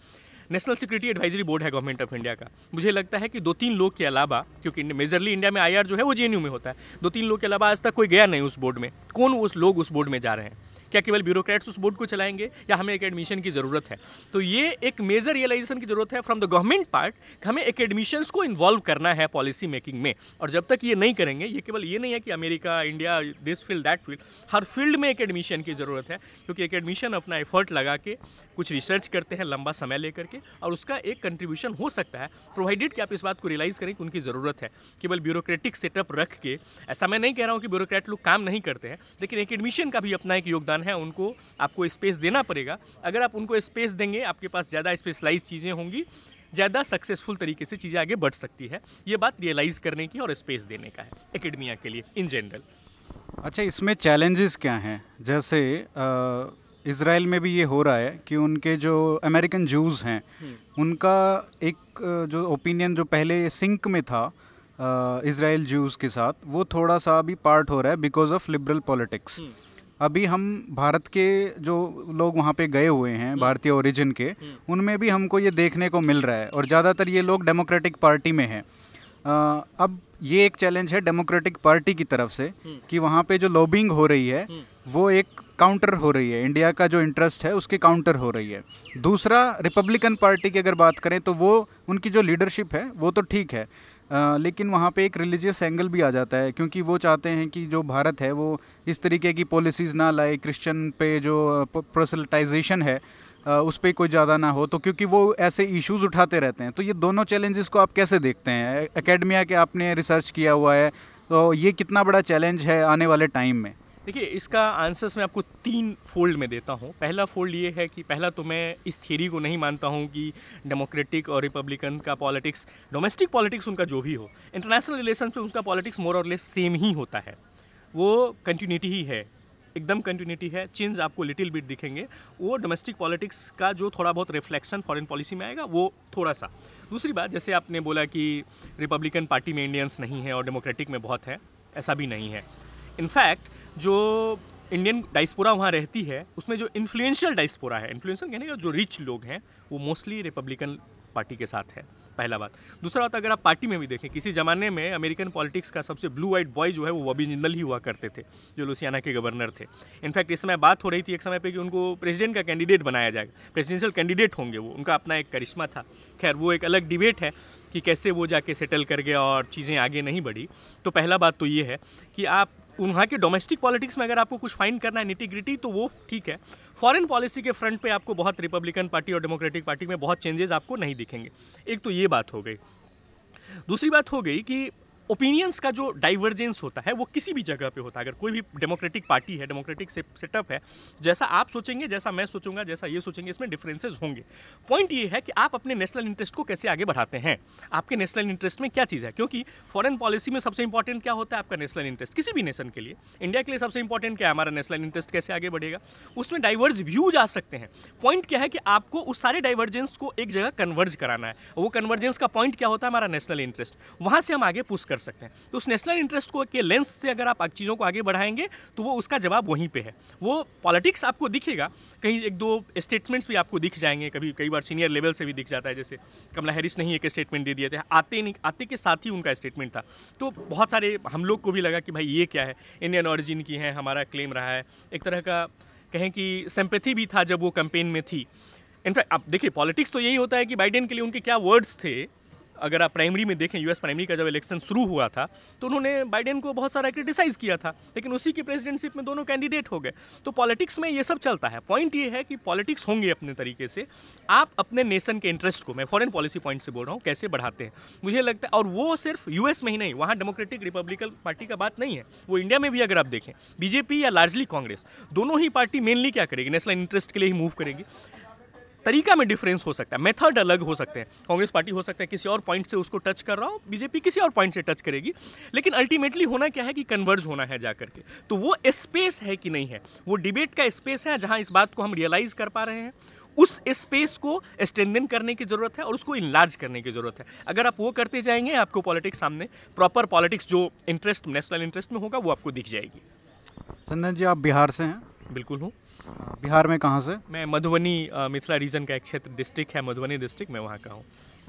नेशनल सिक्योरिटी एडवाइजरी बोर्ड है गवर्नमेंट ऑफ इंडिया का मुझे लगता है कि दो तीन लोग के अलावा क्योंकि मेजरली इंडिया में आईआर जो है वो जेएनयू में होता है दो तीन लोग के अलावा आज तक कोई गया नहीं उस बोर्ड में कौन उस लोग उस बोर्ड में जा रहे हैं क्या केवल ब्यूरोक्रेट्स उस बोर्ड को चलाएंगे या हमें एक एडमिशन की ज़रूरत है तो ये एक मेजर रियलाइजेशन की ज़रूरत है फ्रॉम द गवर्नमेंट पार्ट हमें एक एडमिशन्स को इन्वॉल्व करना है पॉलिसी मेकिंग में और जब तक ये नहीं करेंगे ये केवल ये नहीं है कि America India this field that field हर फील्ड में एक एडमिशन की ज़रूरत है क्योंकि एक एडमिशन अपना एफर्ट लगा के कुछ रिसर्च करते हैं लंबा समय लेकर के और उसका एक कंट्रीब्यूशन हो सकता है प्रोवाइडेड कि आप इस बात को रियलाइज़ करें कि उनकी ज़रूरत है केवल ब्यूरोक्रेटिक सेटअप रख के ऐसा मैं नहीं कह रहा हूँ कि ब्यूरोक्रेट लोग काम नहीं करते हैं लेकिन एक एडमिशन का भी अपना एक योगदान इंसान है उनको आपको स्पेस देना पड़ेगा अगर आप उनको स्पेस देंगे आपके पास ज़्यादा स्पेशलाइज चीज़ें होंगी ज़्यादा सक्सेसफुल तरीके से चीज़ें आगे बढ़ सकती है ये बात रियलाइज़ करने की और स्पेस देने का है एकेडमिया के लिए इन जनरल अच्छा इसमें चैलेंजेस क्या हैं जैसे इसराइल में भी ये हो रहा है कि उनके जो अमेरिकन जूज़ हैं हम्म। उनका एक जो ओपिनियन जो पहले सिंक में था इसराइल जूज़ के साथ वो थोड़ा सा अभी पार्ट हो रहा है बिकॉज ऑफ लिबरल पॉलिटिक्स अभी हम भारत के जो लोग वहाँ पे गए हुए हैं हम्म। भारतीय ओरिजिन के हम्म। उनमें भी हमको ये देखने को मिल रहा है और ज़्यादातर ये लोग डेमोक्रेटिक पार्टी में हैं अब ये एक चैलेंज है डेमोक्रेटिक पार्टी की तरफ से हम्म। कि वहाँ पे जो लॉबिंग हो रही है वो एक काउंटर हो रही है इंडिया का जो इंटरेस्ट है उसके काउंटर हो रही है दूसरा रिपब्लिकन पार्टी की अगर बात करें तो वो उनकी जो लीडरशिप है वो तो ठीक है लेकिन वहाँ पे एक रिलीजियस एंगल भी आ जाता है क्योंकि वो चाहते हैं कि जो भारत है वो इस तरीके की पॉलिसीज़ ना लाए क्रिश्चियन पे जो प्रोसलटाइजेशन है उस पर कोई ज़्यादा ना हो तो क्योंकि वो ऐसे इश्यूज उठाते रहते हैं तो ये दोनों चैलेंजेस को आप कैसे देखते हैं अकेडमिया के आपने रिसर्च किया हुआ है तो ये कितना बड़ा चैलेंज है आने वाले टाइम में देखिए इसका आंसर्स मैं आपको तीन फोल्ड में देता हूँ पहला फोल्ड ये है कि पहला तो मैं इस थियरी को नहीं मानता हूँ कि डेमोक्रेटिक और रिपब्लिकन का पॉलिटिक्स डोमेस्टिक पॉलिटिक्स उनका जो भी हो इंटरनेशनल रिलेशन पर उनका पॉलिटिक्स मोर और लेस सेम ही होता है वो कंटिन्यूटी ही है एकदम कंटिन्यूटी है चेंज आपको लिटिल बिट दिखेंगे वो डोमेस्टिक पॉलिटिक्स का जो थोड़ा बहुत रिफ्लेक्शन फॉरेन पॉलिसी में आएगा वो थोड़ा सा दूसरी बात जैसे आपने बोला कि रिपब्लिकन पार्टी में इंडियंस नहीं है और डेमोक्रेटिक में बहुत है ऐसा भी नहीं है इनफैक्ट जो इंडियन डाइसपोरा वहाँ रहती है उसमें जो इन्फ्लुएंशियल डाइसपोरा है इन्फ्लुएंशियल कहने का जो रिच लोग हैं वो मोस्टली रिपब्लिकन पार्टी के साथ है पहला बात दूसरा बात अगर आप पार्टी में भी देखें किसी ज़माने में अमेरिकन पॉलिटिक्स का सबसे ब्लू वाइट बॉय जो है वो वबी जिंदल ही हुआ करते थे जो लुसियाना के गवर्नर थे इनफैक्ट इस समय बात हो रही थी एक समय पे कि उनको प्रेसिडेंट का कैंडिडेट बनाया जाएगा प्रेसिडेंशियल कैंडिडेट होंगे वो उनका अपना एक करिश्मा था खैर वो एक अलग डिबेट है कि कैसे वो जाके सेटल कर गया और चीज़ें आगे नहीं बढ़ी तो पहला बात तो ये है कि आप वहाँ की डोमेस्टिक पॉलिटिक्स में अगर आपको कुछ फाइंड करना है निटिग्रिटी तो वो ठीक है फॉरेन पॉलिसी के फ्रंट पे आपको बहुत रिपब्लिकन पार्टी और डेमोक्रेटिक पार्टी में बहुत चेंजेस आपको नहीं दिखेंगे एक तो ये बात हो गई दूसरी बात हो गई कि ओपिनियंस का जो डाइवर्जेंस होता है वो किसी भी जगह पे होता है अगर कोई भी डेमोक्रेटिक पार्टी है डेमोक्रेटिक सेटअप है जैसा आप सोचेंगे जैसा मैं सोचूंगा जैसा ये सोचेंगे इसमें डिफरेंसेस होंगे पॉइंट ये है कि आप अपने नेशनल इंटरेस्ट को कैसे आगे बढ़ाते हैं आपके नेशनल इंटरेस्ट में क्या चीज़ है क्योंकि फॉरन पॉलिसी में सबसे इंपॉर्टेंट क्या होता है आपका नेशनल इंटरेस्ट किसी भी नेशन के लिए इंडिया के लिए सबसे इंपॉर्टेंट क्या है हमारा नेशनल इंटरेस्ट कैसे आगे बढ़ेगा उसमें डाइवर्स व्यूज आ सकते हैं पॉइंट क्या है कि आपको उस सारे डाइवर्जेंस को एक जगह कन्वर्ज कराना है वो कन्वर्जेंस का पॉइंट क्या होता है हमारा नेशनल इंटरेस्ट वहाँ से हम आगे पुश सकते हैं तो उस नेशनल इंटरेस्ट को के लेंस से अगर आप चीज़ों को आगे बढ़ाएंगे तो वो उसका जवाब वहीं पर है वो पॉलिटिक्स आपको दिखेगा कहीं एक दो स्टेटमेंट्स भी आपको दिख जाएंगे कभी कई बार सीनियर लेवल से भी दिख जाता है जैसे कमला हैरिस ने ही एक स्टेटमेंट दे दिया था आते नहीं आते के साथ ही उनका स्टेटमेंट था तो बहुत सारे हम लोग को भी लगा कि भाई ये क्या है इंडियन ऑरिजिन की है हमारा क्लेम रहा है एक तरह का कहें कि सेम्पथी भी था जब वो कैंपेन में थी इनफैक्ट आप देखिए पॉलिटिक्स तो यही होता है कि बाइडेन के लिए उनके क्या वर्ड्स थे अगर आप प्राइमरी में देखें यूएस प्राइमरी का जब इलेक्शन शुरू हुआ था तो उन्होंने बाइडेन को बहुत सारा क्रिटिसाइज़ किया था लेकिन उसी की प्रेसिडेंटशिप में दोनों कैंडिडेट हो गए तो पॉलिटिक्स में ये सब चलता है पॉइंट ये है कि पॉलिटिक्स होंगे अपने तरीके से आप अपने नेशन के इंटरेस्ट को मैं फॉरन पॉलिसी पॉइंट से बोल रहा हूँ कैसे बढ़ाते हैं मुझे लगता है और वो सिर्फ यूएस में ही नहीं वहाँ डेमोक्रेटिक रिपब्लिकन पार्टी का बात नहीं है वो इंडिया में भी अगर आप देखें बीजेपी या लार्जली कांग्रेस दोनों ही पार्टी मेनली क्या करेगी नेशनल इंटरेस्ट के लिए ही मूव करेगी तरीका में डिफरेंस हो सकता है मेथड अलग हो सकते हैं कांग्रेस पार्टी हो सकता है किसी और पॉइंट से उसको टच कर रहा हो बीजेपी किसी और पॉइंट से टच करेगी लेकिन अल्टीमेटली होना क्या है कि कन्वर्ज होना है जा करके तो वो स्पेस है कि नहीं है वो डिबेट का स्पेस है जहाँ इस बात को हम रियलाइज़ कर पा रहे हैं उस स्पेस को स्ट्रेंदन करने की ज़रूरत है और उसको इनलार्ज करने की ज़रूरत है अगर आप वो करते जाएंगे आपको पॉलिटिक्स सामने प्रॉपर पॉलिटिक्स जो इंटरेस्ट नेशनल इंटरेस्ट में होगा वो आपको दिख जाएगी चंदन जी आप बिहार से हैं बिल्कुल हूँ बिहार में कहाँ से मैं मधुबनी मिथिला रीजन का एक क्षेत्र डिस्ट्रिक्ट है मधुबनी डिस्ट्रिक्ट मैं वहाँ का हूँ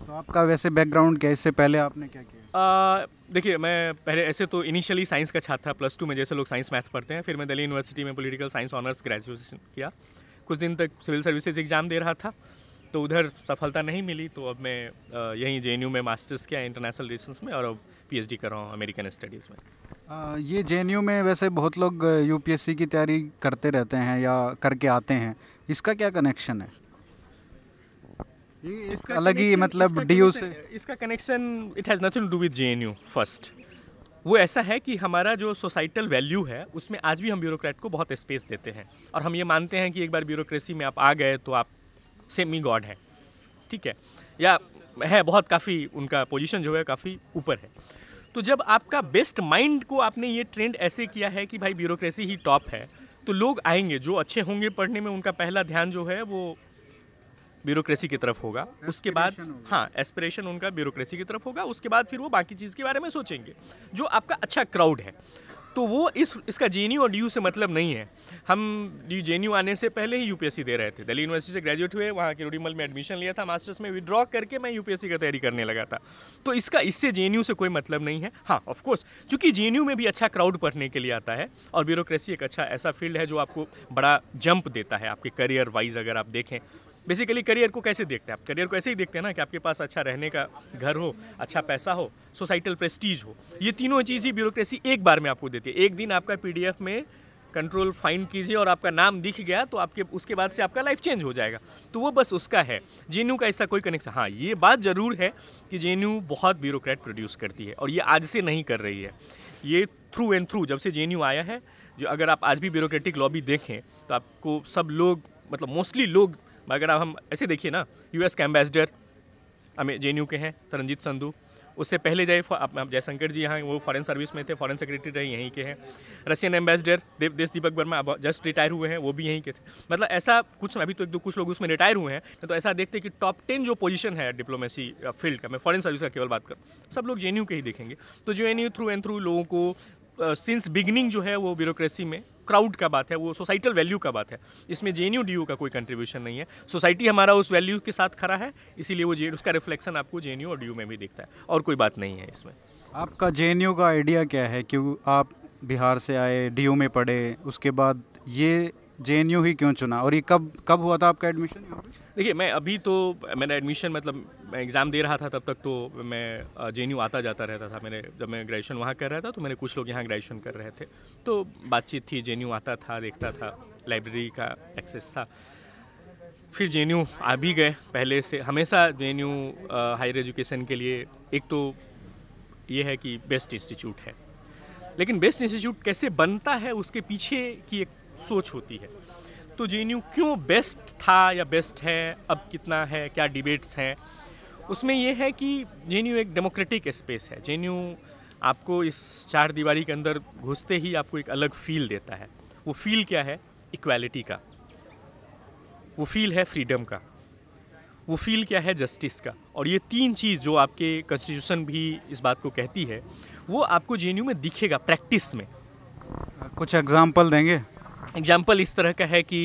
तो आपका वैसे बैकग्राउंड क्या इससे पहले आपने क्या किया देखिए मैं पहले ऐसे तो इनिशियली साइंस का छात्र था प्लस टू में जैसे लोग साइंस मैथ पढ़ते हैं फिर मैं दिल्ली यूनिवर्सिटी में पॉलिटिकल साइंस ऑनर्स ग्रेजुएशन किया कुछ दिन तक सिविल सर्विसेज एग्ज़ाम दे रहा था तो उधर सफलता नहीं मिली तो अब मैं यहीं जे में मास्टर्स किया इंटरनेशनल रिलेशंस में और अब पी कर रहा हूँ अमेरिकन स्टडीज़ में ये जे में वैसे बहुत लोग यू की तैयारी करते रहते हैं या करके आते हैं इसका क्या कनेक्शन है इसका अलग ही मतलब डी से इसका connection it has nothing to do with J first वो ऐसा है कि हमारा जो सोसाइटल वैल्यू है उसमें आज भी हम ब्यूरोक्रेट को बहुत स्पेस देते हैं और हम ये मानते हैं कि एक बार ब्यूरोक्रेसी में आप आ गए तो आप सेमी गॉड है ठीक है या है बहुत काफ़ी उनका पोजीशन जो है काफ़ी ऊपर है तो जब आपका बेस्ट माइंड को आपने ये ट्रेंड ऐसे किया है कि भाई ब्यूरोक्रेसी ही टॉप है तो लोग आएंगे जो अच्छे होंगे पढ़ने में उनका पहला ध्यान जो है वो ब्यूरोक्रेसी की तरफ होगा उसके बाद हाँ एस्पिरेशन उनका ब्यूरोक्रेसी की तरफ होगा उसके बाद फिर वो बाकी चीज़ के बारे में सोचेंगे जो आपका अच्छा क्राउड है तो वो इस इसका जे और डी से मतलब नहीं है हम जे आने से पहले ही यूपीएससी दे रहे थे दिल्ली यूनिवर्सिटी से ग्रेजुएट हुए वहाँ के रूडीमल में एडमिशन लिया था मास्टर्स में विद्रॉ करके मैं यूपीएससी का तैयारी करने लगा था तो इसका इससे जे से कोई मतलब नहीं है हाँ ऑफकोर्स चूँकि जे में भी अच्छा क्राउड पढ़ने के लिए आता है और ब्यूरोक्रेसी एक अच्छा ऐसा फील्ड है जो आपको बड़ा जंप देता है आपके करियर वाइज अगर आप देखें बेसिकली करियर को कैसे देखते हैं आप करियर को ऐसे ही देखते हैं ना कि आपके पास अच्छा रहने का घर हो अच्छा पैसा हो सोसाइटल प्रेस्टीज हो ये तीनों चीज़ ही ब्यूरोक्रेसी एक बार में आपको देती है एक दिन आपका पी में कंट्रोल फाइंड कीजिए और आपका नाम दिख गया तो आपके उसके बाद से आपका लाइफ चेंज हो जाएगा तो वो बस उसका है जे का ऐसा कोई कनेक्शन हाँ ये बात ज़रूर है कि जे बहुत ब्यूरोक्रेट प्रोड्यूस करती है और ये आज से नहीं कर रही है ये थ्रू एंड थ्रू जब से जे आया है जो अगर आप आज भी ब्यूरोक्रेटिक लॉबी देखें तो आपको सब लोग मतलब मोस्टली लोग मगर अब हम ऐसे देखिए ना यूएस के एम्बेसडर हमें जे के हैं तरनजीत संधु उससे पहले जाए जयशंकर जी यहाँ वो फॉरेन सर्विस में थे फॉरेन सेक्रेटरी रहे यहीं के हैं रशियन एम्बेसडर देव देश दीपक वर्मा अब जस्ट रिटायर हुए हैं वो भी यहीं के थे मतलब ऐसा कुछ अभी तो एक दो कुछ लोग उसमें रिटायर हुए हैं तो ऐसा देखते कि टॉप टेन जो पोजीशन है डिप्लोमेसी फील्ड uh, का मैं फॉरेन सर्विस का केवल बात करूँ सब लोग जे के ही देखेंगे तो जे थ्रू एंड थ्रू लोगों को सिंस uh, बिगनिंग जो है वो ब्यूरोक्रेसी में क्राउड का बात है वो सोसाइटल वैल्यू का बात है इसमें जे एन का कोई कंट्रीब्यूशन नहीं है सोसाइटी हमारा उस वैल्यू के साथ खड़ा है इसीलिए वो जे उसका रिफ्लेक्शन आपको जे और डी में भी दिखता है और कोई बात नहीं है इसमें आपका जे का आइडिया क्या है क्यों आप बिहार से आए डी में पढ़े उसके बाद ये जे ही क्यों चुना और ये कब कब हुआ था आपका एडमिशन देखिए मैं अभी तो मैंने एडमिशन मतलब मैं एग्ज़ाम दे रहा था तब तक तो मैं जे आता जाता रहता था मैंने जब मैं ग्रेजुएशन वहाँ कर रहा था तो मेरे कुछ लोग यहाँ ग्रेजुएशन कर रहे थे तो बातचीत थी जे आता था देखता था लाइब्रेरी का एक्सेस था फिर जे आ भी गए पहले से हमेशा जे हायर एजुकेशन के लिए एक तो ये है कि बेस्ट इंस्टीट्यूट है लेकिन बेस्ट इंस्टीट्यूट कैसे बनता है उसके पीछे की एक सोच होती है तो जे क्यों बेस्ट था या बेस्ट है अब कितना है क्या डिबेट्स हैं उसमें यह है कि जे एक डेमोक्रेटिक स्पेस है जे आपको इस चार दीवारी के अंदर घुसते ही आपको एक अलग फील देता है वो फील क्या है इक्वालिटी का वो फील है फ्रीडम का वो फील क्या है जस्टिस का और ये तीन चीज़ जो आपके कॉन्स्टिट्यूशन भी इस बात को कहती है वो आपको जे में दिखेगा प्रैक्टिस में कुछ एग्जाम्पल देंगे एग्जाम्पल इस तरह का है कि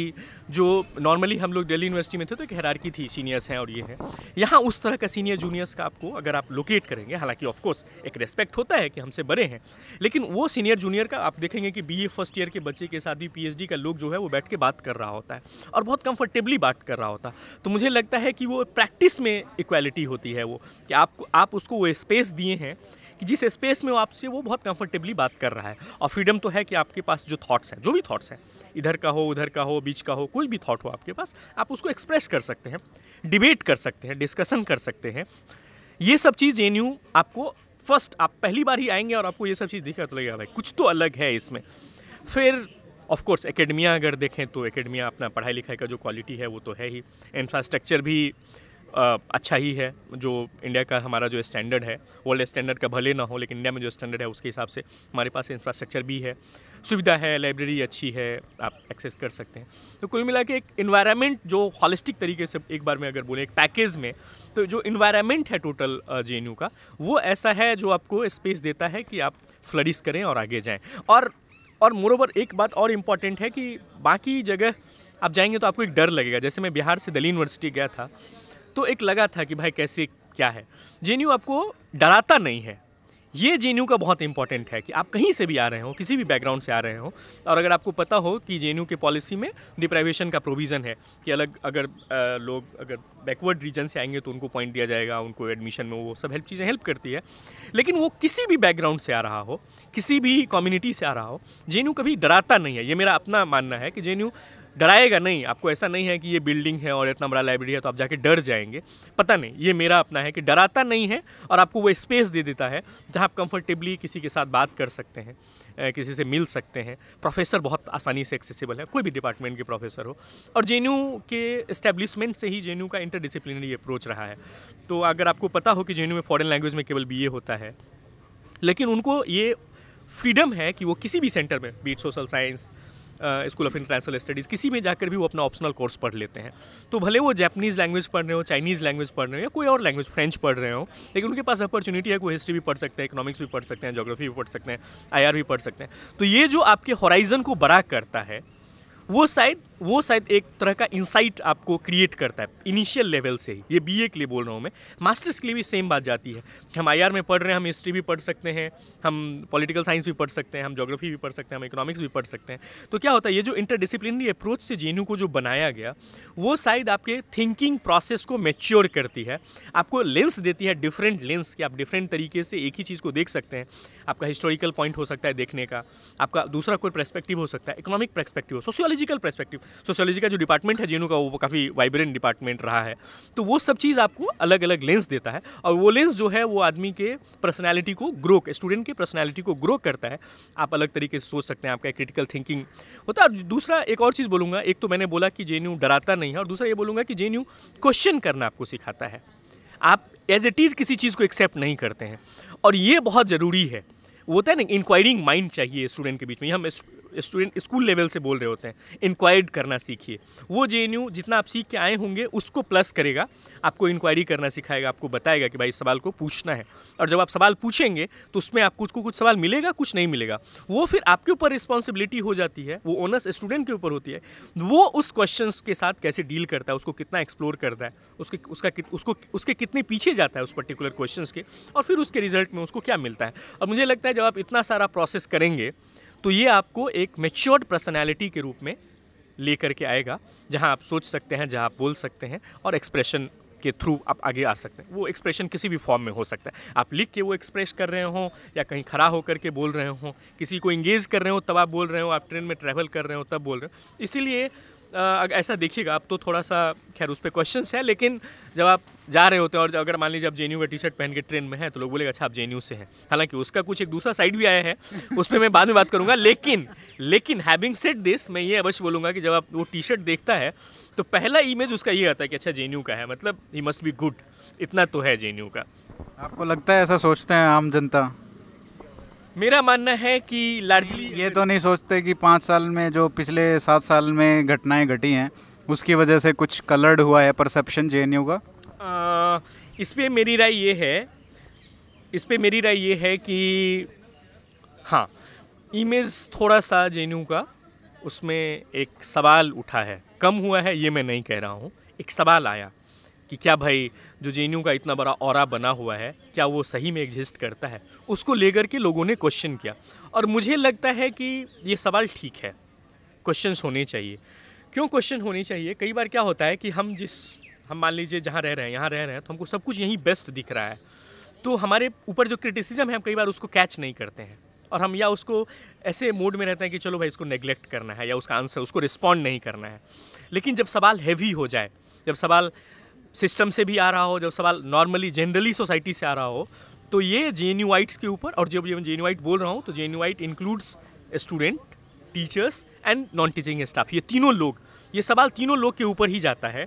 जो नॉर्मली हम लोग दिल्ली यूनिवर्सिटी में थे तो एक हैरारकी थी सीनियर्स हैं और ये हैं यहाँ उस तरह का सीनियर जूनियर्स का आपको अगर आप लोकेट करेंगे हालांकि ऑफकोर्स एक रेस्पेक्ट होता है कि हमसे बड़े हैं लेकिन वो सीनियर जूनियर का आप देखेंगे कि बी फर्स्ट ईयर के बच्चे के साथ भी पी का लोग जो है वो बैठ के बात कर रहा होता है और बहुत कंफर्टेबली बात कर रहा होता है तो मुझे लगता है कि वो प्रैक्टिस में इक्वालिटी होती है वो कि आप आप उसको वो स्पेस दिए हैं कि जिस स्पेस में वो आपसे वो बहुत कंफर्टेबली बात कर रहा है और फ्रीडम तो है कि आपके पास जो थाट्स हैं जो भी थाट्स हैं इधर का हो उधर का हो बीच का हो कोई भी थाट हो आपके पास आप उसको एक्सप्रेस कर सकते हैं डिबेट कर सकते हैं डिस्कसन कर सकते हैं ये सब चीज़ एन आपको फर्स्ट आप पहली बार ही आएंगे और आपको ये सब चीज़ दिखा तो लगेगा भाई कुछ तो अलग है इसमें फिर ऑफ कोर्स एकेडमिया अगर देखें तो एकेडमिया अपना पढ़ाई लिखाई का जो क्वालिटी है वो तो है ही इंफ्रास्ट्रक्चर भी अच्छा ही है जो इंडिया का हमारा जो स्टैंडर्ड है वर्ल्ड स्टैंडर्ड का भले ना हो लेकिन इंडिया में जो स्टैंडर्ड है उसके हिसाब से हमारे पास इंफ्रास्ट्रक्चर भी है सुविधा है लाइब्रेरी अच्छी है आप एक्सेस कर सकते हैं तो कुल मिला के एक इन्वायरमेंट जो हॉलिस्टिक तरीके से एक बार में अगर बोले एक पैकेज में तो जो इन्वायरमेंट है टोटल जे का वो ऐसा है जो आपको स्पेस देता है कि आप फ्लरिश करें और आगे जाएँ और और मोरोबर एक बात और इम्पॉर्टेंट है कि बाकी जगह आप जाएंगे तो आपको एक डर लगेगा जैसे मैं बिहार से दिल्ली यूनिवर्सिटी गया था तो एक लगा था कि भाई कैसे क्या है जे आपको डराता नहीं है ये जे का बहुत इंपॉर्टेंट है कि आप कहीं से भी आ रहे हो किसी भी बैकग्राउंड से आ रहे हो और अगर आपको पता हो कि जे के पॉलिसी में डिप्राइवेशन का प्रोविज़न है कि अलग अगर आ, लोग अगर बैकवर्ड रीजन से आएंगे तो उनको पॉइंट दिया जाएगा उनको एडमिशन में वो सब हेल्प चीज़ें हेल्प करती है लेकिन वो किसी भी बैकग्राउंड से आ रहा हो किसी भी कम्युनिटी से आ रहा हो जे कभी डराता नहीं है ये मेरा अपना मानना है कि जे डराएगा नहीं आपको ऐसा नहीं है कि ये बिल्डिंग है और इतना बड़ा लाइब्रेरी है तो आप जाके डर जाएंगे पता नहीं ये मेरा अपना है कि डराता नहीं है और आपको वो स्पेस दे देता है जहाँ आप कंफर्टेबली किसी के साथ बात कर सकते हैं किसी से मिल सकते हैं प्रोफेसर बहुत आसानी से एक्सेसिबल है कोई भी डिपार्टमेंट के प्रोफेसर हो और जे के इस्टेब्लिशमेंट से ही जे का इंटर अप्रोच रहा है तो अगर आपको पता हो कि जे में फ़ॉरन लैंग्वेज में केवल बी होता है लेकिन उनको ये फ्रीडम है कि वो किसी भी सेंटर में बीट social science school of international studies किसी में जाकर भी वो अपना ऑप्शनल कोर्स पढ़ लेते हैं तो भले वो जैपनीज़ लैंग्वेज पढ़ रहे हो चाइनीज़ लैंग्वेज पढ़ रहे हो या कोई और लैंग्वेज फ्रेंच पढ़ रहे हो लेकिन उनके पास अपॉर्चुनिटी है कोई हिस्ट्री भी पढ़ सकते हैं इकोनॉमिक्स भी पढ़ सकते हैं जोग्राफी भी पढ़ सकते हैं आई भी पढ़ सकते हैं तो ये जो आपके हॉराइज़न को बड़ा करता है वो शायद वो शायद एक तरह का इंसाइट आपको क्रिएट करता है इनिशियल लेवल से ही ये बी के लिए बोल रहा हूँ मैं मास्टर्स के लिए भी सेम बात जाती है हम आई में पढ़ रहे हैं हम हिस्ट्री भी पढ़ सकते हैं हम पॉलिटिकल साइंस भी पढ़ सकते हैं हम जोग्राफी भी पढ़ सकते हैं हम इकोनॉमिक्स भी पढ़ सकते हैं तो क्या होता है ये जो इंटरडिसिप्लिनरी अप्रोच से जे को जो बनाया गया वो शायद आपके थिंकिंग प्रोसेस को मेच्योर करती है आपको लेंस देती है डिफरेंट लेंस कि आप डिफरेंट तरीके से एक ही चीज़ को देख सकते हैं आपका हिस्टोरिकल पॉइंट हो सकता है देखने का आपका दूसरा कोई प्रस्पेक्टिव हो सकता है इकोनॉमिक हो सोशियोलॉजिकल प्रस्पेक्टिव सोशोलॉजी का जो डिपार्टमेंट है जीनू का वो काफ़ी वाइब्रेंट डिपार्टमेंट रहा है तो वो सब चीज़ आपको अलग अलग लेंस देता है और वो लेंस जो है वो आदमी के पर्सनैलिटी को ग्रो स्टूडेंट के पर्सनैलिटी को ग्रो करता है आप अलग तरीके से सोच सकते हैं आपका क्रिटिकल थिंकिंग होता है दूसरा एक और चीज़ बोलूँगा एक तो मैंने बोला कि जे डराता नहीं है और दूसरा ये बोलूँगा कि जे क्वेश्चन करना आपको सिखाता है आप एज इट इज़ किसी चीज़ को एक्सेप्ट नहीं करते हैं और ये बहुत ज़रूरी है वो होता है ना इंक्वायरिंग माइंड चाहिए स्टूडेंट के बीच में हम स्टूडेंट स्कूल लेवल से बोल रहे होते हैं इंक्वायर्ड करना सीखिए वो जे जितना आप सीख के आए होंगे उसको प्लस करेगा आपको इंक्वायरी करना सिखाएगा आपको बताएगा कि भाई सवाल को पूछना है और जब आप सवाल पूछेंगे तो उसमें आपको उसको कुछ सवाल मिलेगा कुछ नहीं मिलेगा वो फिर आपके ऊपर रिस्पॉन्सिबिलिटी हो जाती है वो ऑनर्स स्टूडेंट के ऊपर होती है वो उस क्वेश्चन के साथ कैसे डील करता है उसको कितना एक्सप्लोर करता है उसके उसका उसको उसके कितने पीछे जाता है उस पर्टिकुलर क्वेश्चन के और फिर उसके रिजल्ट में उसको क्या मिलता है और मुझे लगता है जब आप इतना सारा प्रोसेस करेंगे तो ये आपको एक मेच्योर्ड पर्सनैलिटी के रूप में ले करके आएगा जहाँ आप सोच सकते हैं जहाँ आप बोल सकते हैं और एक्सप्रेशन के थ्रू आप आगे आ सकते हैं वो एक्सप्रेशन किसी भी फॉर्म में हो सकता है आप लिख के वो एक्सप्रेस कर रहे हों या कहीं खड़ा होकर के बोल रहे हों किसी को इंगेज कर रहे हो तब आप बोल रहे हो आप ट्रेन में ट्रैवल कर रहे हो तब बोल रहे हो इसीलिए ऐसा देखिएगा आप तो थोड़ा सा खैर उस पर क्वेश्चन है लेकिन जब आप जा रहे होते हैं और अगर मान लीजिए आप जे का टी शर्ट पहन के ट्रेन में हैं तो लोग बोलेगा अच्छा आप जे से हैं हालांकि उसका कुछ एक दूसरा साइड भी आया है उस पर मैं बाद में बात करूंगा लेकिन लेकिन हैविंग सेट दिस मैं ये अवश्य बोलूँगा कि जब आप वो टी शर्ट देखता है तो पहला इमेज उसका ये आता है कि अच्छा जे का है मतलब ही मस्ट बी गुड इतना तो है जे का आपको लगता है ऐसा सोचते हैं आम जनता मेरा मानना है कि लार्जली ये तो नहीं सोचते कि पाँच साल में जो पिछले सात साल में घटनाएं घटी हैं उसकी वजह से कुछ कलर्ड हुआ है परसेप्शन जे का इस पर मेरी राय ये है इस पर मेरी राय ये है कि हाँ इमेज थोड़ा सा जे का उसमें एक सवाल उठा है कम हुआ है ये मैं नहीं कह रहा हूँ एक सवाल आया कि क्या भाई जो जे का इतना बड़ा और बना हुआ है क्या वो सही में एग्जिस्ट करता है उसको लेकर के लोगों ने क्वेश्चन किया और मुझे लगता है कि ये सवाल ठीक है क्वेश्चंस होने चाहिए क्यों क्वेश्चन होने चाहिए कई बार क्या होता है कि हम जिस हम मान लीजिए जहाँ रह रहे हैं यहाँ रह रहे हैं तो हमको सब कुछ यहीं बेस्ट दिख रहा है तो हमारे ऊपर जो क्रिटिसिज्म है हम कई बार उसको कैच नहीं करते हैं और हम या उसको ऐसे मूड में रहते हैं कि चलो भाई इसको नेग्लेक्ट करना है या उसका आंसर उसको रिस्पॉन्ड नहीं करना है लेकिन जब सवाल हैवी हो जाए जब सवाल सिस्टम से भी आ रहा हो जब सवाल नॉर्मली जनरली सोसाइटी से आ रहा हो तो ये जे एन के ऊपर और जब जब जे एन बोल रहा हूँ तो J N includes student teachers and non teaching staff ये तीनों लोग ये सवाल तीनों लोग के ऊपर ही जाता है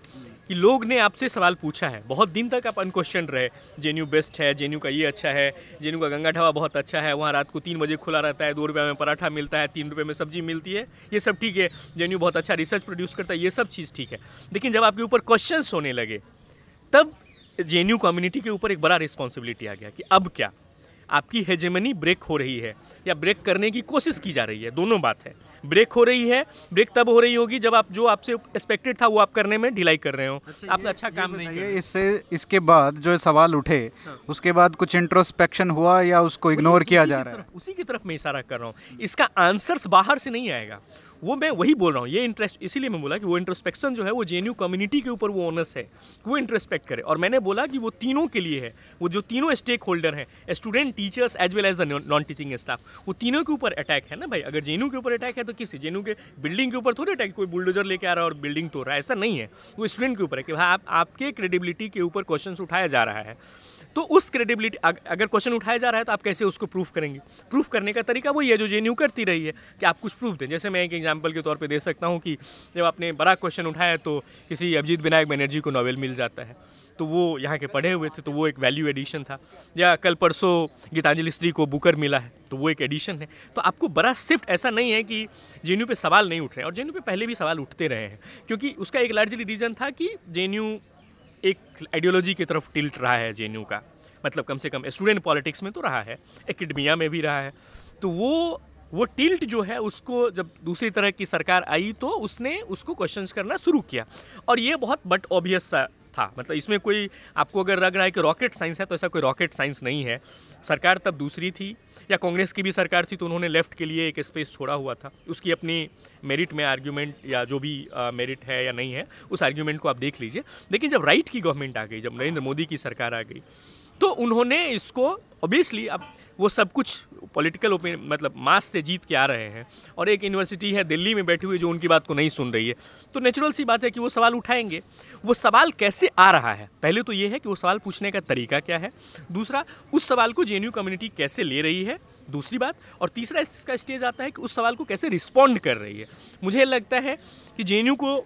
कि लोग ने आपसे सवाल पूछा है बहुत दिन तक आप अनक्वेश्चन रहे जे बेस्ट है जे का ये अच्छा है जे का गंगा ढाबा बहुत अच्छा है वहाँ रात को तीन बजे खुला रहता है दो रुपये में पराठा मिलता है तीन रुपये में सब्जी मिलती है ये सब ठीक है जे बहुत अच्छा रिसर्च प्रोड्यूस करता है ये सब चीज़ ठीक है लेकिन जब आपके ऊपर क्वेश्चन होने लगे तब जे कम्युनिटी के ऊपर एक बड़ा रिस्पॉन्सिबिलिटी आ गया कि अब क्या आपकी हेजेमनी ब्रेक हो रही है या ब्रेक करने की कोशिश की जा रही है दोनों बात है ब्रेक हो रही है ब्रेक तब हो रही होगी जब आप जो आपसे एक्सपेक्टेड था वो आप करने में ढिलाई कर रहे हो अच्छा, आपने अच्छा काम नहीं किया इससे इसके बाद जो सवाल उठे हाँ। उसके बाद कुछ इंट्रोस्पेक्शन हुआ या उसको इग्नोर किया जा रहा है उसी की तरफ मैं इशारा कर रहा हूँ इसका आंसर्स बाहर से नहीं आएगा वो मैं वही बोल रहा हूँ ये इंटरेस्ट इसीलिए मैं बोला कि वो इंट्रोस्पेक्शन जो है वो जे कम्युनिटी के ऊपर वो ऑनर्स है वो इंट्रोस्पेक्ट करे और मैंने बोला कि वो तीनों के लिए है वो जो तीनों स्टेक होल्डर हैं student teachers as well as the non teaching staff वो तीनों के ऊपर अटैक है ना भाई अगर जे के ऊपर अटैक है तो किसी जे के बिल्डिंग के ऊपर थोड़ी अटैक कोई बुलडोजर लेके आ रहा है और बिल्डिंग तोड़ रहा है ऐसा नहीं है वो स्टूडेंट के ऊपर है कि भाई आप आपके क्रेडिबिलिटी के ऊपर क्वेश्चन उठाया जा रहा है तो उस क्रेडिबिलिटी अगर क्वेश्चन उठाया जा रहा है तो आप कैसे उसको प्रूफ करेंगे प्रूफ करने का तरीका वही है जो जे करती रही है कि आप कुछ प्रूफ दें जैसे मैं एक एग्जाम्पल के तौर पर दे सकता हूँ कि जब आपने बड़ा क्वेश्चन उठाया तो किसी अभिजीत विनायक बनर्जी को नॉवल मिल जाता है तो वो यहाँ के पढ़े हुए थे तो वो एक वैल्यू एडिशन था या कल परसों गीतांजलि स्त्री को बुकर मिला है तो वो एक एडिशन है तो आपको बड़ा शिफ्ट ऐसा नहीं है कि जे पे सवाल नहीं उठ रहे हैं और जे पे पहले भी सवाल उठते रहे हैं क्योंकि उसका एक लार्जली रीज़न था कि जे एक आइडियोलॉजी की तरफ टिल्ट रहा है जे का मतलब कम से कम स्टूडेंट पॉलिटिक्स में तो रहा है एकेडमिया में भी रहा है तो वो वो टिल्ट जो है उसको जब दूसरी तरह की सरकार आई तो उसने उसको क्वेश्चन करना शुरू किया और ये बहुत बट ऑबियस सा था मतलब इसमें कोई आपको अगर लग रहा है कि रॉकेट साइंस है तो ऐसा कोई रॉकेट साइंस नहीं है सरकार तब दूसरी थी या कांग्रेस की भी सरकार थी तो उन्होंने लेफ्ट के लिए एक स्पेस छोड़ा हुआ था उसकी अपनी मेरिट में आर्ग्यूमेंट या जो भी मेरिट है या नहीं है उस आर्ग्यूमेंट को आप देख लीजिए लेकिन जब राइट की गवर्नमेंट आ गई जब नरेंद्र मोदी की सरकार आ गई तो उन्होंने इसको ऑब्वियसली अब वो सब कुछ पॉलिटिकल ओपिनियन मतलब मास से जीत के आ रहे हैं और एक यूनिवर्सिटी है दिल्ली में बैठी हुई जो उनकी बात को नहीं सुन रही है तो नेचुरल सी बात है कि वो सवाल उठाएंगे वो सवाल कैसे आ रहा है पहले तो ये है कि वो सवाल पूछने का तरीका क्या है दूसरा उस सवाल को जे कम्युनिटी कैसे ले रही है दूसरी बात और तीसरा इसका स्टेज आता है कि उस सवाल को कैसे रिस्पॉन्ड कर रही है मुझे लगता है कि जे को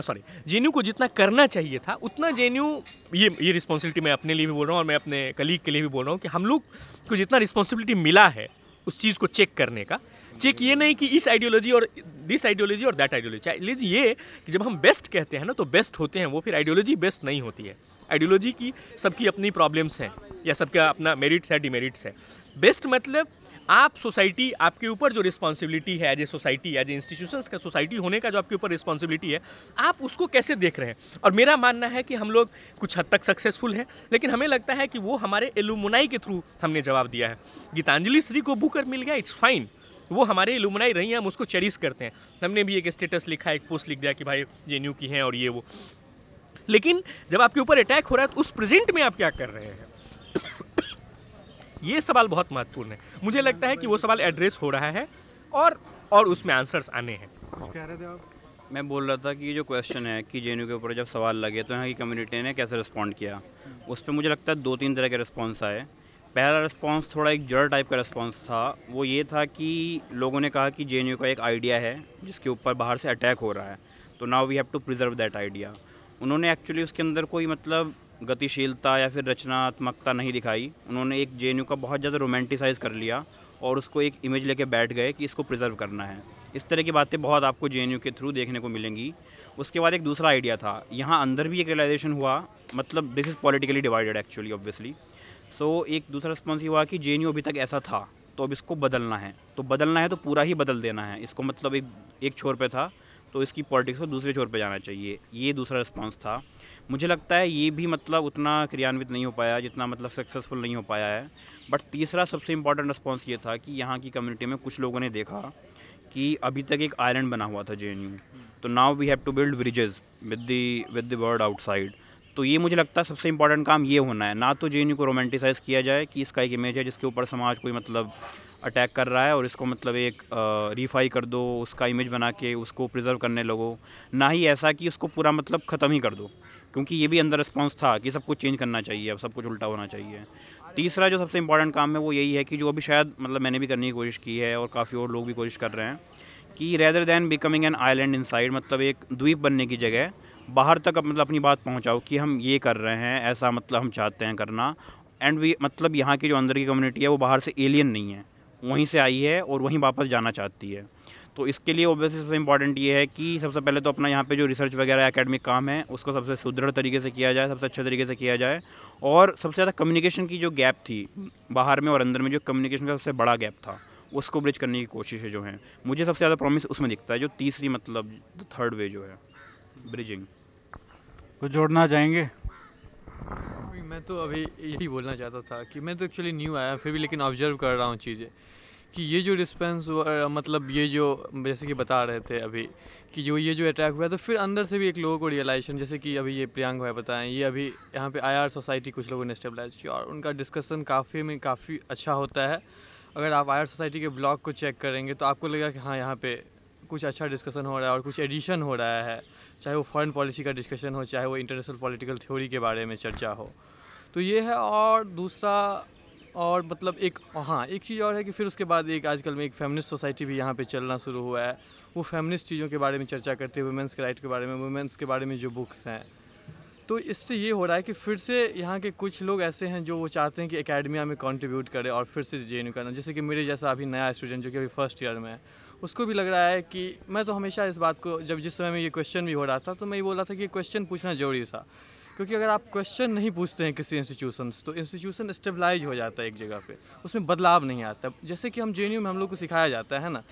सॉरी जे को जितना करना चाहिए था उतना जे ये ये रिस्पॉन्सिबिलिटी मैं अपने लिए भी बोल रहा हूँ और मैं अपने कलीग के लिए भी बोल रहा हूँ कि हम लोग को जितना रिस्पॉन्सिबिलिटी मिला है उस चीज़ को चेक करने का चेक ये नहीं कि इस आइडियोलॉजी और दिस आइडियोलॉजी और दैट आइडियोलॉजी आइडियोलॉजी ये कि जब हम बेस्ट कहते हैं ना तो बेस्ट होते हैं वो फिर आइडियोलॉजी बेस्ट नहीं होती है आइडियोलॉजी की सबकी अपनी प्रॉब्लम्स हैं या सबका अपना मेरिट्स है डिमेरिट्स है बेस्ट मतलब आप सोसाइटी आपके ऊपर जो रिस्पॉन्सिबिलिटी है as a society as a institution का सोसाइटी होने का जो आपके ऊपर रिस्पॉन्सिबिलिटी है आप उसको कैसे देख रहे हैं और मेरा मानना है कि हम लोग कुछ हद तक सक्सेसफुल हैं लेकिन हमें लगता है कि वो हमारे एलुमुनाई के थ्रू हमने जवाब दिया है गीतांजलि श्री को बुकर मिल गया इट्स फाइन वो हमारे एलुमुनाई रही हैं हम उसको चेरिस करते हैं हमने भी एक स्टेटस लिखा एक पोस्ट लिख दिया कि भाई जे की हैं और ये वो लेकिन जब आपके ऊपर अटैक हो रहा है तो उस प्रेजेंट में आप क्या कर रहे हैं ये सवाल बहुत महत्वपूर्ण है मुझे लगता है कि वो सवाल एड्रेस हो रहा है और और उसमें आंसर्स आने हैं कह रहे थे आप मैं बोल रहा था कि ये जो क्वेश्चन है कि जे के ऊपर जब सवाल लगे तो यहाँ की कम्युनिटी ने कैसे रिस्पॉन्ड किया हम्म। उस पर मुझे लगता है दो तीन तरह के रिस्पॉन्स आए पहला रिस्पॉन्स थोड़ा एक जड़ टाइप का रिस्पॉन्स था वो ये था कि लोगों ने कहा कि जे का एक आइडिया है जिसके ऊपर बाहर से अटैक हो रहा है तो now we have to preserve that idea उन्होंने एक्चुअली उसके अंदर कोई मतलब गतिशीलता या फिर रचनात्मकता नहीं दिखाई उन्होंने एक जे का बहुत ज़्यादा रोमांटिसाइज कर लिया और उसको एक इमेज लेके बैठ गए कि इसको प्रिजर्व करना है इस तरह की बातें बहुत आपको जे के थ्रू देखने को मिलेंगी उसके बाद एक दूसरा आइडिया था यहाँ अंदर भी एक रियलाइजेशन हुआ मतलब this is politically divided actually obviously so एक दूसरा रिस्पॉन्स ये हुआ कि जे अभी तक ऐसा था तो अब इसको बदलना है तो बदलना है तो पूरा ही बदल देना है इसको मतलब एक एक छोर पे था तो इसकी पॉलिटिक्स को दूसरे छोर पे जाना चाहिए ये दूसरा रिस्पांस था मुझे लगता है ये भी मतलब उतना क्रियान्वित नहीं हो पाया जितना मतलब सक्सेसफुल नहीं हो पाया है बट तीसरा सबसे इम्पॉर्टेंट रिस्पॉन्स ये था कि यहाँ की कम्युनिटी में कुछ लोगों ने देखा कि अभी तक एक आयलैंड बना हुआ था जे तो now we have to build bridges with the with the world outside तो ये मुझे लगता है सबसे इंपॉर्टेंट काम ये होना है ना तो जे को रोमांटिसाइज़ किया जाए कि इसका एक इमेज है जिसके ऊपर समाज कोई मतलब अटैक कर रहा है और इसको मतलब एक रिफाई कर दो उसका इमेज बना के उसको प्रिजर्व करने लगो ना ही ऐसा कि उसको पूरा मतलब ख़त्म ही कर दो क्योंकि ये भी अंदर रिस्पॉन्स था कि सब कुछ चेंज करना चाहिए अब सब कुछ उल्टा होना चाहिए तीसरा जो सबसे इम्पॉर्टेंट काम है वो यही है कि जो अभी शायद मतलब मैंने भी करने की कोशिश की है और काफ़ी और लोग भी कोशिश कर रहे हैं कि rather than becoming an island in मतलब एक द्वीप बनने की जगह बाहर तक मतलब अपनी बात पहुंचाओ कि हम ये कर रहे हैं ऐसा मतलब हम चाहते हैं करना एंड वी मतलब यहाँ की जो अंदर की कम्युनिटी है वो बाहर से एलियन नहीं है वहीं से आई है और वहीं वापस जाना चाहती है तो इसके लिए ओबियसली सबसे इंपॉर्टेंट ये है कि सबसे पहले तो अपना यहाँ पे जो रिसर्च वगैरह एकेडमिक काम है उसको सबसे सुदृढ़ तरीके से किया जाए सबसे अच्छे तरीके से किया जाए और सबसे ज़्यादा कम्युनिकेशन की जो गैप थी बाहर में और अंदर में जो कम्युनिकेशन का सबसे बड़ा गैप था उसको ब्रिज करने की कोशिशें जो हैं मुझे सबसे ज़्यादा प्रॉमिस उसमें दिखता है जो तीसरी मतलब थर्ड वे जो है ब्रिजिंग कुछ जोड़ना चाहेंगे मैं तो अभी यही बोलना चाहता था कि मैं तो एक्चुअली न्यू आया फिर भी लेकिन ऑब्जर्व कर रहा हूँ चीज़ें कि ये जो रिस्पॉन्स मतलब ये जो जैसे कि बता रहे थे अभी कि जो ये जो अटैक हुआ तो फिर अंदर से भी एक लोगों को रियलाइजेशन जैसे कि अभी ये प्रियांक भाई बताएं ये अभी यहाँ पे आईआर सोसाइटी कुछ लोगों ने स्टेबलाइज किया और उनका डिस्कशन काफ़ी में काफ़ी अच्छा होता है अगर आप आई सोसाइटी के ब्लॉग को चेक करेंगे तो आपको लगेगा कि हाँ यहाँ पर कुछ अच्छा डिस्कशन हो रहा है और कुछ एडिशन हो रहा है चाहे वो फॉरन पॉलिसी का डिस्कशन हो चाहे वो इंटरनेशनल पॉलिटिकल थ्योरी के बारे में चर्चा हो तो ये है और दूसरा और मतलब एक हाँ एक चीज़ और है कि फिर उसके बाद एक आजकल में एक फेमिनिस्ट सोसाइटी भी यहाँ पे चलना शुरू हुआ है वो फेमिनिस्ट चीज़ों के बारे में चर्चा करते हैं वुमेंस के राइट के बारे में वुमेंस के बारे में जो बुक्स हैं तो इससे ये हो रहा है कि फिर से यहाँ के कुछ लोग ऐसे हैं जो वो चाहते हैं कि एकेडमिया में कंट्रीब्यूट करें और फिर से जे करना जैसे कि मेरे जैसा अभी नया स्टूडेंट जो कि अभी फर्स्ट ईयर में है उसको भी लग रहा है कि मैं तो हमेशा इस बात को जब जिस समय में ये क्वेश्चन भी हो रहा था तो मैं ये बोल रहा था कि क्वेश्चन पूछना ज़रूरी था क्योंकि अगर आप क्वेश्चन नहीं पूछते हैं किसी से तो इंस्टीट्यूशन स्टेबलाइज हो जाता है एक जगह पे उसमें बदलाव नहीं आता जैसे कि हम जे में हम लोग को सिखाया जाता है ना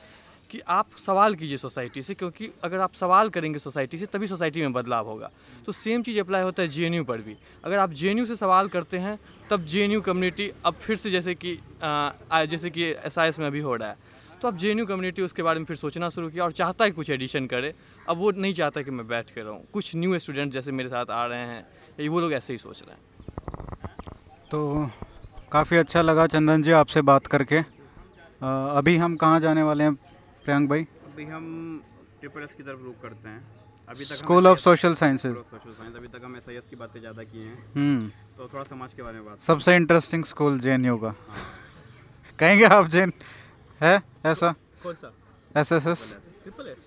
कि आप सवाल कीजिए सोसाइटी से क्योंकि अगर आप सवाल करेंगे सोसाइटी से तभी सोसाइटी में बदलाव होगा तो सेम चीज़ अप्लाई होता है जे पर भी अगर आप जे से सवाल करते हैं तब जे कम्युनिटी अब फिर से जैसे कि आ, जैसे कि एस में अभी हो रहा है तो अब जे कम्युनिटी उसके बारे में फिर सोचना शुरू किया और चाहता है कुछ एडिशन करे अब वो नहीं चाहता कि मैं बैठ के रहूँ कुछ न्यू स्टूडेंट जैसे मेरे साथ आ रहे हैं ये वो लोग ऐसे ही सोच रहे हैं तो काफ़ी अच्छा लगा चंदन जी आपसे बात करके आ, अभी हम कहाँ जाने वाले हैं प्रियंक भाई अभी हम ट्रिपल एस की तरफ रुक करते हैं अभी तक स्कूल ऑफ सोशल साइंस अभी तक हम एस की बातें ज़्यादा किए हैं हम्म। तो थोड़ा समाज के बारे में बात सबसे इंटरेस्टिंग स्कूल जे एन होगा कहेंगे आप जैन है ऐसा कौन सा S S S triple S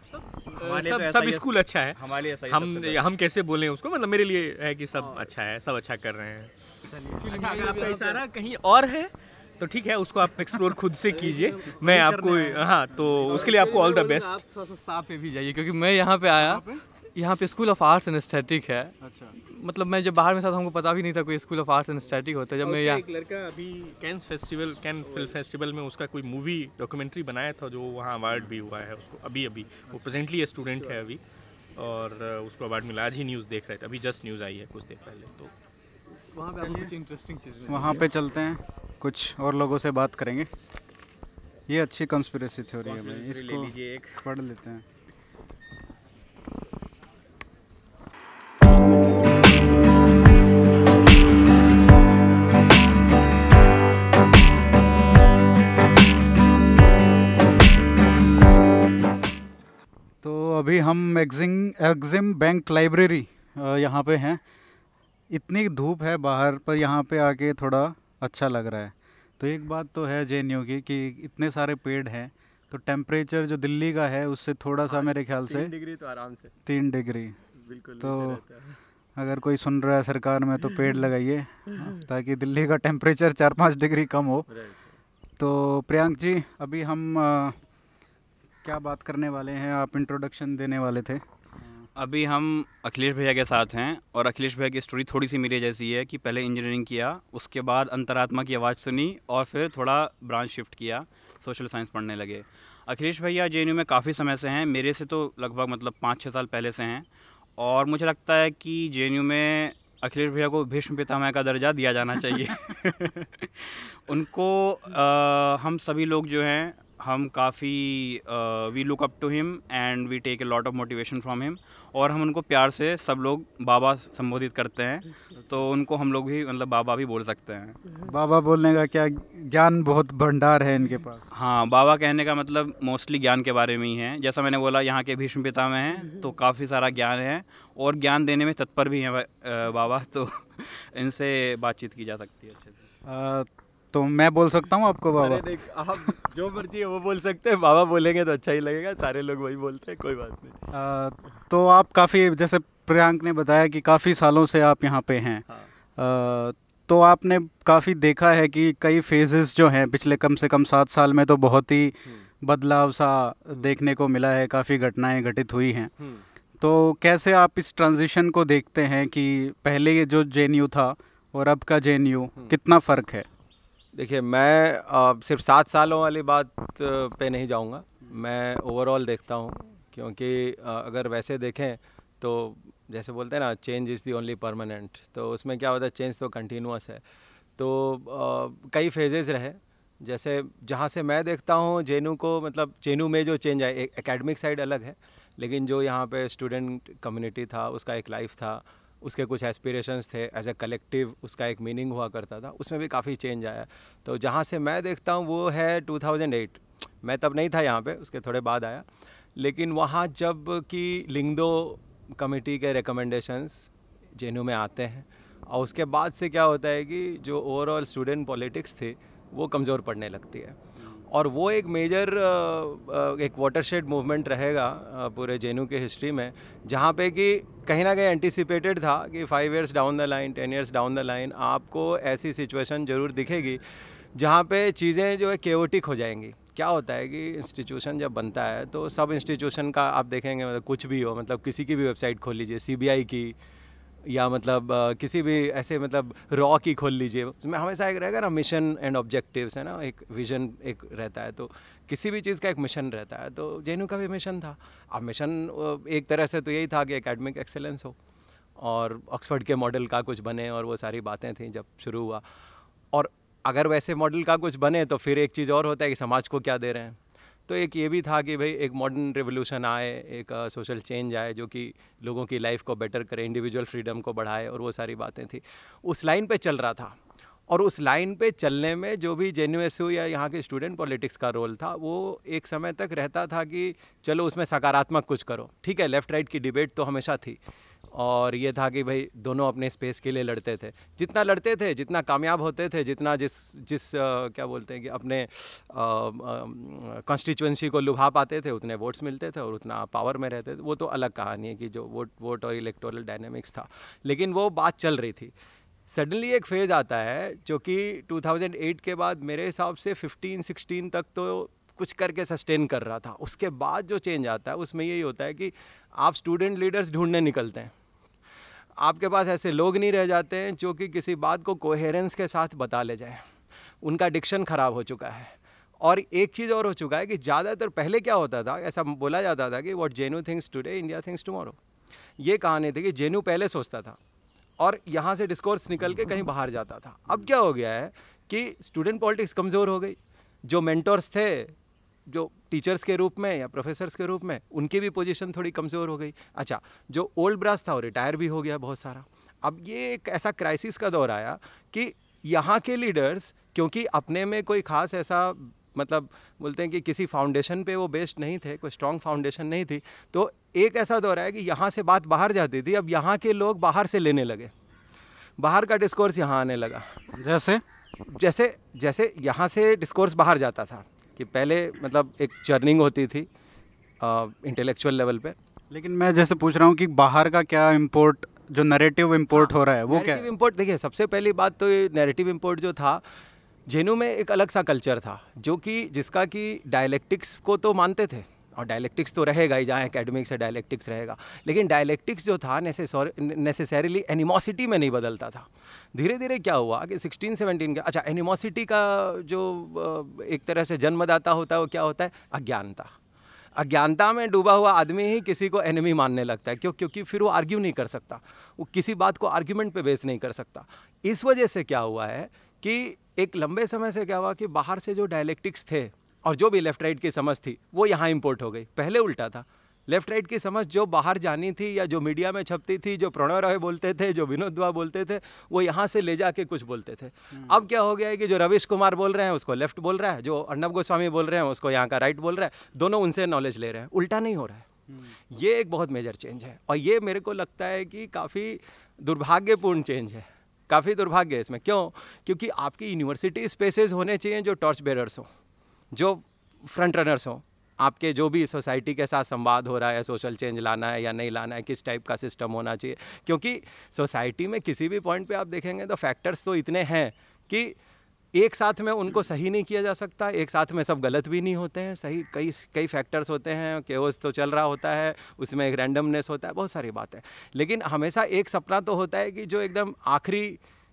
सब तो सब स्कूल अच्छा है हमारे लिए हम हम कैसे बोले उसको मतलब मेरे लिए है कि सब हाँ। अच्छा है सब अच्छा कर रहे हैं अच्छा, अच्छा अगर आपका इशारा कहीं और है तो ठीक है उसको आप एक्सप्लोर खुद से कीजिए मैं आपको हाँ तो उसके लिए आपको ऑल द बेस्ट आप थोड़ा सा पे भी जाइए क्योंकि मैं यहाँ पे आया यहाँ पे school of arts and aesthetics है अच्छा मतलब मैं जब बाहर में था तो हमको पता भी नहीं था कोई school of arts and aesthetics होता है जब मैं यहाँ एक लड़का अभी Cannes festival Cannes film festival में उसका कोई मूवी डॉक्यूमेंट्री बनाया था जो वहाँ अवार्ड भी हुआ है उसको अभी अभी वो प्रेजेंटली स्टूडेंट है अभी और उसको अवार्ड मिला आज ही न्यूज़ देख रहे थे अभी जस्ट न्यूज़ आई है कुछ देर पहले तो वहाँ पे कुछ इंटरेस्टिंग चीज़ वहाँ पे चलते हैं कुछ और लोगों से बात करेंगे ये अच्छी कंस्पिरेसी थ्योरी है भाई इसको पढ़ लेते हैं अभी हम एग्जिम एग्जिम बैंक लाइब्रेरी यहाँ पे हैं इतनी धूप है बाहर पर यहाँ पे आके थोड़ा अच्छा लग रहा है तो एक बात तो है जे की कि इतने सारे पेड़ हैं तो टेम्परेचर जो दिल्ली का है उससे थोड़ा सा हाँ, मेरे ख्याल से डिग्री तो आराम से तीन डिग्री बिल्कुल तो अगर कोई सुन रहा है सरकार में तो पेड़ लगाइए हाँ, ताकि दिल्ली का टेम्परेचर चार पाँच डिग्री कम हो तो प्रियांक जी अभी हम क्या बात करने वाले हैं आप इंट्रोडक्शन देने वाले थे अभी हम अखिलेश भैया के साथ हैं और अखिलेश भैया की स्टोरी थोड़ी सी मेरे जैसी है कि पहले इंजीनियरिंग किया उसके बाद अंतरात्मा की आवाज़ सुनी और फिर थोड़ा ब्रांच शिफ्ट किया सोशल साइंस पढ़ने लगे अखिलेश भैया जे में काफ़ी समय से हैं मेरे से तो लगभग मतलब पाँच छः साल पहले से हैं और मुझे लगता है कि जे में अखिलेश भैया को भीष्म पितामह का दर्जा दिया जाना चाहिए उनको आ, हम सभी लोग जो हैं हम काफ़ी we look up to him and we take a lot of motivation from him और हम उनको प्यार से सब लोग बाबा संबोधित करते हैं तो उनको हम लोग भी मतलब बाबा भी बोल सकते हैं बाबा बोलने का क्या ज्ञान बहुत भंडार है इनके पास हाँ बाबा कहने का मतलब मोस्टली ज्ञान के बारे में ही है जैसा मैंने बोला यहाँ के भीष्म पिता में हैं तो काफ़ी सारा ज्ञान है और ज्ञान देने में तत्पर भी हैं बाबा तो इनसे बातचीत की जा सकती है अच्छे से तो मैं बोल सकता हूँ आपको बाबा आप जो मर्जी है वो बोल सकते हैं बाबा बोलेंगे तो अच्छा ही लगेगा सारे लोग वही बोलते हैं कोई बात नहीं आ, तो आप काफ़ी जैसे प्रियांक ने बताया कि काफ़ी सालों से आप यहाँ पे हैं हाँ। आ, तो आपने काफ़ी देखा है कि कई फेजेस जो हैं पिछले कम से कम सात साल में तो बहुत ही हम्म। बदलाव सा देखने को मिला है काफ़ी घटनाएं घटित हुई हैं हम्म। तो कैसे आप इस ट्रांजिशन को देखते हैं कि पहले जो जे था और अब का जे हम्म। कितना फ़र्क है देखिए मैं सिर्फ सात सालों वाली बात पे नहीं जाऊंगा मैं ओवरऑल देखता हूं क्योंकि अगर वैसे देखें तो जैसे बोलते हैं ना change is the only permanent तो उसमें क्या होता है चेंज तो कंटिन्यूस है तो आ, कई फेजेज़ रहे जैसे जहाँ से मैं देखता हूँ जेनू को मतलब जेनू में जो चेंज आए एकेडमिक साइड अलग है लेकिन जो यहाँ पे स्टूडेंट कम्युनिटी था उसका एक लाइफ था उसके कुछ एस्पिरेशंस थे एज ए कलेक्टिव उसका एक मीनिंग हुआ करता था उसमें भी काफ़ी चेंज आया तो जहाँ से मैं देखता हूँ वो है 2008 मैं तब नहीं था यहाँ पे उसके थोड़े बाद आया लेकिन वहाँ जब कि लिंगदो कमेटी के रिकमेंडेशंस जे में आते हैं और उसके बाद से क्या होता है कि जो ओवरऑल स्टूडेंट पॉलिटिक्स थी वो कमज़ोर पड़ने लगती है और वो एक मेजर एक वाटरशेड मूवमेंट रहेगा पूरे जेनू के हिस्ट्री में जहाँ पे कि कहीं ना कहीं एंटिसिपेटेड था कि five years down the line ten years down the line आपको ऐसी सिचुएशन ज़रूर दिखेगी जहाँ पे चीज़ें जो है केओटिक हो जाएंगी क्या होता है कि इंस्टीट्यूशन जब बनता है तो सब इंस्टीट्यूशन का आप देखेंगे मतलब कुछ भी हो मतलब किसी की भी वेबसाइट खोल लीजिए सीबीआई की या मतलब किसी भी ऐसे मतलब रॉ की खोल लीजिए उसमें हमेशा एक रहेगा ना मिशन एंड ऑब्जेक्टिव्स है ना एक विजन एक रहता है तो किसी भी चीज़ का एक मिशन रहता है तो जे का भी मिशन था अब मिशन एक तरह से तो यही था कि एकेडमिक एक्सेलेंस हो और ऑक्सफर्ड के मॉडल का कुछ बने और वो सारी बातें थी जब शुरू हुआ और अगर वैसे मॉडल का कुछ बने तो फिर एक चीज़ और होता है कि समाज को क्या दे रहे हैं तो एक ये भी था कि भाई एक मॉडर्न रिवोल्यूशन आए एक सोशल चेंज आए जो कि लोगों की लाइफ को बेटर करे इंडिविजुअल फ्रीडम को बढ़ाए और वो सारी बातें थी उस लाइन पे चल रहा था और उस लाइन पे चलने में जो भी जेन या यहाँ के स्टूडेंट पॉलिटिक्स का रोल था वो एक समय तक रहता था कि चलो उसमें सकारात्मक कुछ करो ठीक है लेफ़्ट राइट की डिबेट तो हमेशा थी और ये था कि भाई दोनों अपने स्पेस के लिए लड़ते थे जितना लड़ते थे जितना कामयाब होते थे जितना जिस जिस आ, क्या बोलते हैं कि अपने कॉन्स्टिट्यूंसी को लुभा पाते थे उतने वोट्स मिलते थे और उतना पावर में रहते थे वो तो अलग कहानी है कि जो वोट वोट और इलेक्टोरल डायनेमिक्स था लेकिन वो बात चल रही थी सडनली एक फेज़ आता है जो कि 2008 के बाद मेरे हिसाब से 15 16 तक तो कुछ करके सस्टेन कर रहा था उसके बाद जो चेंज आता है उसमें यही होता है कि आप स्टूडेंट लीडर्स ढूंढने निकलते हैं आपके पास ऐसे लोग नहीं रह जाते हैं जो कि किसी बात को कोहेरेंस के साथ बता ले जाएं उनका डिक्शन ख़राब हो चुका है और एक चीज़ और हो चुका है कि ज़्यादातर पहले क्या होता था ऐसा बोला जाता था कि what JNU thinks today India thinks tomorrow ये कहानी थी कि जेनू पहले सोचता था और यहाँ से डिस्कोर्स निकल के कहीं बाहर जाता था अब क्या हो गया है कि स्टूडेंट पॉलिटिक्स कमज़ोर हो गई जो मेंटर्स थे जो टीचर्स के रूप में या प्रोफेसर्स के रूप में उनकी भी पोजीशन थोड़ी कमज़ोर हो गई अच्छा जो ओल्ड ब्रास था वो रिटायर भी हो गया बहुत सारा अब ये एक ऐसा क्राइसिस का दौर आया कि यहाँ के लीडर्स क्योंकि अपने में कोई ख़ास ऐसा मतलब बोलते हैं कि किसी फाउंडेशन पे वो बेस्ड नहीं थे कोई स्ट्रॉन्ग फाउंडेशन नहीं थी तो एक ऐसा दौर है कि यहाँ से बात बाहर जाती थी अब यहाँ के लोग बाहर से लेने लगे बाहर का डिस्कोर्स यहाँ आने लगा जैसे जैसे जैसे यहाँ से डिस्कोर्स बाहर जाता था कि पहले मतलब एक चर्निंग होती थी इंटेलेक्चुअल लेवल पे लेकिन मैं जैसे पूछ रहा हूँ कि बाहर का क्या इम्पोर्ट जो नरेटिव इम्पोर्ट हाँ, हो रहा है वो क्या इम्पोर्ट देखिए सबसे पहली बात तो ये नरेटिव इम्पोर्ट जो था जेनू में एक अलग सा कल्चर था जो कि जिसका कि डायलेक्टिक्स को तो मानते थे और डायलेक्टिक्स तो रहेगा ही जहाँ एकेडमिक्स से डायलेक्टिक्स रहेगा लेकिन डायलेक्टिक्स जो था नेसेसरीली एनिमोसिटी में नहीं बदलता था धीरे धीरे क्या हुआ कि सिक्सटीन सेवनटीन का अच्छा एनिमोसिटी का जो एक तरह से जन्मदाता होता है वो क्या होता है अज्ञानता अज्ञानता में डूबा हुआ आदमी ही किसी को एनिमी मानने लगता है क्यों क्योंकि फिर वो आर्ग्यू नहीं कर सकता वो किसी बात को आर्ग्यूमेंट पे बेस नहीं कर सकता इस वजह से क्या हुआ है कि एक लंबे समय से क्या हुआ कि बाहर से जो डायलेक्टिक्स थे और जो भी लेफ्ट राइट की समझ थी वो यहाँ इम्पोर्ट हो गई पहले उल्टा था लेफ्ट राइट की समझ जो बाहर जानी थी या जो मीडिया में छपती थी जो प्रणव रॉय बोलते थे जो विनोद दुआ बोलते थे वो यहाँ से ले जाके कुछ बोलते थे हम्म। अब क्या हो गया है कि जो रविश कुमार बोल रहे हैं उसको लेफ्ट बोल रहा है जो अर्णब गोस्वामी बोल रहे हैं उसको यहाँ का राइट बोल रहा है दोनों उनसे नॉलेज ले रहे हैं उल्टा नहीं हो रहा है हम्म। ये एक बहुत मेजर चेंज है और ये मेरे को लगता है कि काफ़ी दुर्भाग्यपूर्ण चेंज है काफ़ी दुर्भाग्य है इसमें क्यों क्योंकि आपकी यूनिवर्सिटी स्पेसेस होने चाहिए जो टॉर्च बेरर्स हों जो फ्रंट रनर्स हों आपके जो भी सोसाइटी के साथ संवाद हो रहा है सोशल चेंज लाना है या नहीं लाना है किस टाइप का सिस्टम होना चाहिए क्योंकि सोसाइटी में किसी भी पॉइंट पे आप देखेंगे तो फैक्टर्स तो इतने हैं कि एक साथ में उनको सही नहीं किया जा सकता एक साथ में सब गलत भी नहीं होते हैं सही कई कई फैक्टर्स होते हैं केवस तो चल रहा होता है उसमें एक रैंडमनेस होता है बहुत सारी बात है लेकिन हमेशा एक सपना तो होता है कि जो एकदम आखिरी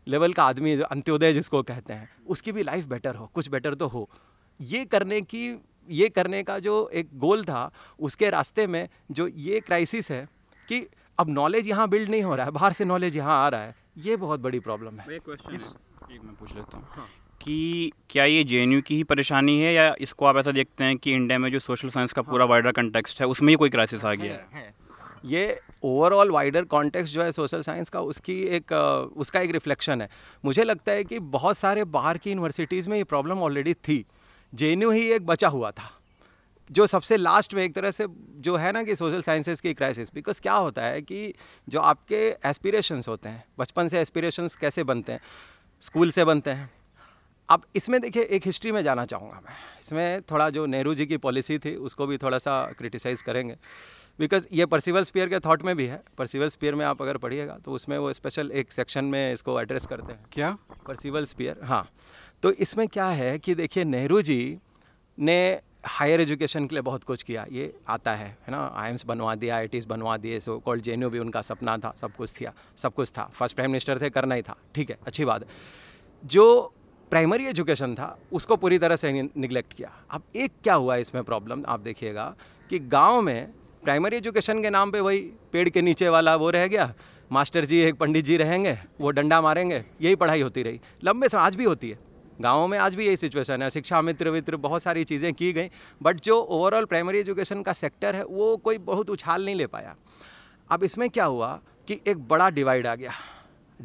लेवल का आदमी अंत्योदय जिसको कहते हैं उसकी भी लाइफ बेटर हो कुछ बेटर तो हो ये करने की ये करने का जो एक गोल था उसके रास्ते में जो ये क्राइसिस है कि अब नॉलेज यहाँ बिल्ड नहीं हो रहा है बाहर से नॉलेज यहाँ आ रहा है ये बहुत बड़ी प्रॉब्लम है एक क्वेश्चन मैं पूछ लेता हूँ हाँ। कि क्या ये जे की ही परेशानी है या इसको आप ऐसा देखते हैं कि इंडिया में जो सोशल साइंस का पूरा वाइडर हाँ। कंटेक्सट है उसमें ही कोई क्राइसिस आ गया है, है। ये ओवरऑल वाइडर कॉन्टेक्स्ट जो है सोशल साइंस का उसकी एक उसका एक रिफ्लेक्शन है मुझे लगता है कि बहुत सारे बाहर की यूनिवर्सिटीज़ में ये प्रॉब्लम ऑलरेडी थी जे ही एक बचा हुआ था जो सबसे लास्ट में एक तरह से जो है ना कि सोशल साइंसेज की क्राइसिस बिकॉज क्या होता है कि जो आपके एस्पिरेशंस होते हैं बचपन से एस्पिरेशंस कैसे बनते हैं स्कूल से बनते हैं अब इसमें देखिए एक हिस्ट्री में जाना चाहूँगा मैं इसमें थोड़ा जो नेहरू जी की पॉलिसी थी उसको भी थोड़ा सा क्रिटिसाइज़ करेंगे बिकॉज ये परसिवल स्पियर के थॉट में भी है परसिवल स्पियर में आप अगर पढ़िएगा तो उसमें वो स्पेशल एक सेक्शन में इसको एड्रेस करते हैं क्या परसिवल स्पियर हाँ तो इसमें क्या है कि देखिए नेहरू जी ने हायर एजुकेशन के लिए बहुत कुछ किया ये आता है है ना एम्स बनवा दिया आई बनवा दिए सो कॉल्ड जे भी उनका सपना था सब कुछ था सब कुछ था फर्स्ट प्राइम मिनिस्टर थे करना ही था ठीक है अच्छी बात है जो प्राइमरी एजुकेशन था उसको पूरी तरह से निगलेक्ट किया अब एक क्या हुआ इसमें प्रॉब्लम आप देखिएगा कि गांव में प्राइमरी एजुकेशन के नाम पे वही पेड़ के नीचे वाला वो रह गया मास्टर जी एक पंडित जी रहेंगे वो डंडा मारेंगे यही पढ़ाई होती रही लंबे समय आज भी होती है गाँव में आज भी यही सिचुएशन है शिक्षा मित्र वित्र बहुत सारी चीज़ें की गई बट जो ओवरऑल प्राइमरी एजुकेशन का सेक्टर है वो कोई बहुत उछाल नहीं ले पाया अब इसमें क्या हुआ कि एक बड़ा डिवाइड आ गया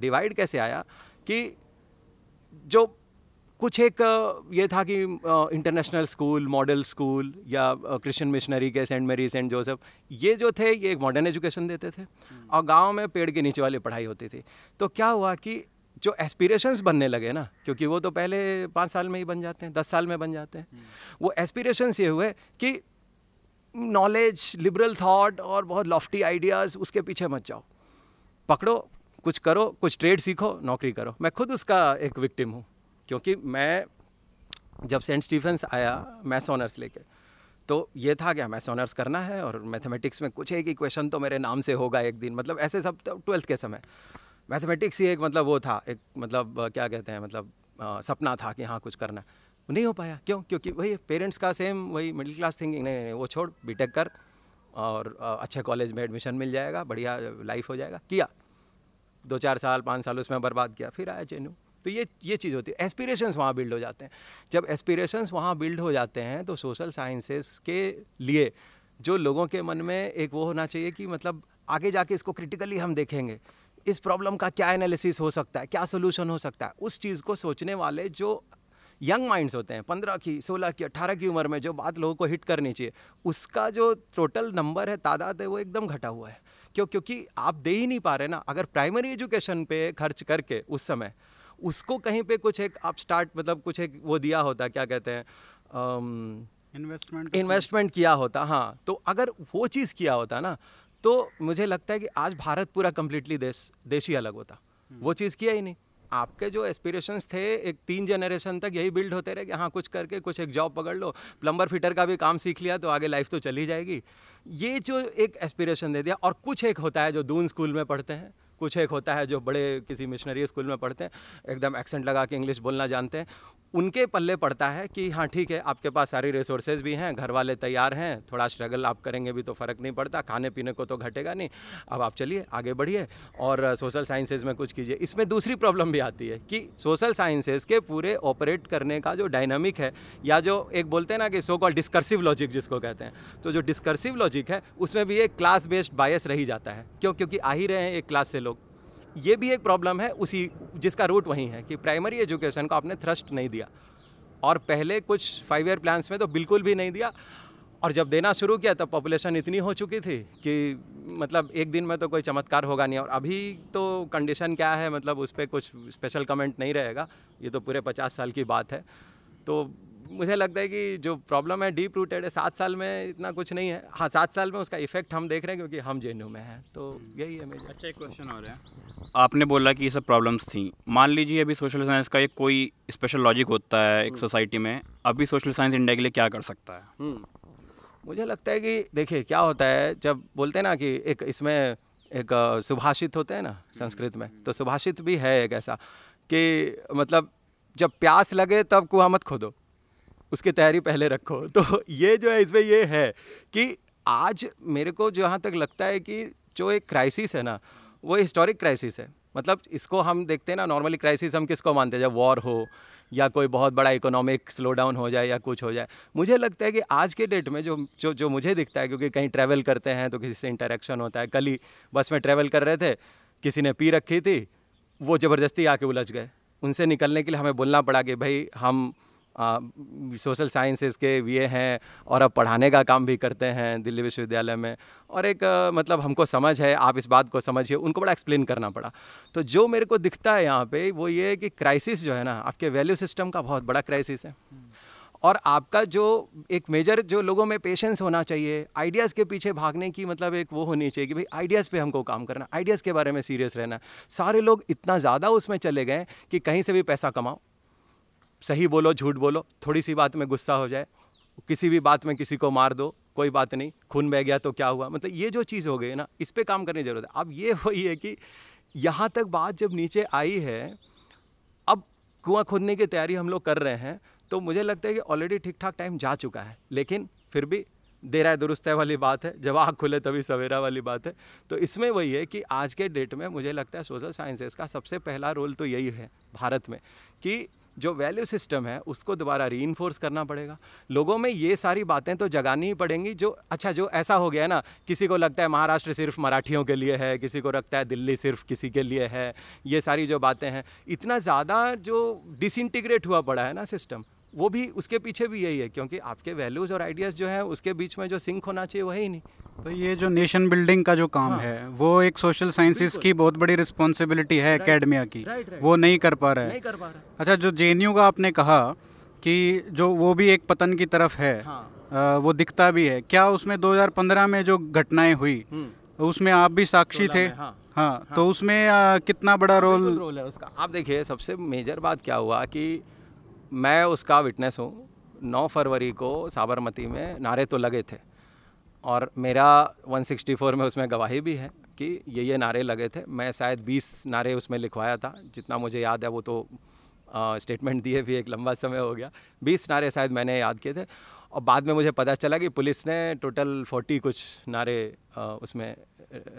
डिवाइड कैसे आया कि जो कुछ एक ये था कि इंटरनेशनल स्कूल मॉडल स्कूल या क्रिश्चियन मिशनरी के सेंट मेरी सेंट जोसेफ ये जो थे ये एक मॉडर्न एजुकेशन देते थे हम्म। और गांव में पेड़ के नीचे वाली पढ़ाई होती थी तो क्या हुआ कि जो एस्पिरेशंस बनने लगे ना क्योंकि वो तो पहले पाँच साल में ही बन जाते हैं दस साल में बन जाते हैं हम्म। वो एस्पिरेशंस ये हुए कि नॉलेज लिबरल थाट और बहुत लॉफ्टी आइडियाज़ उसके पीछे मत जाओ पकड़ो कुछ करो कुछ ट्रेड सीखो नौकरी करो मैं खुद उसका एक विक्टिम हूँ क्योंकि मैं जब सेंट स्टीफेंस आया मैथ्स ऑनर्स लेके तो ये था क्या मैथ्स ऑनर्स करना है और मैथमेटिक्स में कुछ एक ही क्वेश्चन तो मेरे नाम से होगा एक दिन मतलब ऐसे सब तो ट्वेल्थ के समय मैथमेटिक्स ही एक मतलब वो था एक मतलब क्या कहते हैं मतलब आ, सपना था कि हाँ कुछ करना नहीं हो पाया क्यों क्योंकि वही पेरेंट्स का सेम वही मिडिल क्लास थिंकिंग नहीं, नहीं वो छोड़ बीटेक कर और आ, अच्छे कॉलेज में एडमिशन मिल जाएगा बढ़िया लाइफ हो जाएगा किया दो चार साल पाँच साल उसमें बर्बाद किया फिर आया चेन्यू तो ये ये चीज़ होती है एस्पिरेशंस वहाँ बिल्ड हो जाते हैं जब एस्पिरेशंस वहाँ बिल्ड हो जाते हैं तो सोशल साइंसेस के लिए जो लोगों के मन में एक वो होना चाहिए कि मतलब आगे जाके इसको क्रिटिकली हम देखेंगे इस प्रॉब्लम का क्या एनालिसिस हो सकता है क्या सोल्यूशन हो सकता है उस चीज़ को सोचने वाले जो यंग माइंड्स होते हैं पंद्रह की सोलह की अट्ठारह की उम्र में जो बात लोगों को हिट करनी चाहिए उसका जो टोटल नंबर है तादाद है वो एकदम घटा हुआ है क्यों क्योंकि आप दे ही नहीं पा रहे ना अगर प्राइमरी एजुकेशन पे खर्च करके उस समय उसको कहीं पे कुछ एक आप स्टार्ट मतलब कुछ एक वो दिया होता क्या कहते हैं इन्वेस्टमेंट इन्वेस्टमेंट किया होता हाँ तो अगर वो चीज़ किया होता ना तो मुझे लगता है कि आज भारत पूरा कम्प्लीटली देश देशी अलग होता हम्म। वो चीज़ किया ही नहीं आपके जो एस्पिरेशंस थे एक तीन जनरेशन तक यही बिल्ड होते रहे कि हाँ कुछ करके कुछ एक जॉब पकड़ लो प्लम्बर फिटर का भी काम सीख लिया तो आगे लाइफ तो चली जाएगी ये जो एक एस्पिरेशन दे दिया और कुछ एक होता है जो दून स्कूल में पढ़ते हैं कुछ एक होता है जो बड़े किसी मिशनरी स्कूल में पढ़ते हैं एकदम एक्सेंट लगा के इंग्लिश बोलना जानते हैं उनके पल्ले पड़ता है कि हाँ ठीक है आपके पास सारी रिसोर्सेज भी हैं घर वाले तैयार हैं थोड़ा स्ट्रगल आप करेंगे भी तो फ़र्क नहीं पड़ता खाने पीने को तो घटेगा नहीं अब आप चलिए आगे बढ़िए और सोशल साइंसेज में कुछ कीजिए इसमें दूसरी प्रॉब्लम भी आती है कि सोशल साइंसेज के पूरे ऑपरेट करने का जो डायनामिक है या जो एक बोलते हैं ना कि सो कॉल डिस्कर्सिव लॉजिक जिसको कहते हैं तो जो डिस्कर्सिव लॉजिक है उसमें भी एक क्लास बेस्ड बायस रही जाता है क्यों क्योंकि आ ही रहे हैं एक क्लास से लोग ये भी एक प्रॉब्लम है उसी जिसका रूट वहीं है कि प्राइमरी एजुकेशन को आपने थ्रस्ट नहीं दिया और पहले कुछ फाइव ईयर प्लान्स में तो बिल्कुल भी नहीं दिया और जब देना शुरू किया तब पॉपुलेशन इतनी हो चुकी थी कि मतलब एक दिन में तो कोई चमत्कार होगा नहीं और अभी तो कंडीशन क्या है मतलब उस पर कुछ स्पेशल कमेंट नहीं रहेगा ये तो पूरे पचास साल की बात है तो मुझे लगता है कि जो प्रॉब्लम है डीप रूटेड है सात साल में इतना कुछ नहीं है हाँ सात साल में उसका इफेक्ट हम देख रहे हैं क्योंकि हम जे में हैं तो यही है मेरे अच्छा एक क्वेश्चन और है आपने बोला कि ये सब प्रॉब्लम्स थी मान लीजिए अभी सोशल साइंस का एक कोई स्पेशल लॉजिक होता है एक सोसाइटी हम्म। में अभी सोशल साइंस इंडिया के लिए क्या कर सकता है हम्म। मुझे लगता है कि देखिए क्या होता है जब बोलते हैं ना कि एक इसमें एक सुभाषित होते हैं ना हम्म। संस्कृत में तो सुभाषित भी है एक ऐसा कि मतलब जब प्यास लगे तब कुआ मत खोदो उसकी तैयारी पहले रखो तो ये जो है इसमें ये है कि आज मेरे को जहाँ तक लगता है कि जो एक क्राइसिस है ना वो हिस्टोरिक क्राइसिस है मतलब इसको हम देखते हैं ना नॉर्मली क्राइसिस हम किसको मानते हैं जब वॉर हो या कोई बहुत बड़ा इकोनॉमिक स्लो डाउन हो जाए या कुछ हो जाए मुझे लगता है कि आज के डेट में जो जो जो मुझे दिखता है क्योंकि कहीं ट्रैवल करते हैं तो किसी से इंटरेक्शन होता है कल ही बस में ट्रैवल कर रहे थे किसी ने पी रखी थी वो ज़बरदस्ती आके उलझ गए उनसे निकलने के लिए हमें बोलना पड़ा कि भाई हम सोशल साइंसेस के वी हैं और अब पढ़ाने का काम भी करते हैं दिल्ली विश्वविद्यालय में और एक आ, मतलब हमको समझ है आप इस बात को समझिए उनको बड़ा एक्सप्लेन करना पड़ा तो जो मेरे को दिखता है यहाँ पे वो ये है कि क्राइसिस जो है ना आपके वैल्यू सिस्टम का बहुत बड़ा क्राइसिस है और आपका जो एक मेजर जो लोगों में पेशेंस होना चाहिए आइडियाज़ के पीछे भागने की मतलब एक वो होनी चाहिए कि भाई आइडियाज़ पे हमको काम करना आइडियाज़ के बारे में सीरियस रहना सारे लोग इतना ज़्यादा उसमें चले गए कि कहीं से भी पैसा कमाओ सही बोलो झूठ बोलो थोड़ी सी बात में गुस्सा हो जाए किसी भी बात में किसी को मार दो कोई बात नहीं खून बह गया तो क्या हुआ मतलब ये जो चीज़ हो गई ना इस पर काम करने की ज़रूरत है अब ये वही है कि यहाँ तक बात जब नीचे आई है अब कुआं खोदने की तैयारी हम लोग कर रहे हैं तो मुझे लगता है कि ऑलरेडी ठीक ठाक टाइम जा चुका है लेकिन फिर भी देर है दुरुस्त है वाली बात है जब आग खुले तभी सवेरा वाली बात है तो इसमें वही है कि आज के डेट में मुझे लगता है सोशल साइंसेस का सबसे पहला रोल तो यही है भारत में कि जो वैल्यू सिस्टम है उसको दोबारा री करना पड़ेगा लोगों में ये सारी बातें तो जगानी ही पड़ेंगी जो अच्छा जो ऐसा हो गया ना किसी को लगता है महाराष्ट्र सिर्फ मराठियों के लिए है किसी को लगता है दिल्ली सिर्फ किसी के लिए है ये सारी जो बातें हैं इतना ज़्यादा जो डिसइंटीग्रेट हुआ पड़ा है ना सिस्टम वो भी उसके पीछे भी यही है क्योंकि आपके वैल्यूज़ और आइडियाज़ जो है उसके बीच में जो सिंक होना चाहिए वही नहीं तो ये जो नेशन बिल्डिंग का जो काम हाँ, है वो एक सोशल साइंसिस की बहुत बड़ी रिस्पॉन्सिबिलिटी है अकेडमिया की राइट, राइट, वो नहीं कर पा रहा है नहीं कर पा रहा अच्छा जो जे का आपने कहा कि जो वो भी एक पतन की तरफ है हाँ। आ, वो दिखता भी है क्या उसमें 2015 में जो घटनाएं हुई हम्म। उसमें आप भी साक्षी थे हाँ।, हाँ, हाँ, तो उसमें कितना बड़ा रोल हाँ, रोल है उसका आप देखिए सबसे मेजर बात क्या हुआ कि मैं उसका विटनेस हूँ 9 फरवरी को साबरमती में नारे तो लगे थे और मेरा 164 में उसमें गवाही भी है कि ये ये नारे लगे थे मैं शायद 20 नारे उसमें लिखवाया था जितना मुझे याद है वो तो स्टेटमेंट दिए भी एक लंबा समय हो गया 20 नारे शायद मैंने याद किए थे और बाद में मुझे पता चला कि पुलिस ने टोटल 40 कुछ नारे आ, उसमें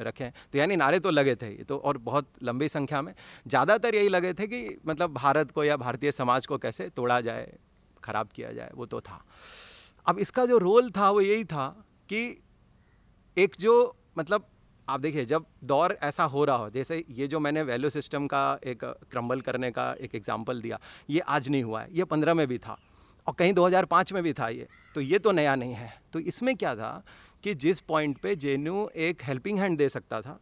रखें तो यानी नारे तो लगे थे तो और बहुत लंबी संख्या में ज़्यादातर यही लगे थे कि मतलब भारत को या भारतीय समाज को कैसे तोड़ा जाए ख़राब किया जाए वो तो था अब इसका जो रोल था वो यही था कि एक जो मतलब आप देखिए जब दौर ऐसा हो रहा हो जैसे ये जो मैंने वैल्यू सिस्टम का एक क्रम्बल करने का एक एग्जाम्पल दिया ये आज नहीं हुआ है ये पंद्रह में भी था और कहीं 2005 में भी था ये तो ये तो नया नहीं है तो इसमें क्या था कि जिस पॉइंट पे जेनू एक हेल्पिंग हैंड दे सकता था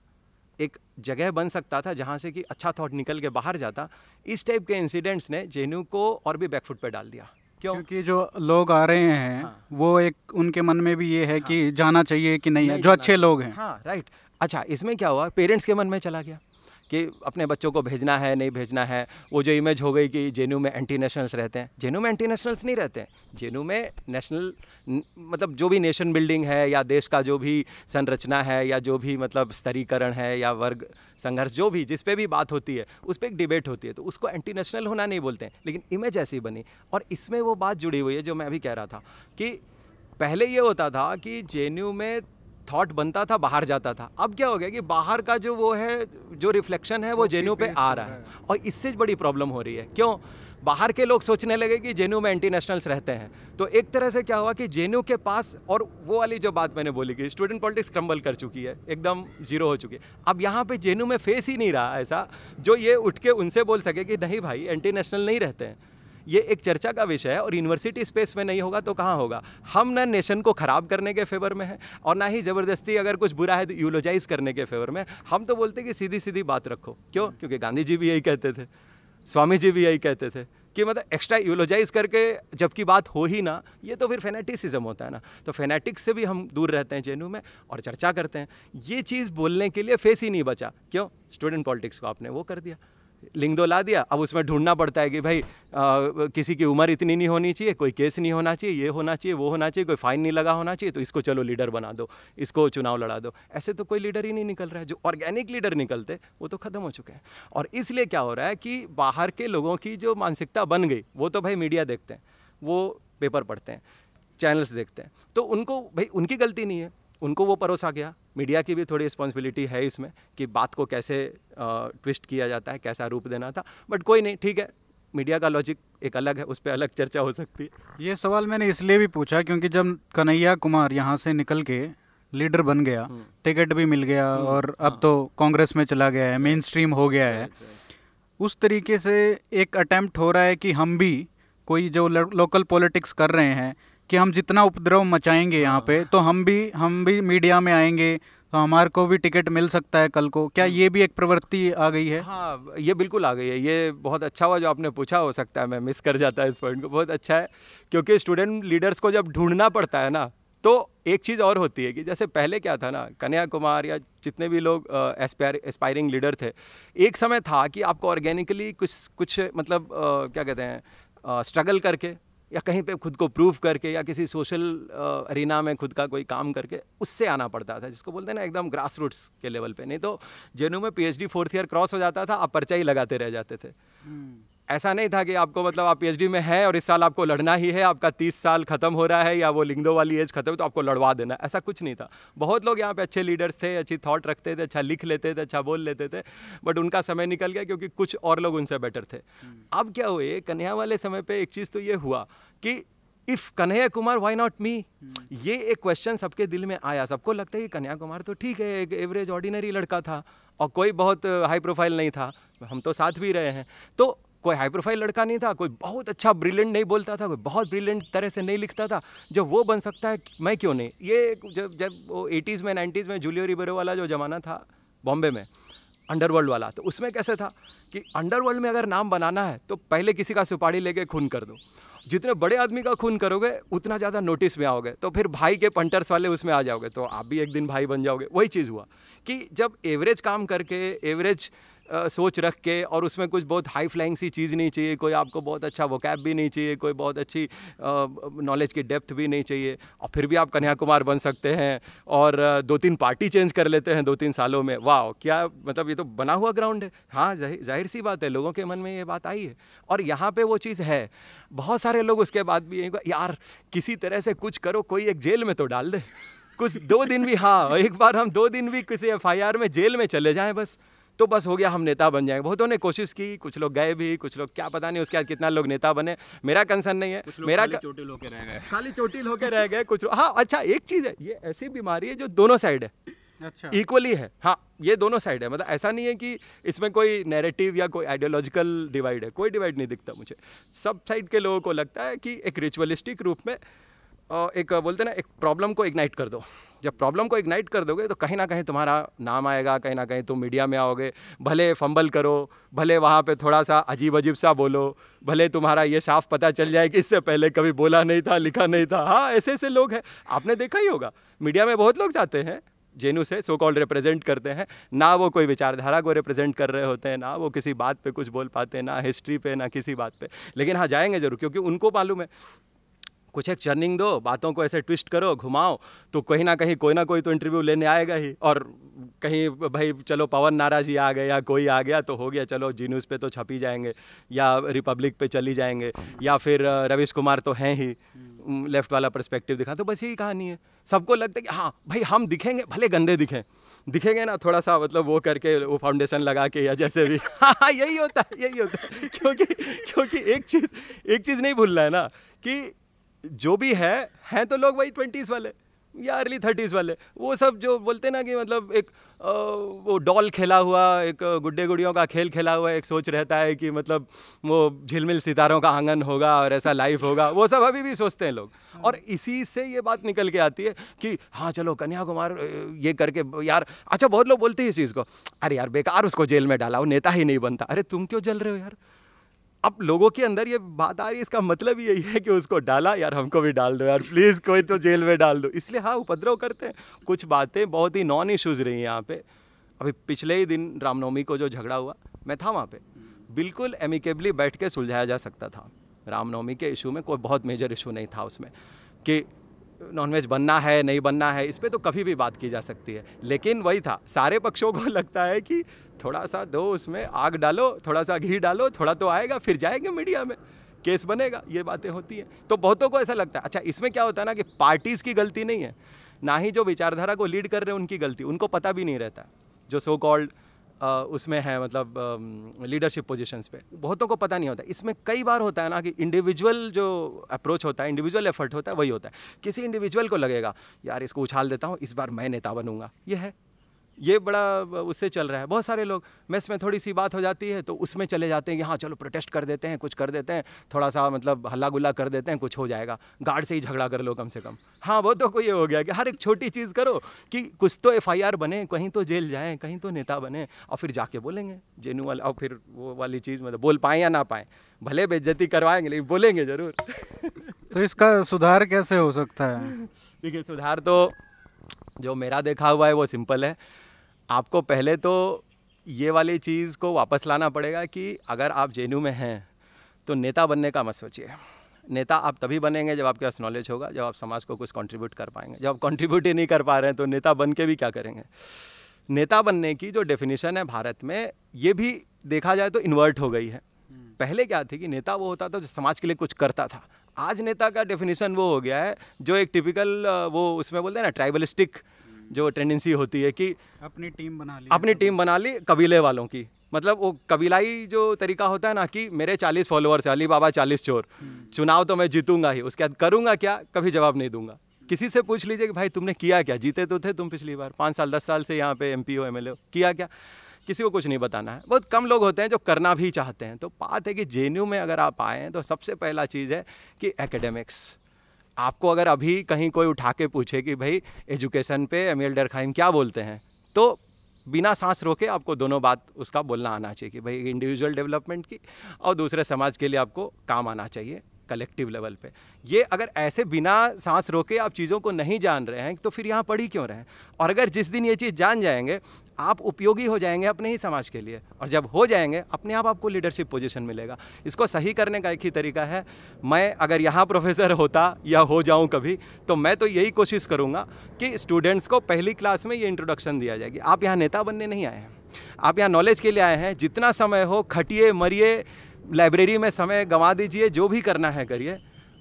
एक जगह बन सकता था जहाँ से कि अच्छा थॉट निकल के बाहर जाता इस टाइप के इंसिडेंट्स ने जेनू को और भी बैकफुट पर डाल दिया क्यों क्योंकि जो लोग आ रहे हैं हाँ। वो एक उनके मन में भी ये है हाँ। कि जाना चाहिए कि नहीं, नहीं जो अच्छे लोग हैं हाँ राइट अच्छा इसमें क्या हुआ पेरेंट्स के मन में चला गया कि अपने बच्चों को भेजना है नहीं भेजना है वो जो इमेज हो गई कि जेनू में एंटी नेशनल्स रहते हैं जेनू में एंटी नेशनल्स नहीं रहते हैं जेनू में नेशनल मतलब जो भी नेशन बिल्डिंग है या देश का जो भी संरचना है या जो भी मतलब स्तरीकरण है या वर्ग संघर्ष जो भी जिस पे भी बात होती है उस पर एक डिबेट होती है तो उसको एंटी नेशनल होना नहीं बोलते हैं लेकिन इमेज ऐसी बनी और इसमें वो बात जुड़ी हुई है जो मैं अभी कह रहा था कि पहले ये होता था कि जे में थॉट बनता था बाहर जाता था अब क्या हो गया कि बाहर का जो वो है जो रिफ्लेक्शन है वो जेन्यू पे आ रहा है और इससे बड़ी प्रॉब्लम हो रही है क्यों बाहर के लोग सोचने लगे कि जेन्यू में नेशनल्स रहते हैं तो एक तरह से क्या हुआ कि जे के पास और वो वाली जो बात मैंने बोली कि स्टूडेंट पॉलिटिक्स क्रम्बल कर चुकी है एकदम जीरो हो चुकी है अब यहाँ पे जे में फेस ही नहीं रहा ऐसा जो ये उठ के उनसे बोल सके कि नहीं भाई एंटी नेशनल नहीं रहते हैं ये एक चर्चा का विषय है और यूनिवर्सिटी स्पेस में नहीं होगा तो कहाँ होगा हम ना नेशन को ख़राब करने के फेवर में है और ना ही ज़बरदस्ती अगर कुछ बुरा है तो यूलोजाइज करने के फेवर में हम तो बोलते कि सीधी सीधी बात रखो क्यों क्योंकि गांधी जी भी यही कहते थे स्वामी जी भी यही कहते थे कि मतलब एक्स्ट्रा यूलोजाइज करके जबकि बात हो ही ना ये तो फिर फेनेटिसिज्म होता है ना तो फेनेटिक्स से भी हम दूर रहते हैं जेनू में और चर्चा करते हैं ये चीज़ बोलने के लिए फेस ही नहीं बचा क्यों स्टूडेंट पॉलिटिक्स को आपने वो कर दिया लिंग दो ला दिया अब उसमें ढूंढना पड़ता है कि भाई आ, किसी की उम्र इतनी नहीं होनी चाहिए कोई केस नहीं होना चाहिए ये होना चाहिए वो होना चाहिए कोई फाइन नहीं लगा होना चाहिए तो इसको चलो लीडर बना दो इसको चुनाव लड़ा दो ऐसे तो कोई लीडर ही नहीं निकल रहा है जो ऑर्गेनिक लीडर निकलते वो तो ख़त्म हो चुके हैं और इसलिए क्या हो रहा है कि बाहर के लोगों की जो मानसिकता बन गई वो तो भाई मीडिया देखते हैं वो पेपर पढ़ते हैं चैनल्स देखते हैं तो उनको भाई उनकी गलती नहीं है उनको वो परोसा गया मीडिया की भी थोड़ी रिस्पॉन्सिबिलिटी है इसमें कि बात को कैसे ट्विस्ट किया जाता है कैसा रूप देना था बट कोई नहीं ठीक है मीडिया का लॉजिक एक अलग है उस पर अलग चर्चा हो सकती है ये सवाल मैंने इसलिए भी पूछा क्योंकि जब कन्हैया कुमार यहाँ से निकल के लीडर बन गया हम्म। टिकट भी मिल गया हम्म। और अब तो हाँ। कांग्रेस में चला गया है मेन स्ट्रीम हो गया है उस तरीके से एक अटैम्प्ट हो रहा है कि हम भी कोई जो लोकल पॉलिटिक्स कर रहे हैं कि हम जितना उपद्रव मचाएंगे यहाँ पे तो हम भी हम भी मीडिया में आएंगे तो हमारे को भी टिकट मिल सकता है कल को क्या ये भी एक प्रवृत्ति आ गई है हाँ ये बिल्कुल आ गई है ये बहुत अच्छा हुआ जो आपने पूछा हो सकता है मैं मिस कर जाता है इस पॉइंट को बहुत अच्छा है क्योंकि स्टूडेंट लीडर्स को जब ढूंढना पड़ता है ना तो एक चीज़ और होती है कि जैसे पहले क्या था ना कन्या कुमार या जितने भी लोग एस्पायरिंग लीडर थे एक समय था कि आपको ऑर्गेनिकली कुछ कुछ मतलब आ, क्या कहते हैं स्ट्रगल करके या कहीं पे खुद को प्रूव करके या किसी सोशल अरिना uh, में खुद का कोई काम करके उससे आना पड़ता था जिसको बोलते हैं ना एकदम ग्रास रूट्स के लेवल पे नहीं तो जेनू में पीएचडी फोर्थ ईयर क्रॉस हो जाता था आप पर्चा ही लगाते रह जाते थे हम्म। ऐसा नहीं था कि आपको मतलब आप पीएचडी में हैं और इस साल आपको लड़ना ही है आपका तीस साल खत्म हो रहा है या वो लिंगदो वाली एज खत्म हो तो आपको लड़वा देना ऐसा कुछ नहीं था बहुत लोग यहाँ पे अच्छे लीडर्स थे अच्छी थॉट रखते थे अच्छा लिख लेते थे अच्छा बोल लेते थे बट उनका समय निकल गया क्योंकि कुछ और लोग उनसे बेटर थे हम्म। अब क्या हुए कन्या वाले समय पर एक चीज़ तो ये हुआ कि if Kanhaiya Kumar why not me hmm. ये एक क्वेश्चन सबके दिल में आया सबको लगता है कि कन्हैया कुमार तो ठीक है एक एवरेज ऑर्डिनरी लड़का था और कोई बहुत हाई प्रोफाइल नहीं था हम तो साथ भी रहे हैं तो कोई हाई प्रोफाइल लड़का नहीं था कोई बहुत अच्छा ब्रिलियंट नहीं बोलता था कोई बहुत ब्रिलियंट तरह से नहीं लिखता था जब वो बन सकता है मैं क्यों नहीं ये जब जब वो एटीज़ में नाइन्टीज़ में जूलियो रिबेरो वाला जो ज़माना था बॉम्बे में अंडरवर्ल्ड वाला तो उसमें कैसे था कि अंडरवर्ल्ड में अगर नाम बनाना है तो पहले किसी का सुपाड़ी लेके खून कर दो जितने बड़े आदमी का खून करोगे उतना ज़्यादा नोटिस में आओगे तो फिर भाई के पंटर्स वाले उसमें आ जाओगे तो आप भी एक दिन भाई बन जाओगे वही चीज़ हुआ कि जब एवरेज काम करके एवरेज आ, सोच रख के और उसमें कुछ बहुत हाई फ्लाइंग सी चीज़ नहीं चाहिए कोई आपको बहुत अच्छा वोकैब भी नहीं चाहिए कोई बहुत अच्छी नॉलेज की डेप्थ भी नहीं चाहिए और फिर भी आप कन्या कुमार बन सकते हैं और दो तीन पार्टी चेंज कर लेते हैं दो तीन सालों में वाह क्या मतलब ये तो बना हुआ ग्राउंड है हाँ जाहिर सी बात है लोगों के मन में ये बात आई है और यहाँ पर वो चीज़ है बहुत सारे लोग उसके बाद भी यार किसी तरह से कुछ करो कोई एक जेल में तो डाल दे कुछ दो दिन भी हाँ एक बार हम दो दिन भी किसी एफ में जेल में चले जाएँ बस तो बस हो गया हम नेता बन जाएंगे बहुतों ने कोशिश की कुछ लोग गए भी कुछ लोग क्या पता नहीं उसके बाद कितना लोग नेता बने मेरा कंसर्न नहीं है मेरा चोटिल होकर रह गए खाली चोटिल होकर रह गए कुछ हाँ अच्छा एक चीज़ है ये ऐसी बीमारी है जो दोनों साइड है अच्छा इक्वली है हाँ ये दोनों साइड है मतलब ऐसा नहीं है कि इसमें कोई नैरेटिव या कोई आइडियोलॉजिकल डिवाइड है कोई डिवाइड नहीं दिखता मुझे सब साइड के लोगों को लगता है कि एक रिचुअलिस्टिक रूप में एक बोलते ना एक प्रॉब्लम को इग्नाइट कर दो जब प्रॉब्लम को इग्नाइट कर दोगे तो कहीं ना कहीं तुम्हारा नाम आएगा कहीं ना कहीं तुम मीडिया में आओगे भले फंबल करो भले वहाँ पे थोड़ा सा अजीब अजीब सा बोलो भले तुम्हारा ये साफ पता चल जाए कि इससे पहले कभी बोला नहीं था लिखा नहीं था हाँ ऐसे ऐसे लोग हैं आपने देखा ही होगा मीडिया में बहुत लोग जाते हैं जेनू से सो कॉल्ड रिप्रेजेंट करते हैं ना वो कोई विचारधारा को रिप्रेजेंट कर रहे होते हैं ना वो किसी बात पे कुछ बोल पाते हैं ना हिस्ट्री पे ना किसी बात पे लेकिन हाँ जाएंगे ज़रूर क्योंकि उनको मालूम है कुछ एक चर्निंग दो बातों को ऐसे ट्विस्ट करो घुमाओ तो कहीं ना कहीं कोई ना कोई तो इंटरव्यू लेने आएगा ही और कहीं भाई चलो पवन नाराज ही आ गए या कोई आ गया तो हो गया चलो जी न्यूज़ पे तो छप ही जाएंगे या रिपब्लिक पे चली जाएंगे या फिर रविश कुमार तो हैं ही लेफ़्ट वाला परस्पेक्टिव दिखा तो बस यही कहानी है सबको लगता है कि हाँ भाई हम दिखेंगे भले गंदे दिखें दिखेंगे ना थोड़ा सा मतलब वो करके वो फाउंडेशन लगा के या जैसे भी हाँ हाँ यही होता है यही होता है क्योंकि क्योंकि एक चीज़ एक चीज़ नहीं भूलना है ना कि जो भी है हैं तो लोग वही ट्वेंटीज़ वाले या अर्ली थर्टीज़ वाले वो सब जो बोलते ना कि मतलब एक वो डॉल खेला हुआ एक गुड्डे गुड़ियों का खेल खेला हुआ एक सोच रहता है कि मतलब वो झिलमिल सितारों का आंगन होगा और ऐसा लाइफ होगा वो सब अभी भी सोचते हैं लोग और इसी से ये बात निकल के आती है कि हाँ चलो कन्याकुमार ये करके यार अच्छा बहुत लोग बोलते हैं इस चीज़ को अरे यार बेकार उसको जेल में डाला वो नेता ही नहीं बनता अरे तुम क्यों जल रहे हो यार अब लोगों के अंदर ये बात आ रही है इसका मतलब यही है कि उसको डाला यार हमको भी डाल दो यार प्लीज़ कोई तो जेल में डाल दो इसलिए हाँ उपद्रव करते हैं कुछ बातें बहुत ही नॉन इशूज़ रही हैं यहाँ पे अभी पिछले ही दिन रामनवमी को जो झगड़ा हुआ मैं था वहाँ पे बिल्कुल एमिकेबली बैठ के सुलझाया जा सकता था रामनवमी के इशू में कोई बहुत मेजर इशू नहीं था उसमें कि नॉनवेज बनना है नहीं बनना है इस पर तो कभी भी बात की जा सकती है लेकिन वही था सारे पक्षों को लगता है कि थोड़ा सा दो उसमें आग डालो थोड़ा सा घी डालो थोड़ा तो आएगा फिर जाएंगे मीडिया में केस बनेगा ये बातें होती हैं तो बहुतों को ऐसा लगता है अच्छा इसमें क्या होता है ना कि पार्टीज़ की गलती नहीं है ना ही जो विचारधारा को लीड कर रहे हैं उनकी गलती उनको पता भी नहीं रहता जो सो कॉल्ड उसमें है मतलब लीडरशिप पोजीशंस पे बहुतों को पता नहीं होता इसमें कई बार होता है ना कि इंडिविजुअल जो अप्रोच होता है इंडिविजुअल एफर्ट होता है वही होता है किसी इंडिविजुअल को लगेगा यार इसको उछाल देता हूँ इस बार मैं नेता बनूंगा ये है ये बड़ा उससे चल रहा है बहुत सारे लोग मेस में थोड़ी सी बात हो जाती है तो उसमें चले जाते हैं कि हाँ चलो प्रोटेस्ट कर देते हैं कुछ कर देते हैं थोड़ा सा मतलब हल्ला गुल्ला कर देते हैं कुछ हो जाएगा गार्ड से ही झगड़ा कर लो कम से कम हाँ वो तो कोई ये हो गया कि हर एक छोटी चीज़ करो कि कुछ तो एफ बने कहीं तो जेल जाएँ कहीं तो नेता बने और फिर जाके बोलेंगे जेनू वाला और फिर वो वाली चीज़ मतलब बोल पाएँ या ना पाएँ भले बेज्जती करवाएंगे लेकिन बोलेंगे ज़रूर तो इसका सुधार कैसे हो सकता है देखिए सुधार तो जो मेरा देखा हुआ है वो सिंपल है आपको पहले तो ये वाली चीज़ को वापस लाना पड़ेगा कि अगर आप जे में हैं तो नेता बनने का मत सोचिए नेता आप तभी बनेंगे जब आपके पास नॉलेज होगा जब आप समाज को कुछ कंट्रीब्यूट कर पाएंगे जब आप कॉन्ट्रीब्यूट ही नहीं कर पा रहे हैं तो नेता बन के भी क्या करेंगे नेता बनने की जो डेफिनेशन है भारत में ये भी देखा जाए तो इन्वर्ट हो गई है हम्म। पहले क्या थी कि नेता वो होता था जो समाज के लिए कुछ करता था आज नेता का डेफिनेशन वो हो गया है जो एक टिपिकल वो उसमें बोलते हैं ना ट्राइबलिस्टिक जो टेंडेंसी होती है कि अपनी टीम बना ली अपनी टीम बना ली कबीले वालों की मतलब वो कबीलाई जो तरीका होता है ना कि मेरे चालीस फॉलोअर्स अली बाबा चालीस चोर चुनाव तो मैं जीतूंगा ही उसके बाद करूँगा क्या कभी जवाब नहीं दूंगा किसी से पूछ लीजिए कि भाई तुमने किया क्या जीते तो थे तुम पिछली बार पाँच साल दस साल से यहाँ पे एम पी हो एम एल किया क्या किसी को कुछ नहीं बताना है बहुत कम लोग होते हैं जो करना भी चाहते हैं तो बात है कि जे में अगर आप आए हैं तो सबसे पहला चीज़ है कि एकेडमिक्स आपको अगर अभी कहीं कोई उठा के पूछे कि भाई एजुकेशन पे एम एल डरखाइम क्या बोलते हैं तो बिना सांस रोके आपको दोनों बात उसका बोलना आना चाहिए कि भाई इंडिविजुअल डेवलपमेंट की और दूसरे समाज के लिए आपको काम आना चाहिए कलेक्टिव लेवल पे ये अगर ऐसे बिना सांस रोके आप चीज़ों को नहीं जान रहे हैं तो फिर यहाँ पढ़ ही क्यों रहे हैं और अगर जिस दिन ये चीज़ जान जाएंगे आप उपयोगी हो जाएंगे अपने ही समाज के लिए और जब हो जाएंगे अपने आप आपको लीडरशिप पोजीशन मिलेगा इसको सही करने का एक ही तरीका है मैं अगर यहाँ प्रोफेसर होता या हो जाऊँ कभी तो मैं तो यही कोशिश करूँगा कि स्टूडेंट्स को पहली क्लास में ये इंट्रोडक्शन दिया जाएगी आप यहाँ नेता बनने नहीं आए हैं आप यहाँ नॉलेज के लिए आए हैं जितना समय हो खटिए मरिए लाइब्रेरी में समय गंवा दीजिए जो भी करना है करिए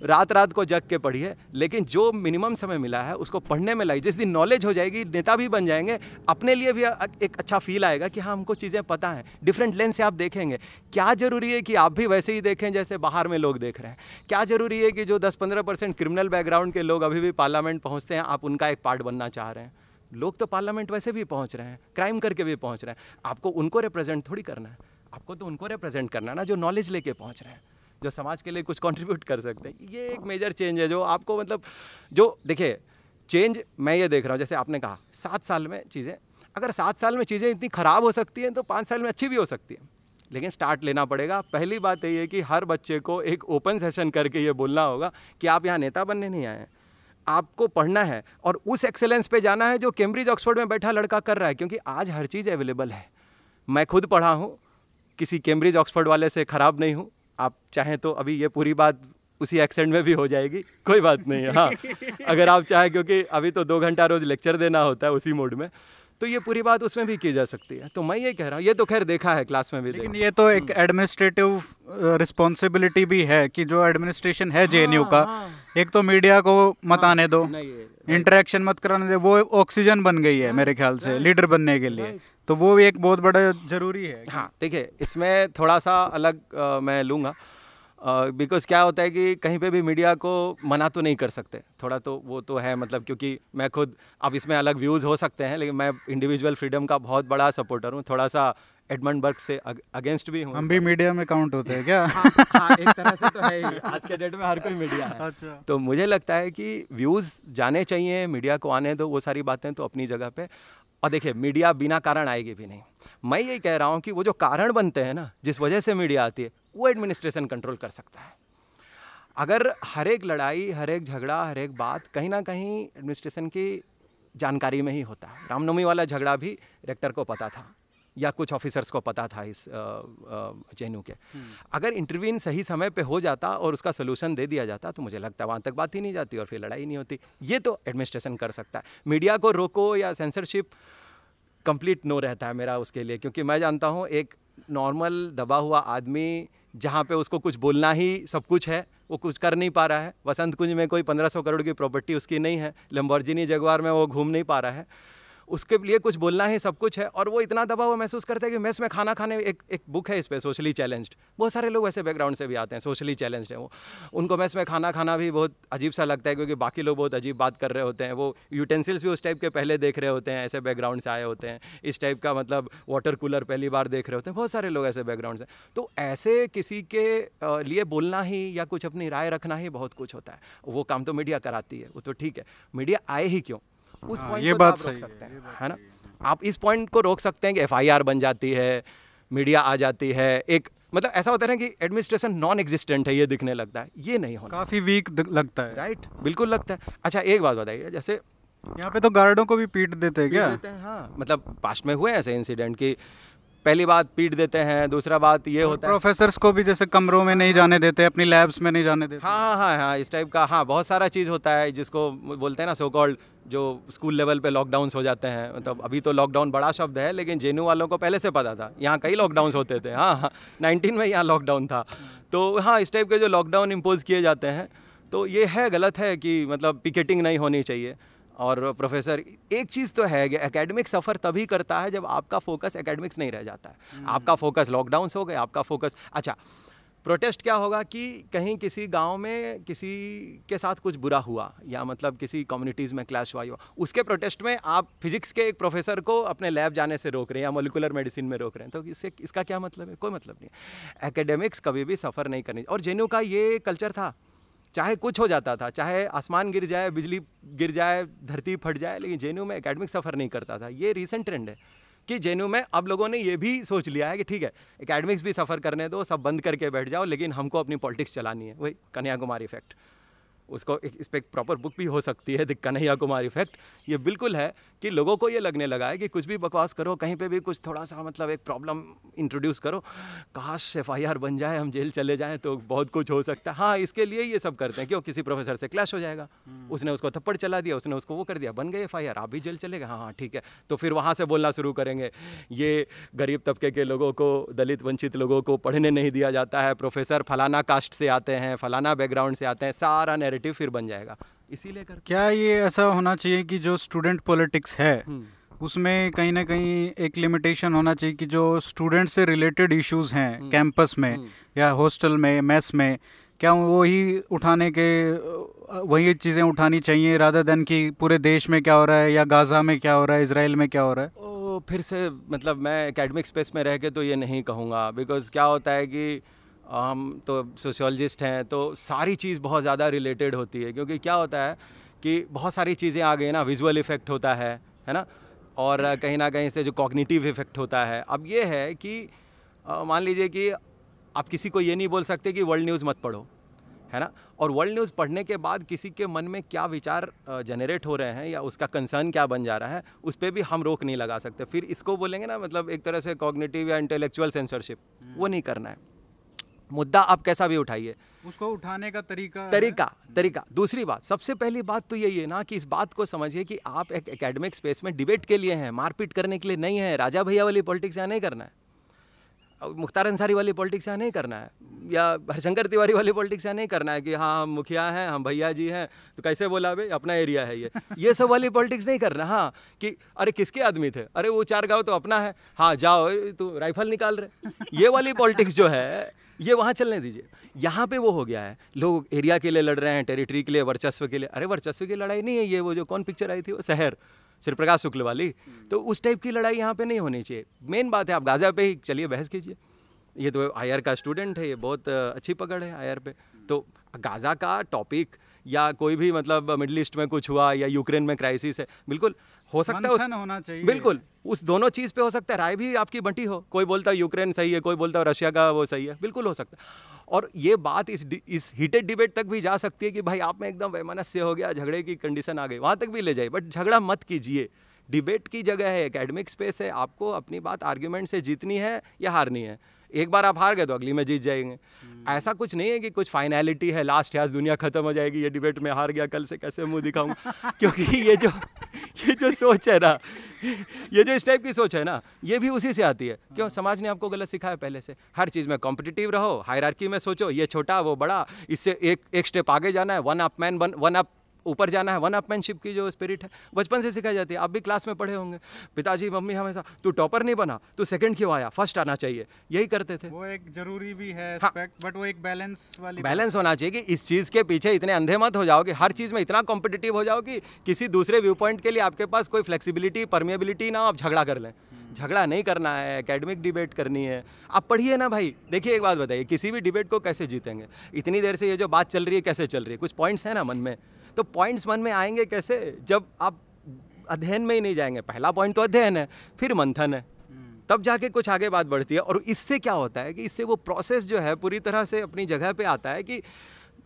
रात रात को जग के पढ़िए लेकिन जो मिनिमम समय मिला है उसको पढ़ने में लगे जिस दिन नॉलेज हो जाएगी नेता भी बन जाएंगे अपने लिए भी एक अच्छा फील आएगा कि हाँ हमको चीज़ें पता हैं डिफरेंट लेंस से आप देखेंगे क्या ज़रूरी है कि आप भी वैसे ही देखें जैसे बाहर में लोग देख रहे हैं क्या ज़रूरी है कि जो दस पंद्रह परसेंट क्रिमिनल बैकग्राउंड के लोग अभी भी पार्लियामेंट पहुँचते हैं आप उनका एक पार्ट बनना चाह रहे हैं लोग तो पार्लियामेंट वैसे भी पहुंच रहे हैं क्राइम करके भी पहुंच रहे हैं आपको उनको रिप्रेजेंट थोड़ी करना है आपको तो उनको रिप्रेजेंट करना है ना जो नॉलेज लेके पहुंच रहे हैं जो समाज के लिए कुछ कंट्रीब्यूट कर सकते हैं ये एक मेजर चेंज है जो आपको मतलब जो देखिए चेंज मैं ये देख रहा हूँ जैसे आपने कहा सात साल में चीज़ें अगर सात साल में चीज़ें इतनी ख़राब हो सकती हैं तो पाँच साल में अच्छी भी हो सकती हैं लेकिन स्टार्ट लेना पड़ेगा पहली बात तो यही है कि हर बच्चे को एक ओपन सेशन करके ये बोलना होगा कि आप यहाँ नेता बनने नहीं आए हैं आपको पढ़ना है और उस एक्सेलेंस पे जाना है जो कैम्ब्रिज ऑक्सफोर्ड में बैठा लड़का कर रहा है क्योंकि आज हर चीज़ अवेलेबल है मैं खुद पढ़ा हूँ किसी कैम्ब्रिज ऑक्सफोर्ड वाले से ख़राब नहीं हूँ आप चाहें तो अभी ये पूरी बात उसी एक्सेंट में भी हो जाएगी कोई बात नहीं है हाँ अगर आप चाहें क्योंकि अभी तो दो घंटा रोज़ लेक्चर देना होता है उसी मोड में तो ये पूरी बात उसमें भी की जा सकती है तो मैं ये कह रहा हूँ ये तो खैर देखा है क्लास में भी लेकिन ये तो एक एडमिनिस्ट्रेटिव हम्म। रिस्पॉन्सिबिलिटी भी है कि जो एडमिनिस्ट्रेशन है जे हाँ, का हाँ। एक तो मीडिया को हाँ, मत आने दो इंटरेक्शन मत कराने दो वो ऑक्सीजन बन गई है हाँ, मेरे ख्याल से लीडर बनने के लिए तो वो भी एक बहुत बड़ा ज़रूरी है हाँ देखिए इसमें थोड़ा सा अलग आ, मैं लूँगा बिकॉज़ क्या होता है कि कहीं पे भी मीडिया को मना तो नहीं कर सकते थोड़ा तो वो तो है मतलब क्योंकि मैं खुद अब इसमें अलग व्यूज़ हो सकते हैं लेकिन मैं इंडिविजुअल फ्रीडम का बहुत बड़ा सपोर्टर हूँ थोड़ा सा एडमंड बर्ग से अगेंस्ट भी हूँ हम भी मीडिया में काउंट होते हैं क्या हाँ, हाँ, एक तरह से तो है आज के डेट में हर कोई मीडिया है अच्छा तो मुझे लगता है कि व्यूज़ जाने चाहिए मीडिया को आने दो वो सारी बातें तो अपनी जगह पे और देखिए मीडिया बिना कारण आएगी भी नहीं मैं यही कह रहा हूँ कि वो जो कारण बनते हैं ना जिस वजह से मीडिया आती है वो एडमिनिस्ट्रेशन कंट्रोल कर सकता है अगर हर एक लड़ाई हर एक झगड़ा हर एक बात कहीं ना कहीं एडमिनिस्ट्रेशन की जानकारी में ही होता है रामनवमी वाला झगड़ा भी रेक्टर को पता था या कुछ ऑफिसर्स को पता था इस जेनू के हम्म। अगर इंटरव्यून सही समय पे हो जाता और उसका सोल्यूशन दे दिया जाता तो मुझे लगता है वहाँ तक बात ही नहीं जाती और फिर लड़ाई नहीं होती ये तो एडमिनिस्ट्रेशन कर सकता है मीडिया को रोको या सेंसरशिप कंप्लीट नो रहता है मेरा उसके लिए क्योंकि मैं जानता हूँ एक नॉर्मल दबा हुआ आदमी जहाँ पे उसको कुछ बोलना ही सब कुछ है वो कुछ कर नहीं पा रहा है वसंत कुंज में कोई पंद्रह सौ करोड़ की प्रॉपर्टी उसकी नहीं है लम्बोर्जिनी जगवार में वो घूम नहीं पा रहा है उसके लिए कुछ बोलना है सब कुछ है और वो इतना दबा हुआ महसूस करता है कि मैस में खाना खाने एक एक बुक है इस पर सोशली चैलेंज्ड बहुत सारे लोग वैसे बैकग्राउंड से भी आते हैं सोशली चैलेंज हैं वो उनको मैस में खाना खाना भी बहुत अजीब सा लगता है क्योंकि बाकी लोग बहुत अजीब बात कर रहे होते हैं वो यूटेंसिल्स भी उस टाइप के पहले देख रहे होते हैं ऐसे बैकग्राउंड से आए होते हैं इस टाइप का मतलब वाटर कूलर पहली बार देख रहे होते हैं बहुत सारे लोग ऐसे बैकग्राउंड से तो ऐसे किसी के लिए बोलना ही या कुछ अपनी राय रखना ही बहुत कुछ होता है वो काम तो मीडिया कराती है वो तो ठीक है मीडिया आए ही क्यों उस हाँ, तो पॉइंट ये बात रोक सकते हैं है ना आप इस पॉइंट को रोक सकते हैं कि एफ बन जाती है मीडिया आ जाती है एक मतलब ऐसा होता है ना कि एडमिनिस्ट्रेशन नॉन एग्जिस्टेंट है ये दिखने लगता है ये नहीं होना काफ़ी वीक लगता है राइट बिल्कुल लगता है अच्छा एक बात बताइए जैसे यहाँ पे तो गार्डों को भी पीट देते हैं क्या देते हैं हाँ मतलब पास्ट में हुए ऐसे इंसिडेंट कि पहली बात पीट देते हैं दूसरा बात ये होता है प्रोफेसर्स को भी जैसे कमरों में नहीं जाने देते अपनी लैब्स में नहीं जाने देते हाँ हाँ हाँ, हाँ इस टाइप का हाँ बहुत सारा चीज़ होता है जिसको बोलते हैं ना सो कॉल्ड जो स्कूल लेवल पे लॉकडाउंस हो जाते हैं मतलब अभी तो लॉकडाउन बड़ा शब्द है लेकिन जे वालों को पहले से पता था यहाँ कई लॉकडाउंस होते थे हाँ नाइनटीन हाँ, में यहाँ लॉकडाउन था तो हाँ इस टाइप के जो लॉकडाउन इम्पोज़ किए जाते हैं तो ये है गलत है कि मतलब पिकेटिंग नहीं होनी चाहिए और प्रोफेसर एक चीज़ तो है कि एकेडमिक सफ़र तभी करता है जब आपका फोकस एकेडमिक्स नहीं रह जाता है हम्म। आपका फोकस लॉकडाउन हो गए आपका फोकस अच्छा प्रोटेस्ट क्या होगा कि कहीं किसी गांव में किसी के साथ कुछ बुरा हुआ या मतलब किसी कम्युनिटीज़ में क्लैश हुआ हुआ उसके प्रोटेस्ट में आप फिजिक्स के एक प्रोफेसर को अपने लैब जाने से रोक रहे हैं या मोलिकुलर मेडिसिन में रोक रहे हैं तो इससे इसका क्या मतलब है कोई मतलब नहीं एकेडेमिक्स कभी भी सफ़र नहीं करनी और जेनू का ये कल्चर था चाहे कुछ हो जाता था चाहे आसमान गिर जाए बिजली गिर जाए धरती फट जाए लेकिन जेनू में एकेडमिक सफ़र नहीं करता था ये रिसेंट ट्रेंड है कि जेनू में अब लोगों ने ये भी सोच लिया है कि ठीक है एकेडमिक्स भी सफ़र करने दो सब बंद करके बैठ जाओ लेकिन हमको अपनी पॉलिटिक्स चलानी है वही कन्याकुमारी इफेक्ट उसको इस पर एक प्रॉपर बुक भी हो सकती है द कन्हैया कुमार इफेक्ट ये बिल्कुल है कि लोगों को ये लगने लगा है कि कुछ भी बकवास करो कहीं पे भी कुछ थोड़ा सा मतलब एक प्रॉब्लम इंट्रोड्यूस करो काश एफ आई आर बन जाए हम जेल चले जाएँ तो बहुत कुछ हो सकता है हाँ इसके लिए ये सब करते हैं क्यों किसी प्रोफेसर से क्लैश हो जाएगा हम्म। उसने उसको थप्पड़ चला दिया उसने उसको वो कर दिया बन गए एफ आई आर आप भी जेल चले गए हाँ हाँ ठीक है तो फिर वहाँ से बोलना शुरू करेंगे ये गरीब तबके के लोगों को दलित वंचित लोगों को पढ़ने नहीं दिया जाता है प्रोफेसर फलाना कास्ट से आते हैं फलाना बैकग्राउंड से आते हैं सारा नेरेटिव फिर बन जाएगा इसीलिए कर क्या ये ऐसा होना चाहिए कि जो स्टूडेंट पॉलिटिक्स है हम्म। उसमें कहीं ना कहीं एक लिमिटेशन होना चाहिए कि जो स्टूडेंट से रिलेटेड इश्यूज हैं कैंपस हम्म। में हम्म। या हॉस्टल में मेस में क्या वही उठाने के वही चीज़ें उठानी चाहिए राधा दन की पूरे देश में क्या हो रहा है या गाज़ा में क्या हो रहा है इसराइल में क्या हो रहा है ओ, फिर से मतलब मैं एकेडमिक स्पेस में रह के तो ये नहीं कहूँगा बिकॉज़ क्या होता है कि हम तो सोशियोलॉजिस्ट हैं तो सारी चीज़ बहुत ज़्यादा रिलेटेड होती है क्योंकि क्या होता है कि बहुत सारी चीज़ें आ गई ना विजुअल इफ़ेक्ट होता है है ना और कहीं ना कहीं से जो कॉग्निटिव इफ़ेक्ट होता है अब ये है कि मान लीजिए कि आप किसी को ये नहीं बोल सकते कि वर्ल्ड न्यूज़ मत पढ़ो है ना और वर्ल्ड न्यूज़ पढ़ने के बाद किसी के मन में क्या विचार जनरेट हो रहे हैं या उसका कंसर्न क्या बन जा रहा है उस पर भी हम रोक नहीं लगा सकते फिर इसको बोलेंगे ना मतलब एक तरह से कॉग्नेटिव या इंटेलेक्चुअल सेंसरशिप वो हम्म। नहीं करना है मुद्दा आप कैसा भी उठाइए उसको उठाने का तरीका तरीका है? तरीका दूसरी बात सबसे पहली बात तो यही है ना कि इस बात को समझिए कि आप एक एकेडमिक स्पेस में डिबेट के लिए हैं मारपीट करने के लिए नहीं है राजा भैया वाली पॉलिटिक्स यहाँ नहीं करना है मुख्तार अंसारी वाली पॉलिटिक्स यहाँ नहीं करना है या हरशंकर तिवारी वाली पॉलिटिक्स यहाँ नहीं करना है कि हाँ हम मुखिया हैं हम भैया जी हैं तो कैसे बोला भाई अपना एरिया है ये ये सब वाली पॉलिटिक्स नहीं करना हाँ कि अरे किसके आदमी थे अरे वो चार गाँव तो अपना है हाँ जाओ तू राइफल निकाल रहे ये वाली पॉलिटिक्स जो है ये वहाँ चलने दीजिए यहाँ पे वो हो गया है लोग एरिया के लिए लड़ रहे हैं टेरिटरी के लिए वर्चस्व के लिए अरे वर्चस्व की लड़ाई नहीं है ये वो जो कौन पिक्चर आई थी वो शहर श्री प्रकाश शुक्ल वाली हम्म। तो उस टाइप की लड़ाई यहाँ पे नहीं होनी चाहिए मेन बात है आप गाज़ा पे ही चलिए बहस कीजिए ये तो आई का स्टूडेंट है ये बहुत अच्छी पकड़ है आई पे हम्म। तो गाज़ा का टॉपिक या कोई भी मतलब मिडल ईस्ट में कुछ हुआ या यूक्रेन में क्राइसिस है बिल्कुल हो सकता है उस होना चाहिए बिल्कुल उस दोनों चीज़ पे हो सकता है राय भी आपकी बंटी हो कोई बोलता है यूक्रेन सही है कोई बोलता है रशिया का वो सही है बिल्कुल हो सकता है और ये बात इस इस हीटेड डिबेट तक भी जा सकती है कि भाई आप में एकदम वैमनस्य हो गया झगड़े की कंडीशन आ गई वहाँ तक भी ले जाए बट झगड़ा मत कीजिए डिबेट की जगह है एकेडमिक स्पेस है आपको अपनी बात आर्ग्यूमेंट से जीतनी है या हारनी है एक बार आप हार गए तो अगली में जीत जाएंगे हम्म। ऐसा कुछ नहीं है कि कुछ फाइनैलिटी है लास्ट है दुनिया खत्म हो जाएगी ये डिबेट में हार गया कल से कैसे मुंह दिखाऊं क्योंकि ये जो ये जो सोच है ना ये जो इस टाइप की सोच है ना ये भी उसी से आती है क्यों हाँ। समाज ने आपको गलत सिखाया पहले से हर चीज़ में कॉम्पिटिटिव रहो हायरार्की में सोचो ये छोटा वो बड़ा इससे एक एक स्टेप आगे जाना है one up man one up ऊपर जाना है वन अपमैनशिप की जो स्पिरिट है बचपन से सिखाई जाती है आप भी क्लास में पढ़े होंगे पिताजी मम्मी हमेशा तू टॉपर नहीं बना तू सेकंड क्यों आया फर्स्ट आना चाहिए यही करते थे वो एक जरूरी भी है हाँ, बट वो एक बैलेंस वाली बैलेंस होना चाहिए कि इस चीज़ के पीछे इतने अंधे मत हो जाओ कि हर चीज़ में इतना कॉम्पिटिटिव हो जाओ कि किसी दूसरे व्यू पॉइंट के लिए आपके पास कोई फ्लेक्सीबिलिटी परमेबिलिटी ना आप झगड़ा कर लें हम्म। झगड़ा नहीं करना है एकेडमिक डिबेट करनी है आप पढ़िए ना भाई देखिए एक बात बताइए किसी भी डिबेट को कैसे जीतेंगे इतनी देर से ये जो बात चल रही है कैसे चल रही है कुछ पॉइंट्स हैं ना मन में तो पॉइंट्स मन में आएंगे कैसे जब आप अध्ययन में ही नहीं जाएंगे पहला पॉइंट तो अध्ययन है फिर मंथन है हम्म। तब जाके कुछ आगे बात बढ़ती है और इससे क्या होता है कि इससे वो प्रोसेस जो है पूरी तरह से अपनी जगह पे आता है कि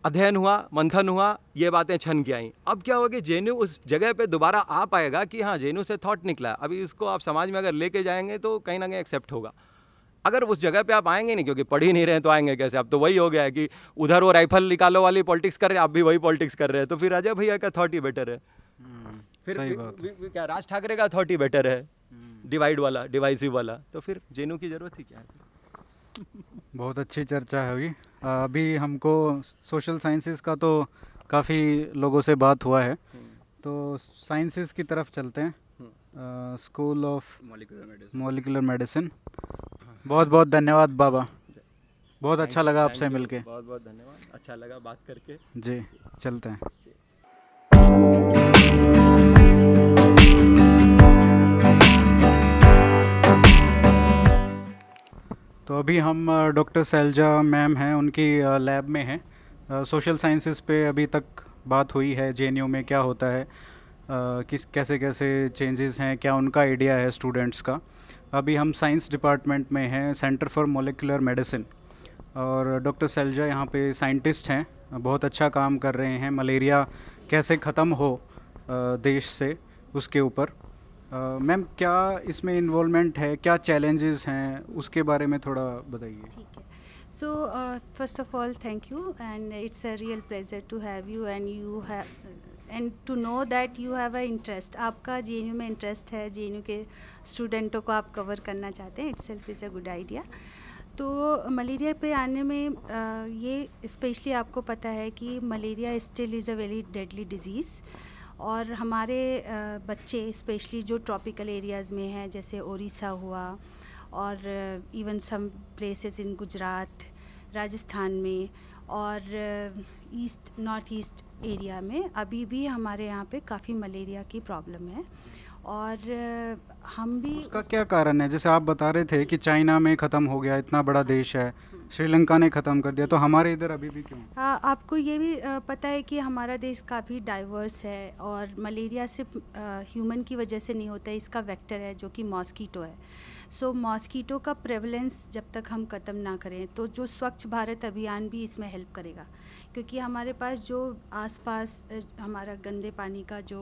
अध्ययन हुआ मंथन हुआ ये बातें छन के आई अब क्या होगा जेनू उस जगह पे दोबारा आ पाएगा कि हाँ जेनू से थॉट निकला अभी इसको आप समाज में अगर लेके जाएंगे तो कहीं ना कहीं एक्सेप्ट होगा अगर उस जगह पे आप आएंगे नहीं क्योंकि पढ़ ही नहीं रहे तो आएंगे कैसे अब तो वही हो गया है कि उधर वो राइफल निकालो वाली पॉलिटिक्स कर रहे आप भी वही पॉलिटिक्स कर रहे हैं तो फिर अजय भैया का अथॉरिटी बेटर है हम्म, फिर क्या राज ठाकरे का अथॉरिटी बेटर है डिवाइड हम्म। वाला डिवाइसिव वाला तो फिर जेनू की ज़रूरत ही क्या है बहुत अच्छी चर्चा है अभी अभी हमको सोशल साइंसेस का तो काफ़ी लोगों से बात हुआ है हम्म। तो साइंसेस की तरफ चलते हैं स्कूल ऑफ मोलिकुलर मेडिसिन बहुत बहुत धन्यवाद बाबा बहुत अच्छा लगा आपसे मिलके बहुत बहुत धन्यवाद अच्छा लगा बात करके जी चलते हैं तो अभी हम डॉक्टर सैलजा मैम हैं उनकी लैब में हैं सोशल साइंसेस पे अभी तक बात हुई है जे में क्या होता है किस कैसे कैसे चेंजेस हैं क्या उनका आइडिया है स्टूडेंट्स का अभी हम साइंस डिपार्टमेंट में हैं सेंटर फॉर मोलिकुलर मेडिसिन और डॉक्टर सैलजा यहाँ पे साइंटिस्ट हैं बहुत अच्छा काम कर रहे हैं मलेरिया कैसे ख़त्म हो देश से उसके ऊपर मैम क्या इसमें इन्वॉल्वमेंट है क्या चैलेंजेस हैं उसके बारे में थोड़ा बताइए ठीक है of all thank you and it's a real pleasure to have you and you have and to know that you have a interest आपका जे में इंटरेस्ट है जे के स्टूडेंटों को आप कवर करना चाहते हैं it's is a good idea तो मलेरिया पे आने में आ, ये स्पेशली आपको पता है कि malaria still is a very deadly disease और हमारे आ, बच्चे स्पेशली जो ट्रॉपिकल एरियाज़ में हैं जैसे उड़ीसा हुआ और even some places in Gujarat Rajasthan में और ईस्ट नॉर्थ ईस्ट एरिया में अभी भी हमारे यहाँ पे काफ़ी मलेरिया की प्रॉब्लम है और हम भी उसका क्या कारण है जैसे आप बता रहे थे कि चाइना में ख़त्म हो गया इतना बड़ा देश है श्रीलंका ने ख़त्म कर दिया तो हमारे इधर अभी भी क्यों आ, हाँ, आपको ये भी पता है कि हमारा देश काफ़ी डाइवर्स है और मलेरिया सिर्फ ह्यूमन की वजह से नहीं होता है इसका वेक्टर है जो कि मॉस्कीटो है सो so, मॉस्कीटो का प्रेवलेंस जब तक हम ख़त्म ना करें तो जो स्वच्छ भारत अभियान भी इसमें हेल्प करेगा क्योंकि हमारे पास जो आसपास हमारा गंदे पानी का जो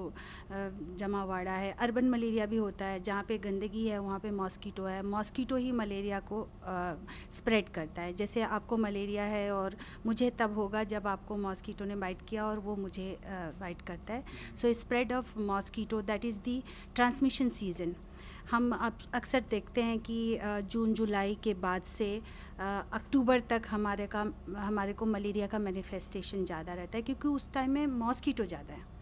जमावाड़ा है अर्बन मलेरिया भी होता है जहाँ पे गंदगी है वहाँ पे मॉस्कीटो है मॉस्कीटो ही मलेरिया को स्प्रेड करता है जैसे आपको मलेरिया है और मुझे तब होगा जब आपको मॉस्कीटो ने बाइट किया और वो मुझे बाइट करता है so spread of mosquito that is the transmission season हम अक्सर देखते हैं कि जून जुलाई के बाद से अक्टूबर तक हमारे का हमारे को मलेरिया का मैनिफेस्टेशन ज़्यादा रहता है क्योंकि उस टाइम में मॉस्कीटो ज़्यादा है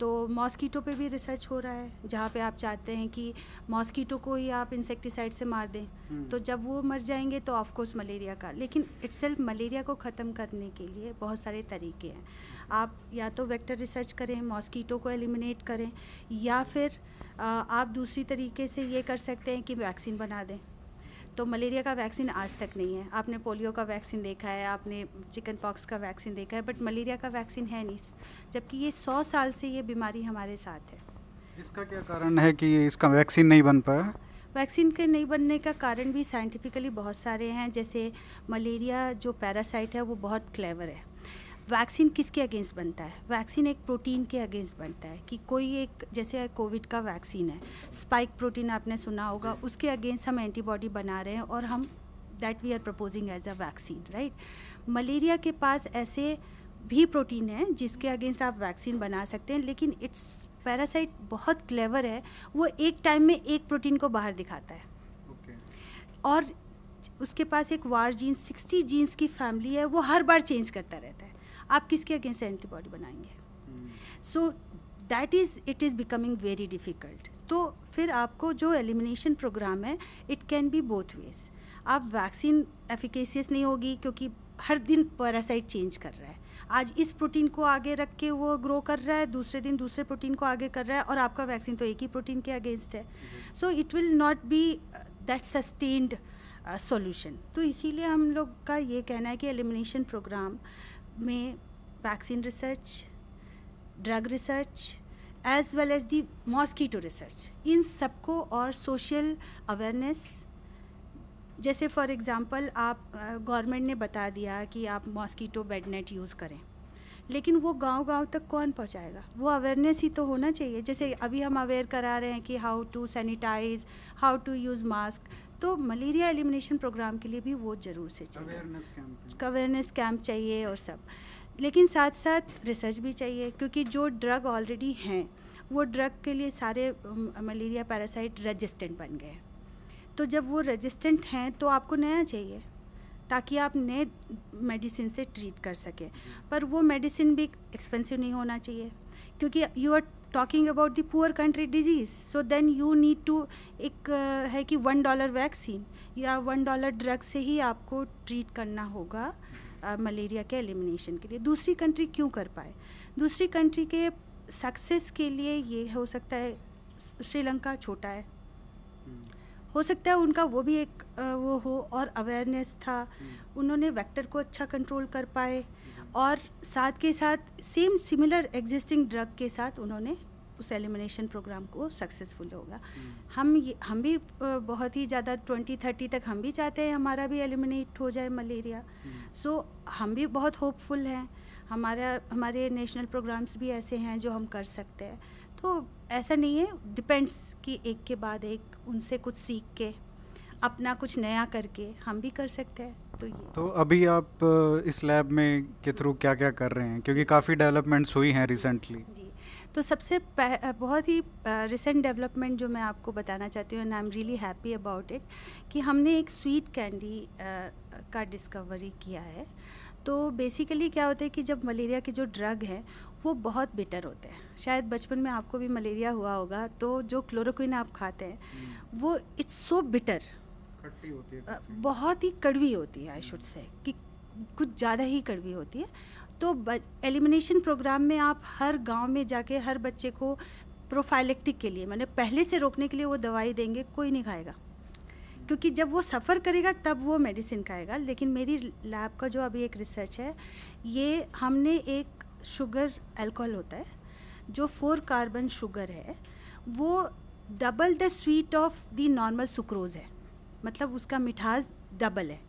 तो मॉस्कीटो पे भी रिसर्च हो रहा है जहाँ पे आप चाहते हैं कि मॉस्कीटो को ही आप इंसेक्टिसाइड से मार दें हम्म। तो जब वो मर जाएंगे तो ऑफकोर्स मलेरिया का लेकिन इट्सल्फ मलेरिया को ख़त्म करने के लिए बहुत सारे तरीके हैं आप या तो वेक्टर रिसर्च करें मॉस्कीटो को एलिमिनेट करें या फिर आप दूसरी तरीके से ये कर सकते हैं कि वैक्सीन बना दें तो मलेरिया का वैक्सीन आज तक नहीं है आपने पोलियो का वैक्सीन देखा है आपने चिकन पॉक्स का वैक्सीन देखा है बट मलेरिया का वैक्सीन है नहीं जबकि ये सौ साल से ये बीमारी हमारे साथ है इसका क्या कारण है कि इसका वैक्सीन नहीं बन पाया वैक्सीन के नहीं बनने का कारण भी साइंटिफिकली बहुत सारे हैं जैसे मलेरिया जो पैरासाइट है वो बहुत क्लेवर है वैक्सीन किसके अगेंस्ट बनता है वैक्सीन एक प्रोटीन के अगेंस्ट बनता है कि कोई एक जैसे कोविड का वैक्सीन है स्पाइक प्रोटीन आपने सुना होगा उसके अगेंस्ट हम एंटीबॉडी बना रहे हैं और हम that we are proposing as a vaccine right malaria के पास ऐसे भी प्रोटीन है जिसके अगेंस्ट आप वैक्सीन बना सकते हैं लेकिन इट्स पैरासाइट बहुत क्लेवर है वो एक टाइम में एक प्रोटीन को बाहर दिखाता है okay. और उसके पास एक वार जीन्स सिक्सटी जीन्स की फैमिली है वो हर बार चेंज करता रहता है आप किसके अगेंस्ट एंटीबॉडी बनाएंगे so that is it is becoming very difficult तो फिर आपको जो एलिमिनेशन प्रोग्राम है it can be both ways आप वैक्सीन एफिकेसियस नहीं होगी क्योंकि हर दिन पैरासाइट चेंज कर रहा है आज इस प्रोटीन को आगे रख के वो ग्रो कर रहा है दूसरे दिन दूसरे प्रोटीन को आगे कर रहा है और आपका वैक्सीन तो एक ही प्रोटीन के अगेंस्ट है so it will not be that sustained solution तो इसीलिए हम लोग का ये कहना है कि एलिमिनेशन प्रोग्राम में vaccine research drug research as well as the mosquito research इन सबको और सोशल अवेयरनेस जैसे फॉर एग्ज़ाम्पल आप गवर्नमेंट ने बता दिया कि आप मॉस्कीटो बेडनेट यूज़ करें लेकिन वो गांव-गांव तक कौन पहुंचाएगा वो अवेयरनेस ही तो होना चाहिए जैसे अभी हम अवेयर करा रहे हैं कि how to sanitise how to use mask तो मलेरिया एलिमिनेशन प्रोग्राम के लिए भी वो ज़रूर से चाहिए अवेयरनेस कैंप चाहिए और सब लेकिन साथ साथ रिसर्च भी चाहिए क्योंकि जो ड्रग ऑलरेडी हैं वो ड्रग के लिए सारे मलेरिया पैरासाइट रजिस्टेंट बन गए तो जब वो रजिस्टेंट हैं तो आपको नया चाहिए ताकि आप नए मेडिसिन से ट्रीट कर सकें पर वो मेडिसिन भी एक्सपेंसिव नहीं होना चाहिए क्योंकि you are talking about the poor country disease so then you need to एक uh, है कि वन डॉलर वैक्सीन या वन डॉलर ड्रग से ही आपको ट्रीट करना होगा मलेरिया uh, के एलिमिनेशन के लिए दूसरी कंट्री क्यों कर पाए दूसरी कंट्री के सक्सेस के लिए ये हो सकता है श्रीलंका छोटा है हो सकता है उनका वो भी एक uh, वो हो और अवेयरनेस था हम्म। उन्होंने वेक्टर को अच्छा कंट्रोल कर पाए और साथ के साथ सेम सिमिलर एग्जिस्टिंग ड्रग के साथ उन्होंने उस एलिमिनेशन प्रोग्राम को सक्सेसफुल होगा hmm. हम हम भी बहुत ही ज़्यादा ट्वेंटी थर्टी तक हम भी चाहते हैं हमारा भी एलिमिनेट हो जाए मलेरिया सो hmm. so, हम भी बहुत होपफुल हैं हमारा हमारे नेशनल प्रोग्राम्स भी ऐसे हैं जो हम कर सकते हैं तो ऐसा नहीं है डिपेंड्स कि एक के बाद एक उनसे कुछ सीख के अपना कुछ नया करके हम भी कर सकते हैं तो ये तो अभी आप इस लैब में के थ्रू क्या क्या कर रहे हैं क्योंकि काफ़ी डेवलपमेंट्स हुई हैं रिसेंटली जी तो सबसे बहुत ही रिसेंट डेवलपमेंट जो मैं आपको बताना चाहती हूँ and I am really happy about it कि हमने एक स्वीट कैंडी का डिस्कवरी किया है तो बेसिकली क्या होता है कि जब मलेरिया के जो ड्रग हैं वो बहुत बेटर होते हैं शायद बचपन में आपको भी मलेरिया हुआ होगा तो जो क्लोरोक्विन आप खाते हैं हम्म। वो इट्स सो बिटर खट्टी होती है बहुत ही कड़वी होती है आई शुड से कि कुछ ज़्यादा ही कड़वी होती है तो एलिमिनेशन प्रोग्राम में आप हर गांव में जाके हर बच्चे को प्रोफाइलेक्टिक के लिए मैंने पहले से रोकने के लिए वो दवाई देंगे कोई नहीं खाएगा क्योंकि जब वो सफ़र करेगा तब वो मेडिसिन खाएगा लेकिन मेरी लैब का जो अभी एक रिसर्च है ये हमने एक शुगर अल्कोहल होता है जो फोर कार्बन शुगर है वो double the sweet of the normal sucrose है मतलब उसका मिठास डबल है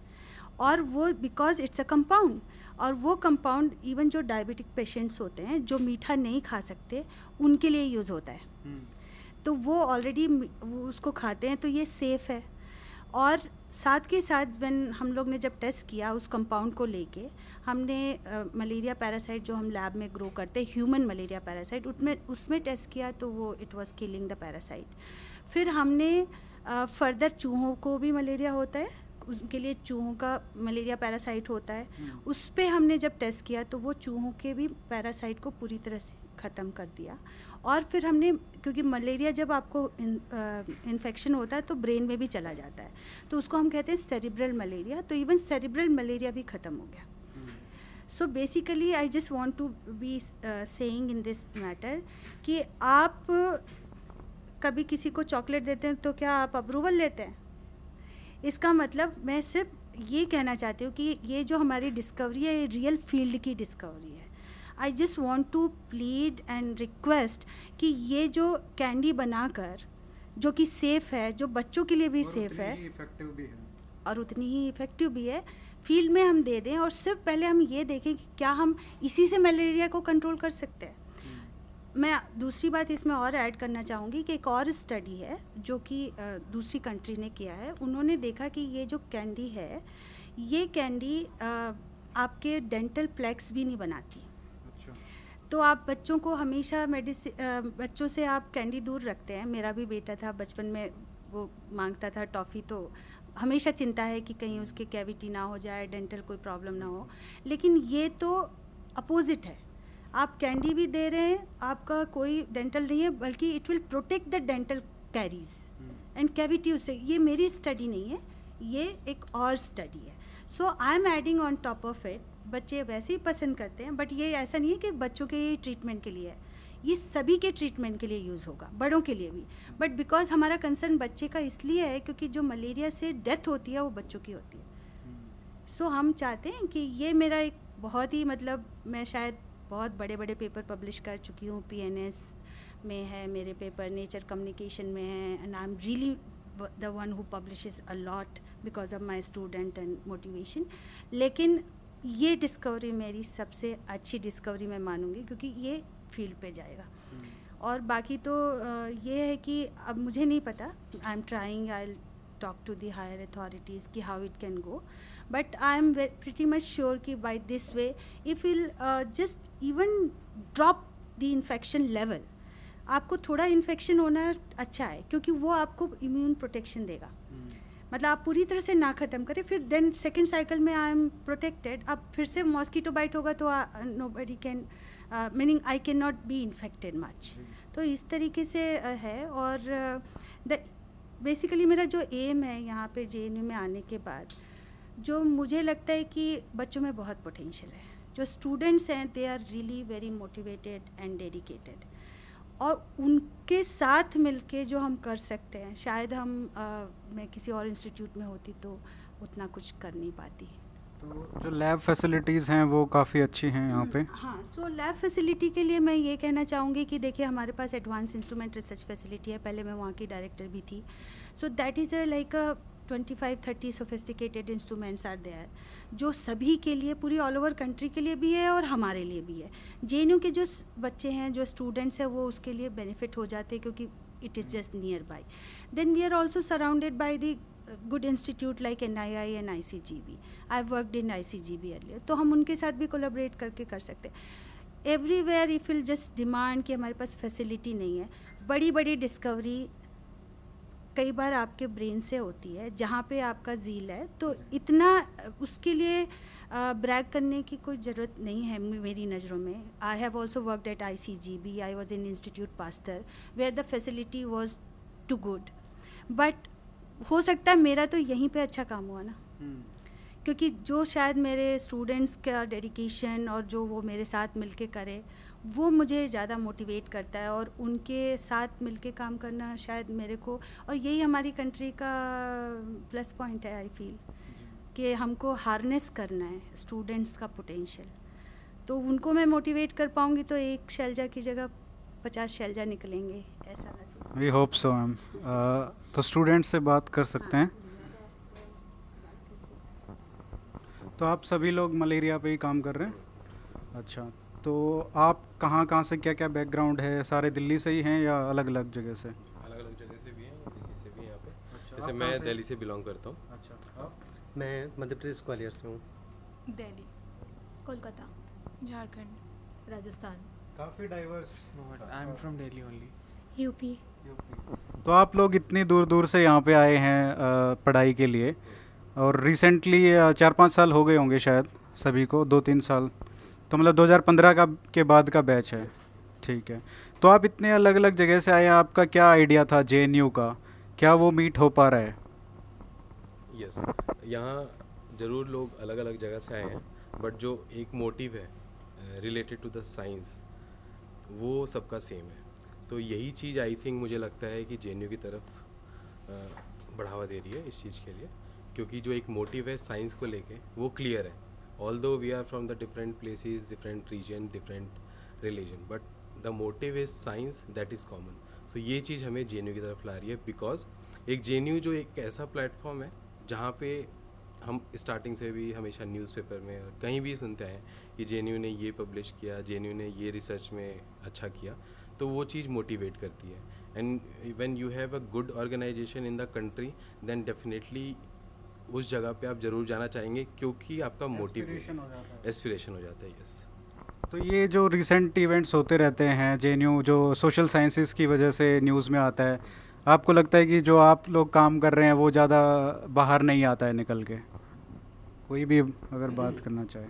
और वो बिकॉज इट्स अ कंपाउंड और वो कंपाउंड इवन जो डायबिटिक पेशेंट्स होते हैं जो मीठा नहीं खा सकते उनके लिए यूज़ होता है हम्म। तो वो ऑलरेडी उसको खाते हैं तो ये सेफ़ है और साथ के साथ वन हम लोग ने जब टेस्ट किया उस कंपाउंड को लेके हमने मलेरिया पैरासाइट जो हम लैब में ग्रो करते ह्यूमन मलेरिया पैरासाइट उसमें उसमें टेस्ट किया तो वो it was killing the parasite फिर हमने फर्दर चूहों को भी मलेरिया होता है उनके लिए चूहों का मलेरिया पैरासाइट होता है हम्म। उस पर हमने जब टेस्ट किया तो वो चूहों के भी पैरासाइट को पूरी तरह से ख़त्म कर दिया और फिर हमने क्योंकि मलेरिया जब आपको इन्फेक्शन होता है तो ब्रेन में भी चला जाता है तो उसको हम कहते हैं सेरिब्रल मलेरिया तो इवन सेरिब्रल मलेरिया भी ख़त्म हो गया so basically I just want to be sang in this matter कि आप कभी किसी को चॉकलेट देते हैं तो क्या आप अप्रूवल लेते हैं इसका मतलब मैं सिर्फ ये कहना चाहती हूँ कि ये जो हमारी डिस्कवरी है ये रियल फील्ड की डिस्कवरी है I just want to plead and request कि ये जो कैंडी बनाकर जो कि सेफ़ है जो बच्चों के लिए भी सेफ़ है, है और उतनी ही इफ़ेक्टिव भी है फील्ड में हम दे दें और सिर्फ पहले हम ये देखें कि क्या हम इसी से मलेरिया को कंट्रोल कर सकते हैं मैं दूसरी बात इसमें और ऐड करना चाहूँगी कि एक और स्टडी है जो कि दूसरी कंट्री ने किया है उन्होंने देखा कि ये जो कैंडी है ये कैंडी आपके डेंटल प्लेक्स भी नहीं बनाती अच्छा। तो आप बच्चों को हमेशा मेडिसिन बच्चों से आप कैंडी दूर रखते हैं मेरा भी बेटा था बचपन में वो मांगता था टॉफ़ी तो हमेशा चिंता है कि कहीं उसके कैविटी ना हो जाए डेंटल कोई प्रॉब्लम ना हो लेकिन ये तो अपोज़िट है आप कैंडी भी दे रहे हैं आपका कोई डेंटल नहीं है बल्कि it will protect the dental caries and cavity उससे ये मेरी स्टडी नहीं है ये एक और स्टडी है so I am adding on top of it बच्चे वैसे ही पसंद करते हैं बट ये ऐसा नहीं है कि बच्चों के ट्रीटमेंट के लिए है ये सभी के ट्रीटमेंट के लिए यूज़ होगा बड़ों के लिए भी बट बिकॉज हमारा कंसर्न बच्चे का इसलिए है क्योंकि जो मलेरिया से डेथ होती है वो बच्चों की होती है सो हम्म। so, हम चाहते हैं कि ये मेरा एक बहुत ही मतलब मैं शायद बहुत बड़े बड़े पेपर पब्लिश कर चुकी हूँ पी में है मेरे पेपर नेचर कम्युनिकेशन में है and I am really the one who publish a lot because of my student and motivation लेकिन ये डिस्कवरी मेरी सबसे अच्छी डिस्कवरी मैं मानूँगी क्योंकि ये फील्ड पे जाएगा हम्म। और बाकी तो ये है कि अब मुझे नहीं पता I am trying I talk to the higher authorities कि how it can go but I am pretty much sure कि by this way if will just even drop the infection level आपको थोड़ा इन्फेक्शन होना अच्छा है क्योंकि वो आपको इम्यून प्रोटेक्शन देगा hmm. मतलब आप पूरी तरह से ना ख़त्म करें फिर देन सेकेंड साइकिल में आई एम प्रोटेक्टेड अब फिर से मॉस्किटो बाइट होगा तो nobody can meaning I can not be infected much तो इस तरीके से uh, है और द uh, बेसिकली मेरा जो एम है यहाँ पे जे में आने के बाद जो मुझे लगता है कि बच्चों में बहुत पोटेंशियल है जो स्टूडेंट्स हैं they are really very motivated and dedicated और उनके साथ मिलके जो हम कर सकते हैं शायद हम आ, मैं किसी और इंस्टीट्यूट में होती तो उतना कुछ कर नहीं पाती तो जो लैब फैसिलिटीज़ हैं वो काफ़ी अच्छी हैं यहाँ हम्म, पे हाँ सो लैब फैसिलिटी के लिए मैं ये कहना चाहूँगी कि देखिए हमारे पास एडवांस इंस्ट्रूमेंट रिसर्च फैसिलिटी है पहले मैं वहाँ की डायरेक्टर भी थी so that is a like a 25 30 sophisticated instruments are there जो सभी के लिए पूरी ऑल ओवर कंट्री के लिए भी है और हमारे लिए भी है जे के जो बच्चे हैं जो स्टूडेंट्स हैं वो उसके लिए बेनिफिट हो जाते हैं क्योंकि it is just nearby then we are also surrounded by the good institute like N I I and I C G B I worked in I C G B earlier तो हम उनके साथ भी कोलाबरेट करके कर सकते हैं everywhere you feel just demand कि हमारे पास फैसिलिटी नहीं है बड़ी बड़ी डिस्कवरी कई बार आपके ब्रेन से होती है जहाँ पे आपका झील है तो इतना उसके लिए ब्रैग करने की कोई ज़रूरत नहीं है मेरी नज़रों में I have also worked at I C G B I was in institute Pasteur where the facility was too good but हो सकता है मेरा तो यहीं पे अच्छा काम हुआ ना hmm. क्योंकि जो शायद मेरे स्टूडेंट्स का डेडिकेशन और जो वो मेरे साथ मिलके करे वो मुझे ज़्यादा मोटिवेट करता है और उनके साथ मिलके काम करना शायद मेरे को और यही हमारी कंट्री का प्लस पॉइंट है आई फील कि हमको हार्नेस करना है स्टूडेंट्स का पोटेंशियल तो उनको मैं मोटिवेट कर पाऊँगी तो एक शैलजा की जगह पचास शैलजा निकलेंगे ऐसा वी होप सो मैम तो स्टूडेंट से बात कर सकते हाँ, हैं तो आप सभी लोग मलेरिया पे ही काम कर रहे हैं अच्छा तो आप कहाँ कहाँ से क्या क्या बैकग्राउंड है सारे दिल्ली से ही हैं या अलग अलग जगह से अलग अलग जगह से भी हैं दिल्ली से भी यहाँ पे अच्छा, जैसे मैं दिल्ली से बिलोंग करता हूँ अच्छा मैं मध्य प्रदेश ग्वालियर से हूँ दिल्ली कोलकाता झारखंड राजस्थान काफ़ी diverse I am from Delhi only UP तो आप लोग इतनी दूर दूर से यहाँ पे आए हैं पढ़ाई के लिए और रिसेंटली चार पाँच साल हो गए होंगे शायद सभी को दो तीन साल तो मतलब 2015 का के बाद का बैच है ठीक है तो आप इतने अलग अलग जगह से आए आपका क्या आइडिया था जे का क्या वो मीट हो पा रहा है यस यहाँ ज़रूर लोग अलग अलग जगह से आए हैं बट जो एक मोटिव है रिलेटेड टू द साइंस वो सबका सेम है तो यही चीज़ आई थिंक मुझे लगता है कि जे की तरफ बढ़ावा दे रही है इस चीज़ के लिए क्योंकि जो एक मोटिव है साइंस को लेके वो क्लियर है although we are from the different places different region different religion but the motive is science that is common so ye cheez hame jnu ki taraf la rahi hai because ek jnu jo ek aisa platform hai jahan pe हम स्टार्टिंग से भी हमेशा न्यूज़पेपर में और कहीं भी सुनते हैं कि जे ने ये पब्लिश किया जे ने ये रिसर्च में अच्छा किया तो वो चीज़ मोटिवेट करती है and when you have a good organisation in the country then definitely उस जगह पे आप ज़रूर जाना चाहेंगे क्योंकि आपका मोटिवेशन एस्पिरेशन हो जाता है यस तो ये जो रिसेंट इवेंट्स होते रहते हैं जे जो सोशल साइंसिस की वजह से न्यूज़ में आता है आपको लगता है कि जो आप लोग काम कर रहे हैं वो ज़्यादा बाहर नहीं आता है निकल के कोई भी अगर बात करना चाहे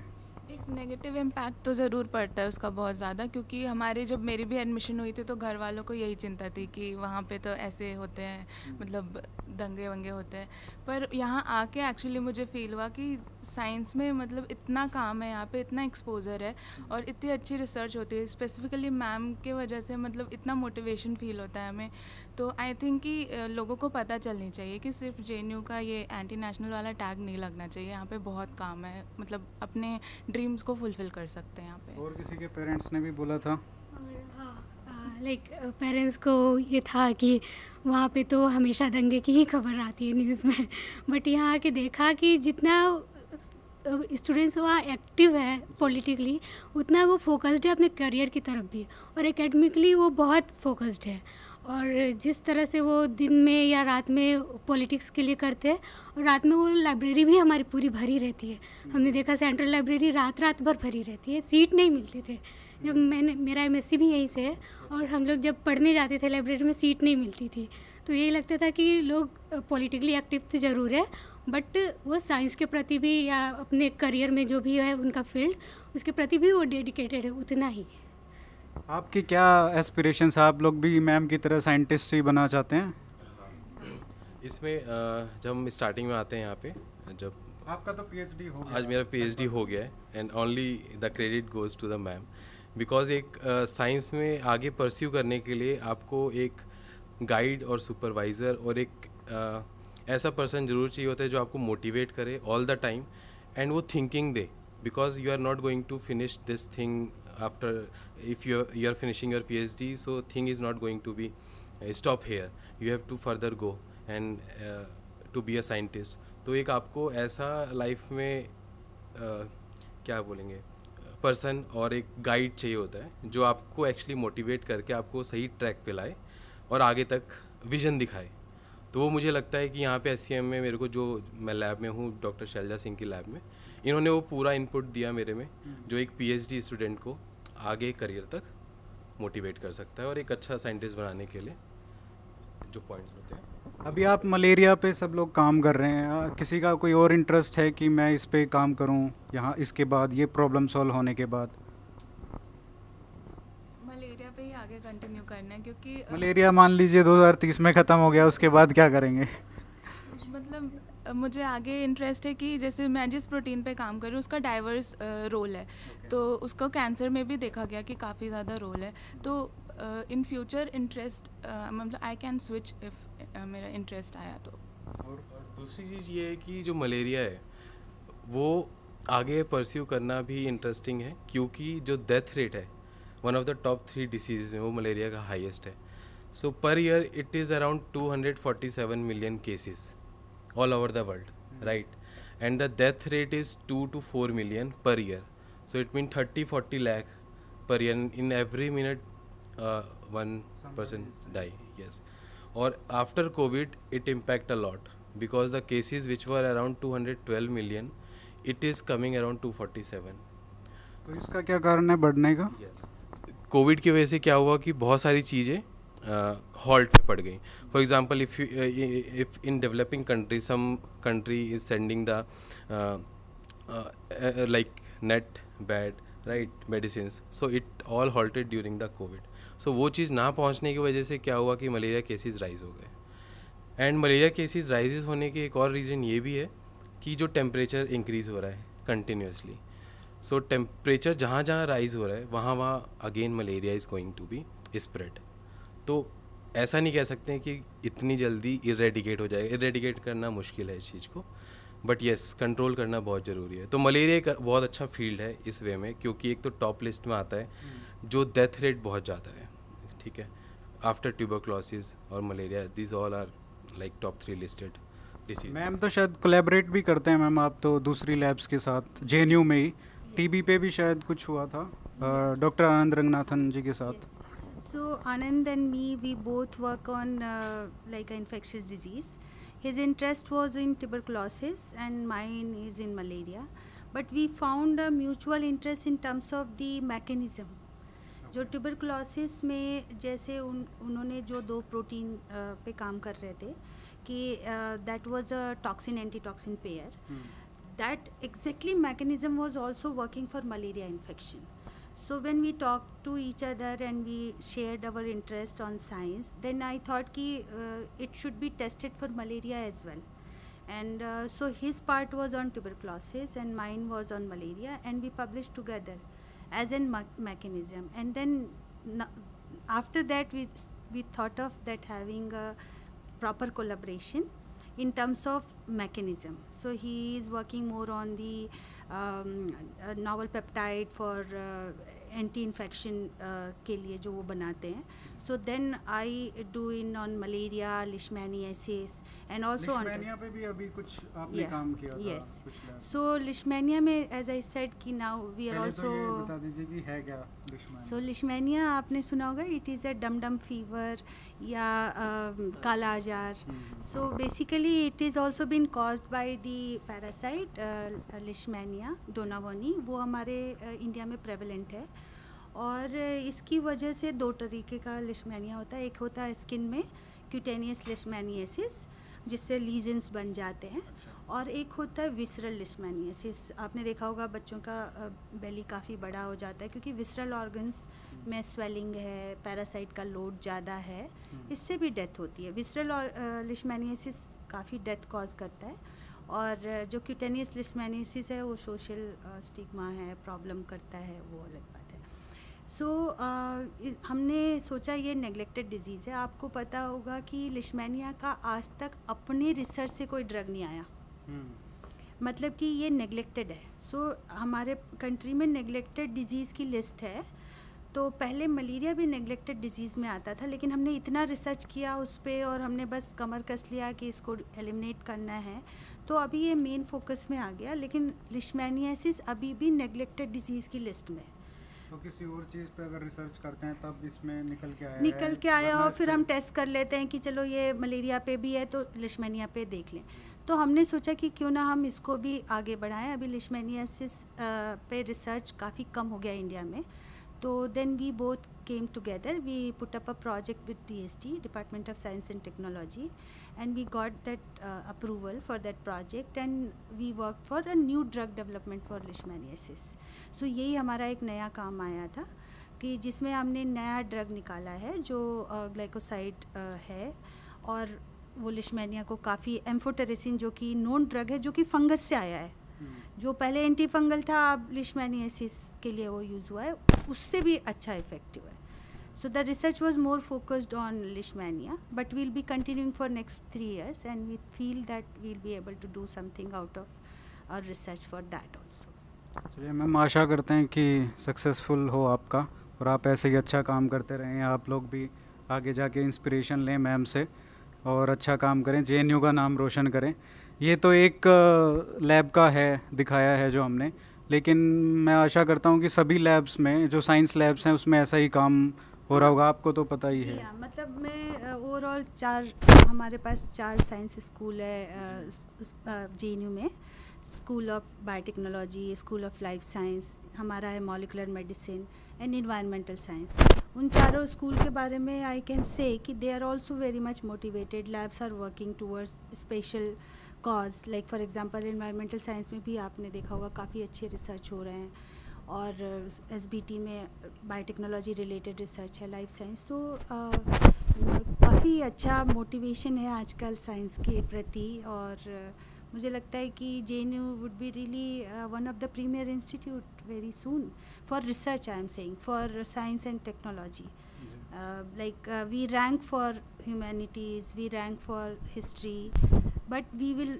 नेगेटिव इम्पैक्ट तो ज़रूर पड़ता है उसका बहुत ज़्यादा क्योंकि हमारे जब मेरी भी एडमिशन हुई थी तो घर वालों को यही चिंता थी कि वहाँ पे तो ऐसे होते हैं मतलब दंगे वंगे होते हैं पर यहाँ आके एक्चुअली मुझे फील हुआ कि साइंस में मतलब इतना काम है यहाँ पे इतना एक्सपोजर है और इतनी अच्छी रिसर्च होती है स्पेसिफिकली मैम के वजह से मतलब इतना मोटिवेशन फील होता है हमें तो आई थिंक कि लोगों को पता चलनी चाहिए कि सिर्फ जे का ये एंटी नेशनल वाला टैग नहीं लगना चाहिए यहाँ पे बहुत काम है मतलब अपने ड्रीम्स को फुलफिल कर सकते हैं यहाँ पे और किसी के पेरेंट्स ने भी बोला था लाइक हाँ, पेरेंट्स को ये था कि वहाँ पे तो हमेशा दंगे की ही खबर आती है न्यूज़ में बट यहाँ आके देखा कि जितना स्टूडेंट्स वहाँ एक्टिव है पॉलिटिकली उतना वो फोकस्ड है अपने करियर की तरफ भी और एकेडमिकली वो बहुत फोकस्ड है और जिस तरह से वो दिन में या रात में पॉलिटिक्स के लिए करते हैं और रात में वो लाइब्रेरी भी हमारी पूरी भरी रहती है हमने देखा सेंट्रल लाइब्रेरी रात रात भर भरी रहती है सीट नहीं मिलती थी जब मैंने मेरा एम भी यहीं से है और हम लोग जब पढ़ने जाते थे लाइब्रेरी में सीट नहीं मिलती थी तो यही लगता था कि लोग पॉलिटिकली एक्टिव तो ज़रूर है बट वो साइंस के प्रति भी या अपने करियर में जो भी है उनका फील्ड उसके प्रति भी वो डेडिकेटेड है उतना ही आपके क्या एस्पिरेशन आप लोग भी मैम की तरह साइंटिस्ट ही बनना चाहते हैं इसमें जब हम स्टार्टिंग में आते हैं यहाँ पे जब आपका तो पीएचडी हो गया आज मेरा पीएचडी हो गया है and only the credit goes to the ma'am because एक साइंस में आगे परस्यू करने के लिए आपको एक गाइड और सुपरवाइज़र और एक uh, ऐसा पर्सन जरूर चाहिए होता है जो आपको मोटिवेट करे ऑल द टाइम एंड वो thinking they because you are not going to finish this thing after if you you are finishing your PhD, so thing is not going to be uh, stop here. You have to further go and uh, to be a scientist. तो एक आपको ऐसा लाइफ में uh, क्या बोलेंगे पर्सन और एक गाइड चाहिए होता है जो आपको एक्चुअली मोटिवेट करके आपको सही ट्रैक पे लाए और आगे तक विजन दिखाए तो वो मुझे लगता है कि यहाँ पे एस में मेरे को जो मैं लैब में हूँ डॉक्टर शैलजा सिंह की लैब में इन्होंने वो पूरा इनपुट दिया मेरे में हम्म। जो एक पीएचडी स्टूडेंट को आगे करियर तक मोटिवेट कर सकता है और एक अच्छा साइंटिस्ट बनाने के लिए जो पॉइंट्स होते हैं अभी आप मलेरिया पे सब लोग काम कर रहे हैं किसी का कोई और इंटरेस्ट है कि मैं इस पे काम करूं यहाँ इसके बाद ये प्रॉब्लम सॉल्व होने के बाद मलेरिया पे ही आगे कंटिन्यू करना है क्योंकि मलेरिया मान लीजिए 2030 में ख़त्म हो गया उसके बाद क्या करेंगे मुझे आगे इंटरेस्ट है कि जैसे मैं जिस प्रोटीन पे काम कर रही हूँ उसका डाइवर्स रोल है okay. तो उसको कैंसर में भी देखा गया कि काफ़ी ज़्यादा रोल है तो इन फ्यूचर इंटरेस्ट मतलब आई कैन स्विच इफ़ मेरा इंटरेस्ट आया तो और, और दूसरी चीज़ ये है कि जो मलेरिया है वो आगे परस्यू करना भी इंटरेस्टिंग है क्योंकि जो डेथ रेट है one of the top three disease में वो मलेरिया का हाइस्ट है so per year it is around seven million cases all over the world right and the death rate is two to four million per year so it mean thirty forty lakh per year in every minute one person die yes और after COVID it impact a lot because the cases which were around two hundred twelve million it is coming around two forty seven तो इसका क्या कारण है बढ़ने का कोविड yes. की वजह से क्या हुआ कि बहुत सारी चीज़ें हॉल्ट पे पड़ गई for example if if in developing country some country is sending the like net bed right medicine so it all halted during the COVID so वो चीज़ ना पहुँचने की वजह से क्या हुआ कि मलेरिया केसेज राइज हो गए एंड मलेरिया केसेज राइजेज होने के एक और रीज़न ये भी है कि जो टेम्परेचर इंक्रीज़ हो रहा है कंटिन्यूसली सो टेम्परेचर जहाँ जहाँ राइज़ हो रहा है वहाँ वहाँ again malaria is going to be spread तो ऐसा नहीं कह सकते कि इतनी जल्दी इरेडिकेट हो जाएगा इरेडिकेट करना मुश्किल है इस चीज़ को बट येस कंट्रोल करना बहुत ज़रूरी है तो मलेरिया एक बहुत अच्छा फील्ड है इस वे में क्योंकि एक तो टॉप लिस्ट में आता है hmm. जो डेथ रेट बहुत ज़्यादा है ठीक है आफ्टर ट्यूबरक्लोसिस और malaria these all are like top three listed ma'am तो शायद कोलेबरेट भी करते हैं मैम आप तो दूसरी लैब्स के साथ जे में ही टीबी पे भी शायद कुछ हुआ था डॉक्टर आनंद रंगनाथन जी के साथ So Anand and me, we both work on uh, like infectious disease. His interest was in tuberculosis and mine is in malaria. But we found a mutual interest in terms of the mechanism. जो ट्यूबरकलोसिस में जैसे उन उन्होंने जो दो प्रोटीन पे काम कर रहे थे कि that was a toxin antitoxin pair that exactly mechanism was also working for malaria infection So when we talked to each other and we shared our interest on science, then I thought ki, uh, it should be tested for malaria as well. And uh, so his part was on tuberculosis and mine was on malaria and we published together as a mechanism. And then after that we, we thought of that having a proper collaboration in terms of mechanism. So he is working more on the novel peptide for anti infection के लिए जो वो बनाते हैं so then I do in on malaria leishmaniasis and also पे यस सो लिशमैनिया में as I said that now we are also so leishmania आपने सुना होगा इट इज़ अ डम डम फीवर या um, kala azar so basically it is also been cause by the parasite leishmania donovani वो हमारे इंडिया uh, में प्रेवलेंट है और इसकी वजह से दो तरीके का लिशमैनिया होता है एक होता है स्किन में क्यूटेनियस लिशमैनियसिस जिससे लीजेंस बन जाते हैं और एक होता है विसरल लिशमानियसिस आपने देखा होगा बच्चों का बेली काफ़ी बड़ा हो जाता है क्योंकि विसरल ऑर्गन्स में स्वेलिंग है पैरासाइट का लोड ज़्यादा है इससे भी डेथ होती है विसरल और काफ़ी डेथ कॉज करता है और जो क्यूटेनियस लिस्मेनियसिस है वो सोशल स्टिग्मा है प्रॉब्लम करता है वो अलग बात सो so, uh, हमने सोचा ये नेग्लेक्टेड डिजीज़ है आपको पता होगा कि लिशमैनिया का आज तक अपने रिसर्च से कोई ड्रग नहीं आया hmm. मतलब कि ये नेग्लेक्टेड है सो so, हमारे कंट्री में नेग्लेक्टेड डिजीज़ की लिस्ट है तो पहले मलेरिया भी नेग्लेक्टेड डिजीज़ में आता था लेकिन हमने इतना रिसर्च किया उस पर और हमने बस कमर कस लिया कि इसको एलिमिनेट करना है तो अभी ये मेन फोकस में आ गया लेकिन लिशमैनियासिस अभी भी नेग्लेक्टेड डिजीज़ की लिस्ट में है तो किसी और चीज़ पे अगर रिसर्च करते हैं तब इसमें निकल के आया निकल के आया और फिर हम टेस्ट तो- कर लेते हैं कि चलो ये मलेरिया पे भी है तो लिशमेनिया पे देख लें तो हमने सोचा कि क्यों ना हम इसको भी आगे बढ़ाएं अभी से पे रिसर्च काफ़ी कम हो गया इंडिया में तो then we both came together we put up a project with D S T department of science and technology and we got that approval for that project and we work for a new drug development for leishmaniasis so यही हमारा एक नया काम आया था कि जिसमें हमने नया ड्रग निकाला है जो ग्लाइकोसाइड uh, uh, है और वो लिशमैनिया को काफ़ी एम्फोटेरेसिन जो कि नोन ड्रग है जो कि फंगस से आया है हम्म। जो पहले एंटीफंगल था अब लिशमैनियसिस के लिए वो यूज़ हुआ है उससे भी अच्छा इफेक्टिव है so the research was more focused on leishmania but we'll be continuing for next three years and we feel that we'll be able to do something out of our research for that also चलिए मैम आशा करते हैं कि सक्सेसफुल हो आपका और आप ऐसे ही अच्छा काम करते रहें आप लोग भी आगे जाके इंस्पिरेशन लें मैम से और अच्छा काम करें जे का नाम रोशन करें ये तो एक लैब का है दिखाया है जो हमने लेकिन मैं आशा करता हूँ कि सभी लैब्स में जो साइंस लैब्स हैं उसमें ऐसा ही काम हो रहा होगा आपको तो पता ही है हाँ, मतलब मैं ओवरऑल चार हमारे पास चार साइंस स्कूल है जे में school of biotechnology school of life science हमारा है molecular medicine and environmental science उन चारों स्कूल के बारे में आई can say that they are also very much motivated labs are working towards special cause like for example environmental science में भी आपने देखा होगा काफ़ी अच्छे रिसर्च हो रहे हैं और एस uh, में बायोटेक्नोलॉजी रिलेटेड रिसर्च है लाइफ साइंस तो uh, काफ़ी अच्छा मोटिवेशन है आजकल साइंस के प्रति और uh, मुझे लगता है कि J N U would be really one of the premier institute very soon for research I am saying for science and technology like we rank for humanities we rank for history but we will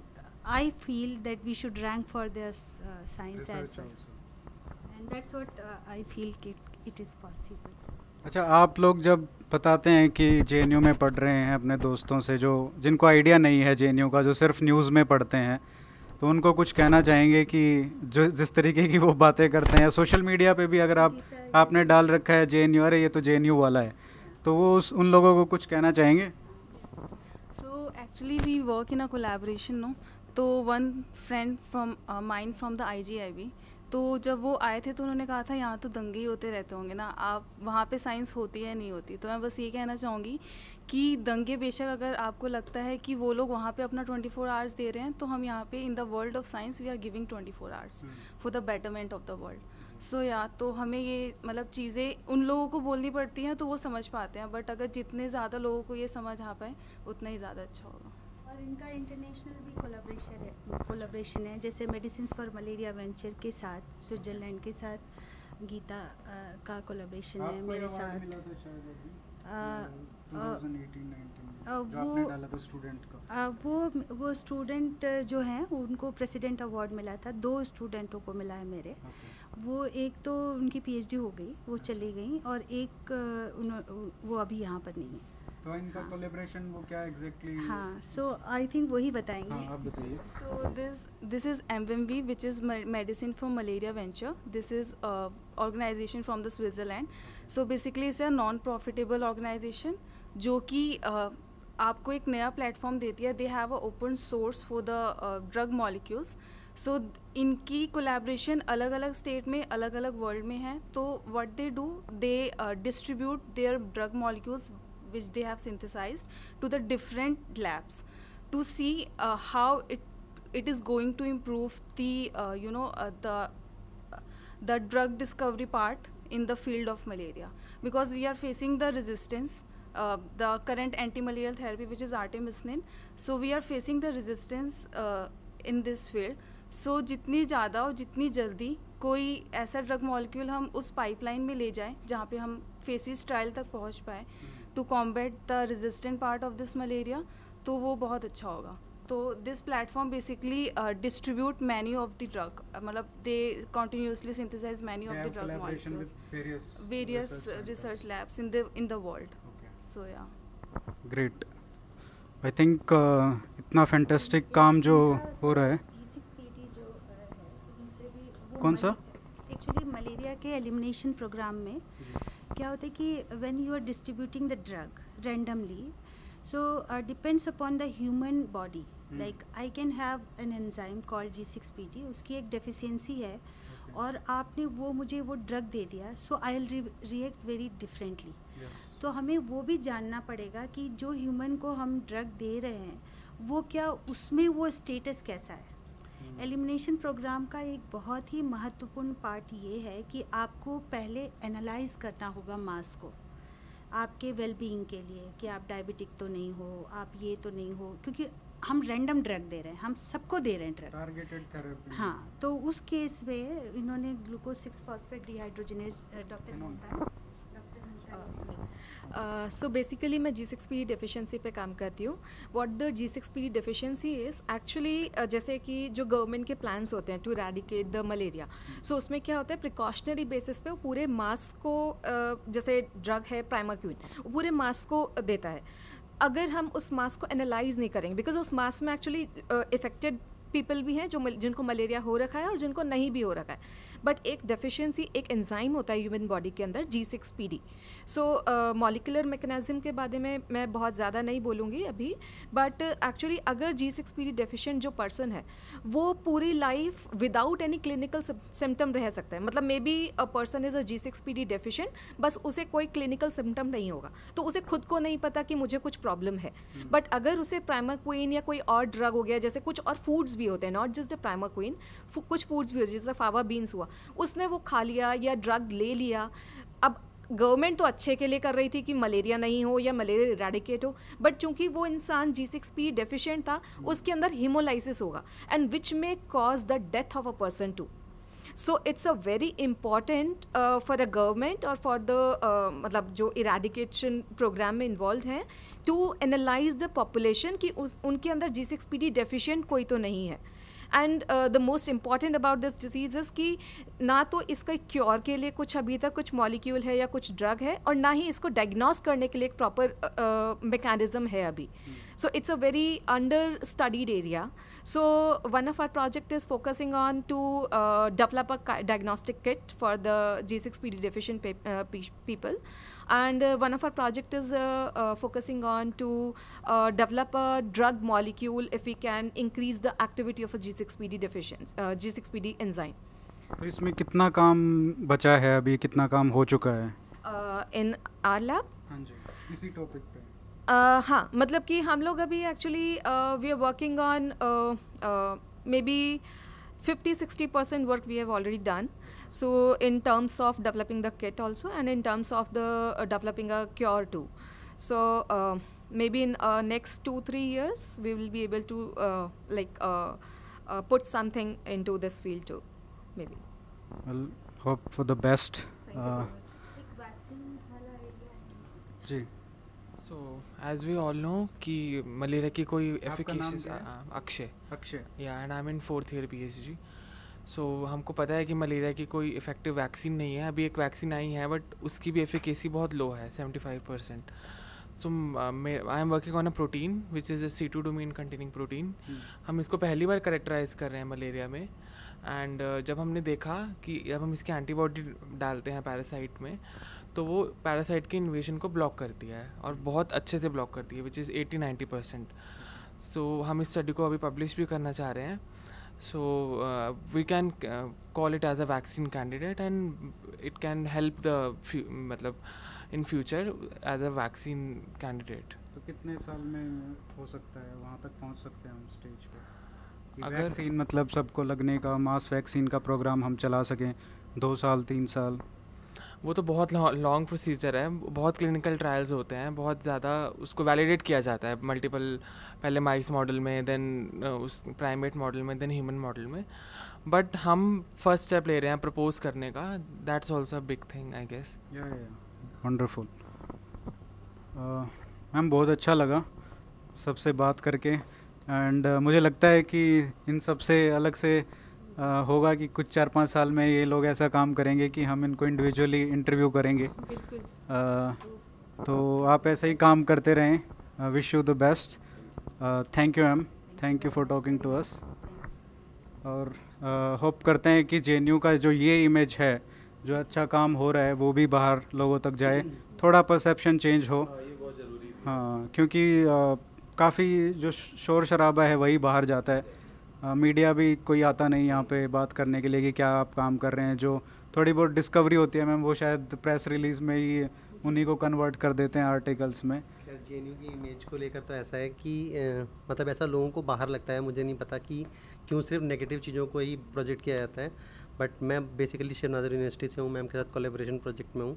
i feel that we should rank for their uh, science as well and that's what uh, i feel it, it is possible अच्छा आप लोग जब बताते हैं कि जे में पढ़ रहे हैं अपने दोस्तों से जो जिनको आइडिया नहीं है जे का जो सिर्फ न्यूज़ में पढ़ते हैं तो उनको कुछ कहना चाहेंगे कि जो जिस तरीके की वो बातें करते हैं या सोशल मीडिया पे भी अगर आप आपने डाल रखा है जे अरे ये तो जे वाला है तो वो उस उन लोगों को कुछ कहना चाहेंगे actually we work in a collaboration no तो one friend from mind from the I G I V तो जब वो आए थे तो उन्होंने कहा था यहाँ तो दंगे ही होते रहते होंगे ना आप वहाँ पे साइंस होती है नहीं होती तो मैं बस ये कहना चाहूँगी कि दंगे बेशक अगर आपको लगता है कि वो लोग वहाँ पे अपना 24 फोर आवर्स दे रहे हैं तो हम यहाँ पे in the world of science we are giving 24 four hours for the betterment of the world so so, yeah yeah, तो हमें ये मतलब चीज़ें उन लोगों को बोलनी पड़ती हैं तो वो समझ पाते हैं बट अगर जितने ज़्यादा लोगों को ये समझ आ पाए उतना ही ज़्यादा अच्छा होगा और इनका इंटरनेशनल भी कोलाब्रेशन है कोलाब्रेशन है जैसे मेडिसिन फॉर मलेरिया वेंचर के साथ स्विट्ज़रलैंड के साथ गीता आ, का कोलाब्रेशन है मेरे साथ वो वो स्टूडेंट जो हैं उनको प्रेसिडेंट अवार्ड मिला था दो स्टूडेंटों को मिला है मेरे okay. वो एक तो उनकी पीएचडी हो गई वो चली गई और एक वो अभी यहाँ पर नहीं है तो इनका कोलेब्रेशन हाँ. वो क्या एग्जैक्टली हाँ सो आई थिंक वही बताएंगे हाँ, आप बताइए so this this is M M which is medicine for malaria venture this is organisation from the Switzerland so basically is a non profitable organisation जो कि आपको एक नया प्लेटफॉर्म देती है they have a open source for the drug molecules so इनकी कोलैबोरेशन अलग अलग स्टेट में अलग अलग वर्ल्ड में है तो what they do they distribute their drug molecules which they have synthesise to the different labs to see how it it is going to improve the you know the drug discovery part in the field of malaria because we are facing the resistance the current anti malarial therapy which is artemisinin so we are facing the resistance in this field so so, जितनी ज़्यादा और जितनी जल्दी कोई ऐसा ड्रग मॉलिक्यूल हम उस पाइपलाइन में ले जाएं जहाँ पे हम फेसिस ट्रायल तक पहुँच पाए to combat the resistant part of this malaria तो वो बहुत अच्छा होगा तो this platform basically distribute many of the drug मतलब they continuously synthesise many of the drug various research labs in the in the world so yeah great I think इतना फैंटेस्टिक काम जो हो रहा है कौन सा एक्चुअली मलेरिया के एलिमिनेशन प्रोग्राम में क्या होता है कि when you are distributing the drug randomly so depends upon the human body like I can have an enzyme called G six P T उसकी एक डेफिशिएंसी है okay. और आपने वो मुझे वो ड्रग दे दिया so I will react very differently तो हमें वो भी जानना पड़ेगा कि जो ह्यूमन को हम ड्रग दे रहे हैं वो क्या उसमें वो स्टेटस कैसा है एलिमिनेशन प्रोग्राम का एक बहुत ही महत्वपूर्ण पार्ट ये है कि आपको पहले एनालाइज करना होगा मास को आपके वेलबींग के लिए कि आप डायबिटिक तो नहीं हो आप ये तो नहीं हो क्योंकि हम रैंडम ड्रग दे रहे हैं हम सबको दे रहे हैं ड्रग टारगेटेड थेरेपी हाँ तो उस केस में इन्होंने glucose six phosphate dehydrogenase doctor so uh, basically मैं जी सिक्स पी डेफिशेंसी पे काम करती हूँ what the G six P deficiency is actually जैसे कि जो गवर्नमेंट के प्लान्स होते हैं to eradicate the malaria so उसमें क्या होता है प्रिकॉशनरी बेसिस पे वो पूरे मास्क को uh, जैसे ड्रग है प्राइमाक्यून वो पूरे मास्क को देता है अगर हम उस मास्क को एनालाइज नहीं करेंगे बिकॉज उस मास्क में एक्चुअली इफेक्टेड uh, पीपल भी हैं जो जिनको मलेरिया हो रखा है और जिनको नहीं भी हो रखा है बट एक डेफिशिएंसी एक एंजाइम होता है ह्यूमन बॉडी के अंदर G six P D so molecular mechanism के बारे में मैं बहुत ज़्यादा नहीं बोलूँगी अभी बट एक्चुअली अगर G six P D deficient जो पर्सन है वो पूरी life without any clinical symptom रह सकता है मतलब may be a person is a G six P D deficient बस उसे कोई क्लिनिकल सिम्टम नहीं होगा तो उसे खुद को नहीं पता कि मुझे कुछ प्रॉब्लम है बट हम्म। अगर उसे प्राइमर क्वीन या कोई और ड्रग हो गया जैसे कुछ और फूड्स भी होते हैं not just the primaquine कुछ फूड्स भी होते हैं जैसे फावा बीन्स हुआ उसने वो खा लिया या ड्रग ले लिया अब गवर्नमेंट तो अच्छे के लिए कर रही थी कि मलेरिया नहीं हो या मलेरिया रेडिकेट हो बट चूंकि वो इंसान जी सिक्स पी डेफिशेंट था उसके अंदर हिमोलाइसिस होगा and which may cause the death of a person too so it's a very important for a government और फॉर द मतलब जो इराडिकेशन प्रोग्राम में इन्वॉल्व हैं टू एनालाइज द पॉपुलेशन कि उस उनके अंदर G six P D deficient कोई तो नहीं है and the most important about this disease is कि ना तो इसका क्योर के लिए कुछ अभी तक कुछ मॉलिक्यूल है या कुछ ड्रग है और ना ही इसको डायग्नोस करने के लिए एक प्रॉपर मेकेनिज़म uh, uh, है अभी so it's a very under studied area so one of our project is focusing on to develop a diagnostic kit for the G six P D deficient people And uh, one of our project is uh, uh, focusing on to develop a drug molecule if we can increase the activity of a G6PD deficiency, G6PD enzyme. तो इसमें कितना काम बचा है अभी कितना काम हो चुका है इन आर लैब हाँ जी इसी टॉपिक पे हाँ मतलब कि हम लोग अभी actually we are working on may be fifty percent work we have already done so in terms of developing the kit also and in terms of the uh, developing a cure too. So uh, maybe in uh, next two, three years, we will be able to uh, like uh, uh, put something into this field too, maybe. Well, hope for the best. जी so as we all know कि मलेरिया की कोई एफिकेशियस अक्षय अक्षय yeah and I am in fourth year P H D so so, हमको पता है कि मलेरिया की कोई इफ़ेक्टिव वैक्सीन नहीं है अभी एक वैक्सीन आई है बट उसकी भी एफिकेसी बहुत लो है seventy five percent so I am working on a protein which is a C two domain containing protein हम इसको पहली बार करेक्टराइज कर रहे हैं मलेरिया में एंड uh, जब हमने देखा कि जब हम इसकी एंटीबॉडी डालते हैं पैरासाइट में तो वो पैरासाइट के इन्वेशन को ब्लॉक करती है और बहुत अच्छे से ब्लॉक करती है which is eighty ninety percent so हम इस स्टडी को अभी पब्लिश भी करना चाह रहे हैं So uh, we can uh, call it as a vaccine candidate, and it can help the matlab in future as a vaccine candidate. to kitne saal mein ho sakta hai wahan tak pahunch sakte hain हम stage pe अगर वैक्सीन मतलब सबको लगने का मास वैक्सीन का प्रोग्राम हम चला सकें दो साल तीन साल वो तो बहुत लॉन्ग प्रोसीजर है बहुत क्लिनिकल ट्रायल्स होते हैं बहुत ज़्यादा उसको वैलिडेट किया जाता है मल्टीपल पहले माइस मॉडल में देन उस प्राइमेट मॉडल में देन ह्यूमन मॉडल में बट हम फर्स्ट स्टेप ले रहे हैं प्रपोज करने का that's also big thing I guess wonderful ma'am बहुत अच्छा लगा सबसे बात करके एंड uh, मुझे लगता है कि इन सबसे अलग से होगा कि कुछ चार पाँच साल में ये लोग ऐसा काम करेंगे कि हम इनको इंडिविजुअली इंटरव्यू करेंगे आ, तो आप ऐसे ही काम करते रहें wish you the best thank you ma'am thank you for talking to us और होप करते हैं कि जे का जो ये इमेज है जो अच्छा काम हो रहा है वो भी बाहर लोगों तक जाए थोड़ा परसेप्शन चेंज हो हाँ, हाँ क्योंकि काफ़ी जो शोर शराबा है वही बाहर जाता है मीडिया भी कोई आता नहीं यहाँ पे बात करने के लिए कि क्या आप काम कर रहे हैं जो थोड़ी बहुत डिस्कवरी होती है मैम वो शायद प्रेस रिलीज़ में ही उन्हीं को कन्वर्ट कर देते हैं आर्टिकल्स में जे की इमेज को लेकर तो ऐसा है कि आ, मतलब ऐसा लोगों को बाहर लगता है मुझे नहीं पता कि क्यों सिर्फ नेगेटिव चीज़ों को ही प्रोजेक्ट किया जाता है बट मैं बेसिकली शिव यूनिवर्सिटी से हूँ मैम के साथ कोलेब्रेशन प्रोजेक्ट में हूँ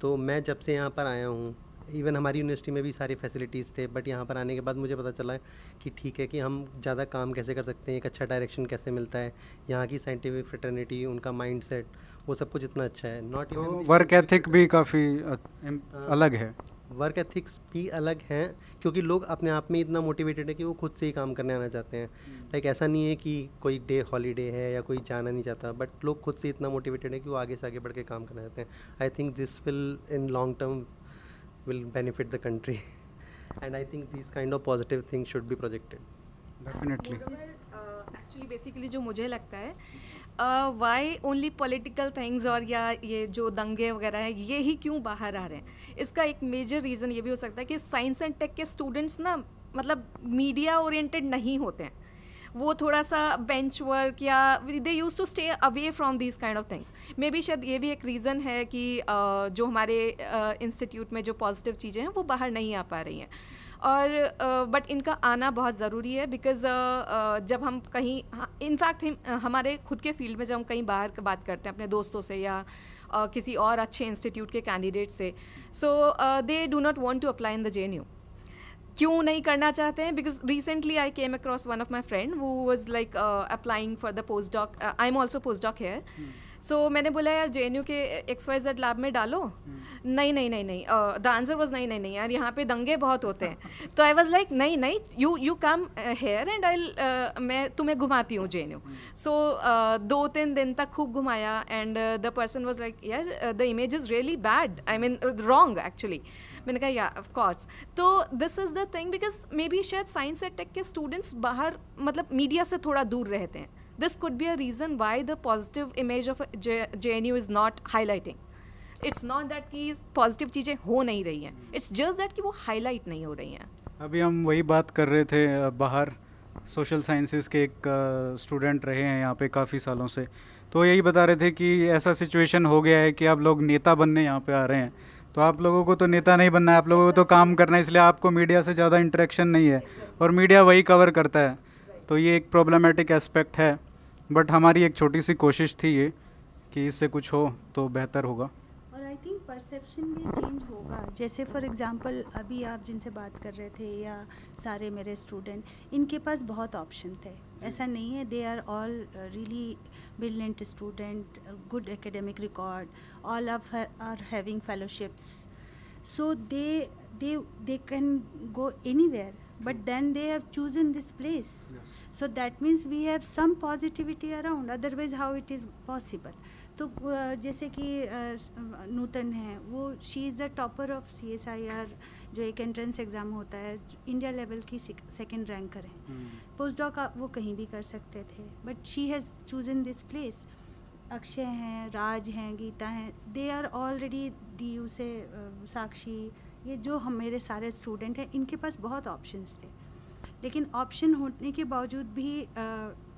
तो मैं जब से यहाँ पर आया हूँ इवन हमारी यूनिवर्सिटी में भी सारी फैसिलिटीज़ थे बट यहाँ पर आने के बाद मुझे पता चला कि ठीक है कि हम ज़्यादा काम कैसे कर सकते हैं एक अच्छा डायरेक्शन कैसे मिलता है यहाँ की साइंटिफिक फ्रटर्निटी उनका माइंड सेट वो सब कुछ इतना अच्छा है नॉट इवन वर्क एथिक भी काफ़ी हाँ। अलग है वर्क एथिक्स भी अलग हैं क्योंकि लोग अपने आप में इतना मोटिवेटेड है कि वो खुद से ही काम करने आना चाहते हैं लाइक हम्म। ऐसा नहीं है कि कोई डे हॉलीडे है या कोई जाना नहीं चाहता बट लोग खुद से इतना मोटिवेटेड है कि वो आगे से आगे बढ़ के काम करना चाहते हैं I think this will in long term will benefit the country. and I think these kind of positive things should be projected. Definitely. Actually basically uh, जो मुझे लगता है वाई ओनली पॉलिटिकल थिंग्स और या ये जो दंगे वगैरह हैं ये ही क्यों बाहर आ रहे हैं इसका एक मेजर रीज़न ये भी हो सकता है कि साइंस एंड टेक के स्टूडेंट्स ना मतलब मीडिया ओरिएंटेड नहीं होते हैं वो थोड़ा सा बेंच वर्क या they use to stay away from these kind of things may be शायद ये भी एक रीज़न है कि जो हमारे इंस्टीट्यूट में जो पॉजिटिव चीज़ें हैं वो बाहर नहीं आ पा रही हैं और बट uh, इनका आना बहुत ज़रूरी है बिकॉज uh, uh, जब हम कहीं इनफैक्ट हाँ, हम हमारे खुद के फील्ड में जब हम कहीं बाहर बात करते हैं अपने दोस्तों से या किसी और अच्छे इंस्टीट्यूट के कैंडिडेट से so they do not want to apply in the J N U क्यों नहीं करना चाहते हैं because recently I came across one of my friend वो was like applying for the postdoc I am also postdoc here so मैंने बोला यार जे के एक्स वाई जेड लैब में डालो hmm. नहीं नहीं नहीं नहीं द आंसर वॉज नहीं नहीं नहीं यार यहाँ पे दंगे बहुत होते हैं तो आई वॉज लाइक नहीं नहीं you you come here and I मैं तुम्हें घुमाती हूँ जे एन सो दो तीन दिन तक खूब घुमाया and the person was like यार the image is really bad I mean wrong actually मैंने कहा या ऑफ कोर्स तो this is the thing because may be शायद साइंस एंड टेक के स्टूडेंट्स बाहर मतलब मीडिया से थोड़ा दूर रहते हैं this could be a reason why the positive image of J N U is not highlighting it's not that कि पॉजिटिव चीज़ें हो नहीं रही हैं इट्स जस्ट दैट कि वो हाईलाइट नहीं हो रही हैं अभी हम वही बात कर रहे थे बाहर सोशल साइंसेस के एक स्टूडेंट रहे हैं यहाँ पे काफ़ी सालों से तो यही बता रहे थे कि ऐसा सिचुएशन हो गया है कि आप लोग नेता बनने यहाँ पे आ रहे हैं तो आप लोगों को तो नेता नहीं बनना है आप लोगों को तो काम करना है इसलिए आपको मीडिया से ज़्यादा इंटरेक्शन नहीं है और मीडिया वही कवर करता है तो ये एक प्रॉब्लमेटिक एस्पेक्ट है बट हमारी एक छोटी सी कोशिश थी ये कि इससे कुछ हो तो बेहतर होगा परसेप्शन भी चेंज होगा जैसे फॉर एग्जांपल अभी आप जिनसे बात कर रहे थे या सारे मेरे स्टूडेंट इनके पास बहुत ऑप्शन थे ऐसा नहीं है they are all really brilliant student good academic record all are having fellowships so they they they can go anywhere but then they have choose in this place so that means we have some positivity around otherwise how it is possible तो जैसे कि नूतन है वो she is the topper of C S I R जो एक एंट्रेंस एग्ज़ाम होता है इंडिया लेवल की सेकेंड रैंकर हैं पोस्ट डॉक वो कहीं भी कर सकते थे but she has choose in this place Akshay हैं राज हैं गीता हैं they are already D U से साक्षी ये जो हम मेरे सारे स्टूडेंट हैं इनके पास बहुत ऑप्शंस थे लेकिन ऑप्शन होने के बावजूद भी आ,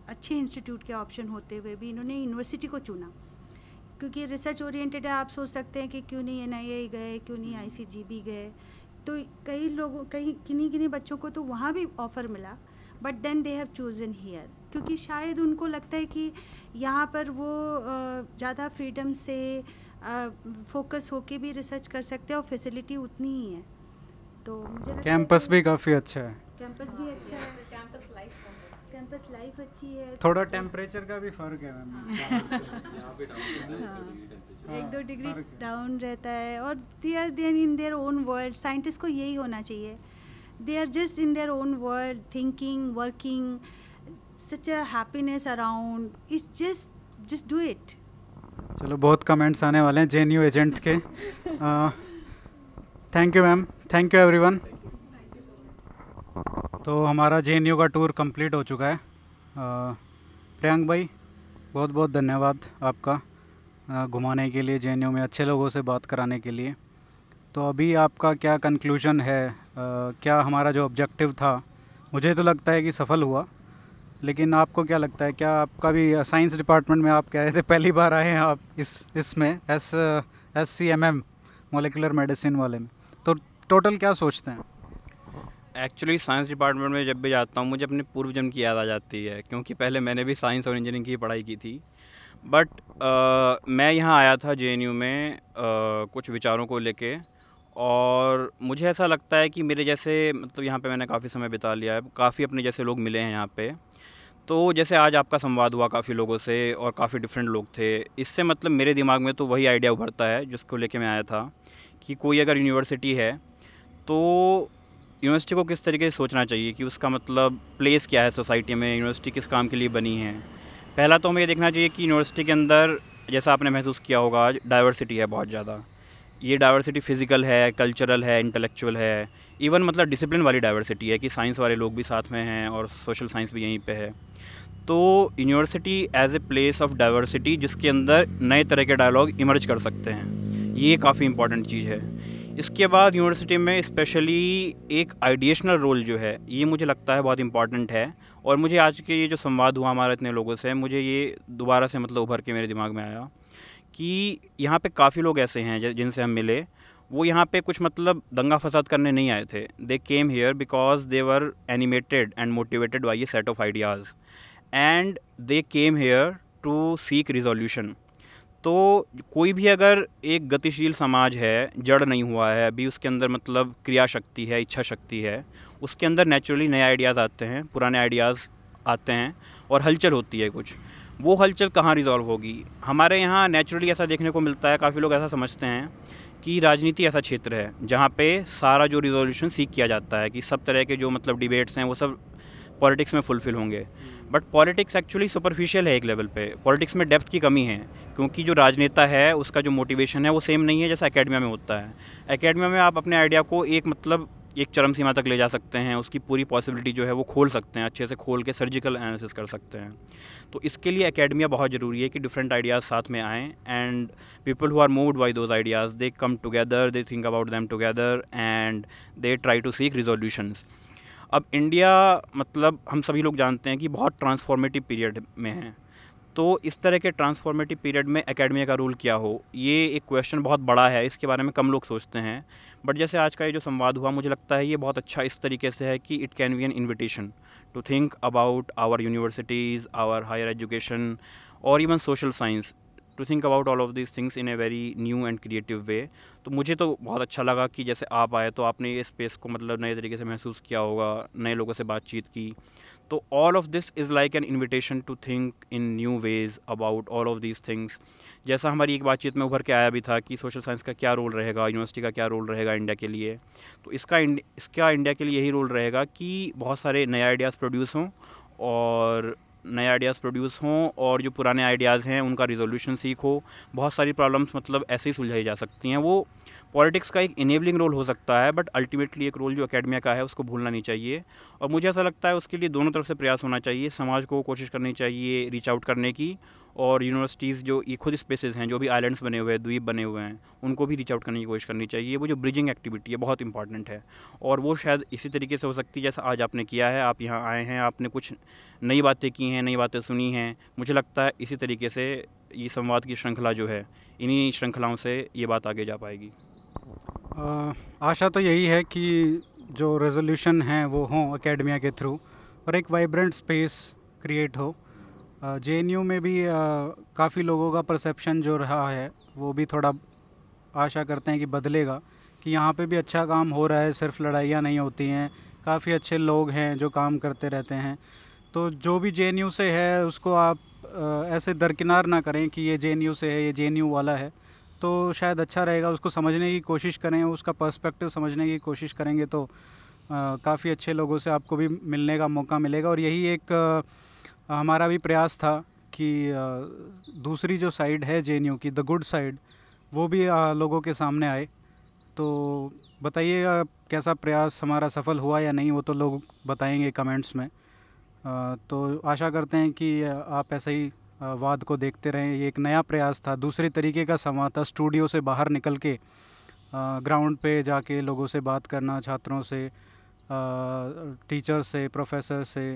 अच्छे इंस्टीट्यूट के ऑप्शन होते हुए भी इन्होंने यूनिवर्सिटी को चुना क्योंकि रिसर्च ओरिएंटेड है आप सोच सकते हैं कि क्यों नहीं एन गए क्यों नहीं आई हम्म। गए तो कई लोगों कई किन्हीं किन्हीं बच्चों को तो वहाँ भी ऑफ़र मिला but then they have chosen here क्योंकि शायद उनको लगता है कि यहाँ पर वो ज़्यादा फ्रीडम से फोकस होके भी रिसर्च कर सकते हैं और फैसिलिटी उतनी ही है तो मुझे कैंपस भी काफ़ी अच्छा है कैंपस भी अच्छा है कैंपस लाइफ कैंपस लाइफ अच्छी है तो थोड़ा टेम्परेचर का भी फर्क है मैम हाँ। हाँ, एक दो डिग्री डाउन रहता है और they are then in their own world scientist को यही होना चाहिए they are just in their own world thinking working such a happiness around is just just do it चलो बहुत कमेंट्स आने वाले हैं जे एजेंट के thank you ma'am thank you everyone तो हमारा जे का टूर कंप्लीट हो चुका है प्रियंक भाई बहुत बहुत धन्यवाद आपका घुमाने के लिए जे में अच्छे लोगों से बात कराने के लिए तो अभी आपका क्या कंक्लूजन है आ, क्या हमारा जो ऑब्जेक्टिव था मुझे तो लगता है कि सफल हुआ लेकिन आपको क्या लगता है क्या आपका भी साइंस डिपार्टमेंट में आप कह रहे थे पहली बार आए हैं आप इस इसमें S S C M M molecular medicine वाले में तो टोटल क्या सोचते हैं एक्चुअली साइंस डिपार्टमेंट में जब भी जाता हूँ मुझे अपने पूर्व जन्म की याद आ जाती है क्योंकि पहले मैंने भी साइंस और इंजीनियरिंग की पढ़ाई की थी बट uh, मैं यहाँ आया था जे में uh, कुछ विचारों को लेके और मुझे ऐसा लगता है कि मेरे जैसे मतलब यहाँ पे मैंने काफ़ी समय बिता लिया है काफ़ी अपने जैसे लोग मिले हैं यहाँ पे तो जैसे आज आपका संवाद हुआ काफ़ी लोगों से और काफ़ी डिफरेंट लोग थे इससे मतलब मेरे दिमाग में तो वही आइडिया उभरता है जिसको लेके मैं आया था कि कोई अगर यूनिवर्सिटी है तो यूनिवर्सिटी को किस तरीके से सोचना चाहिए कि उसका मतलब प्लेस क्या है सोसाइटी में यूनिवर्सिटी किस काम के लिए बनी है पहला तो हमें ये देखना चाहिए कि यूनिवर्सिटी के अंदर जैसा आपने महसूस किया होगा डाइवर्सिटी है बहुत ज़्यादा ये डाइवर्सिटी फ़िज़िकल है कल्चरल है इंटेलेक्चुअल है इवन मतलब डिसिप्लिन वाली डाइवर्सिटी है कि साइंस वाले लोग भी साथ में हैं और सोशल साइंस भी यहीं पर है तो university as a place of diversity जिसके अंदर नए तरह के डायलॉग इमर्ज कर सकते हैं ये काफ़ी इंपॉर्टेंट चीज़ है इसके बाद यूनिवर्सिटी में स्पेशली एक आइडिएशनल रोल जो है ये मुझे लगता है बहुत इंपॉर्टेंट है और मुझे आज के ये जो संवाद हुआ हमारे इतने लोगों से मुझे ये दोबारा से मतलब उभर के मेरे दिमाग में आया कि यहाँ पे काफ़ी लोग ऐसे हैं जिनसे हम मिले वो यहाँ पे कुछ मतलब दंगा फसाद करने नहीं आए थे they came here because they were animated and motivated by a set of ideas and they came here to seek resolution तो कोई भी अगर एक गतिशील समाज है जड़ नहीं हुआ है अभी उसके अंदर मतलब क्रिया शक्ति है इच्छा शक्ति है उसके अंदर नेचुरली नए आइडियाज़ आते हैं पुराने आइडियाज़ आते हैं और हलचल होती है कुछ वो हलचल कहाँ रिजॉल्व होगी हमारे यहाँ नेचुरली ऐसा देखने को मिलता है काफ़ी लोग ऐसा समझते हैं कि राजनीति ऐसा क्षेत्र है जहाँ पे सारा जो रिजोल्यूशन सीख किया जाता है कि सब तरह के जो मतलब डिबेट्स हैं वो सब पॉलिटिक्स में फुलफ़िल होंगे बट पॉलिटिक्स एक्चुअली सुपरफिशियल है एक लेवल पे पॉलिटिक्स में डेप्थ की कमी है क्योंकि जो राजनेता है उसका जो मोटिवेशन है वो सेम नहीं है जैसा अकेडमिया में होता है अकेडमिया में आप अपने आइडिया को एक मतलब एक चरम सीमा तक ले जा सकते हैं उसकी पूरी पॉसिबिलिटी जो है वो खोल सकते हैं अच्छे से खोल के सर्जिकल एनालिसिस कर सकते हैं तो इसके लिए अकेडमिया बहुत ज़रूरी है कि डिफरेंट आइडियाज़ साथ में आएँ and people who are moved by those ideas they come together they think about them together and they try to seek resolutions अब इंडिया मतलब हम सभी लोग जानते हैं कि बहुत ट्रांसफॉर्मेटिव पीरियड में है तो इस तरह के ट्रांसफॉर्मेटिव पीरियड में एकेडमी का रोल क्या हो ये एक क्वेश्चन बहुत बड़ा है इसके बारे में कम लोग सोचते हैं बट जैसे आज का ये जो संवाद हुआ मुझे लगता है ये बहुत अच्छा इस तरीके से है कि it can be an invitation to think about our universities our higher education और even social science to think about all of this things in a very new and creative way तो मुझे तो बहुत अच्छा लगा कि जैसे आप आए तो आपने ये स्पेस को मतलब नए तरीके से महसूस किया होगा नए लोगों से बातचीत की तो all of this is like an invitation to think in new ways about all of these things जैसा हमारी एक बातचीत में उभर के आया भी था कि सोशल साइंस का क्या रोल रहेगा यूनिवर्सिटी का क्या रोल रहेगा इंडिया के लिए तो इसका इसका इंडिया के लिए यही रोल रहेगा कि बहुत सारे नए आइडियाज़ प्रोड्यूस हों और नए आइडियाज़ प्रोड्यूस हों और जो पुराने आइडियाज़ हैं उनका रिजोल्यूशन सीखो बहुत सारी प्रॉब्लम्स मतलब ऐसे ही सुलझाई जा सकती हैं वो पॉलिटिक्स का एक इनेबलिंग रोल हो सकता है बट अल्टीमेटली एक रोल जो अकेडमिया का है उसको भूलना नहीं चाहिए और मुझे ऐसा लगता है उसके लिए दोनों तरफ से प्रयास होना चाहिए समाज को कोशिश करनी चाहिए रीच आउट करने की और यूनिवर्सिटीज़ जो ये खुद स्पेसेस हैं जो भी आइलैंड्स बने हुए हैं द्वीप बने हुए हैं उनको भी रीच आउट करने की कोशिश करनी चाहिए वो जो ब्रिजिंग एक्टिविटी है बहुत इंपॉर्टेंट है और वो शायद इसी तरीके से हो सकती है जैसा आज आपने किया है आप यहाँ आए हैं आपने कुछ नई बातें की हैं नई बातें सुनी हैं मुझे लगता है इसी तरीके से ये संवाद की श्रृंखला जो है इन्हीं श्रृंखलाओं से ये बात आगे जा पाएगी आ, आशा तो यही है कि जो रेजोल्यूशन हैं वो हों अकेडमिया के थ्रू और एक वाइब्रेंट स्पेस क्रिएट हो जे में भी काफ़ी लोगों का परसेप्शन जो रहा है वो भी थोड़ा आशा करते हैं कि बदलेगा कि यहाँ पे भी अच्छा काम हो रहा है सिर्फ लड़ाइयाँ नहीं होती हैं काफ़ी अच्छे लोग हैं जो काम करते रहते हैं तो जो भी जे से है उसको आप ऐसे दरकिनार ना करें कि ये जे से है ये जे वाला है तो शायद अच्छा रहेगा उसको समझने की कोशिश करें उसका पर्सपेक्टिव समझने की कोशिश करेंगे तो काफ़ी अच्छे लोगों से आपको भी मिलने का मौका मिलेगा और यही एक आ, हमारा भी प्रयास था कि आ, दूसरी जो साइड है जे की द गुड साइड वो भी आ, लोगों के सामने आए तो बताइएगा कैसा प्रयास हमारा सफल हुआ या नहीं वो तो लोग बताएंगे कमेंट्स में तो आशा करते हैं कि आप ऐसे ही वाद को देखते रहें ये एक नया प्रयास था दूसरे तरीके का समा था स्टूडियो से बाहर निकल के ग्राउंड पे जाके लोगों से बात करना छात्रों से टीचर से प्रोफेसर से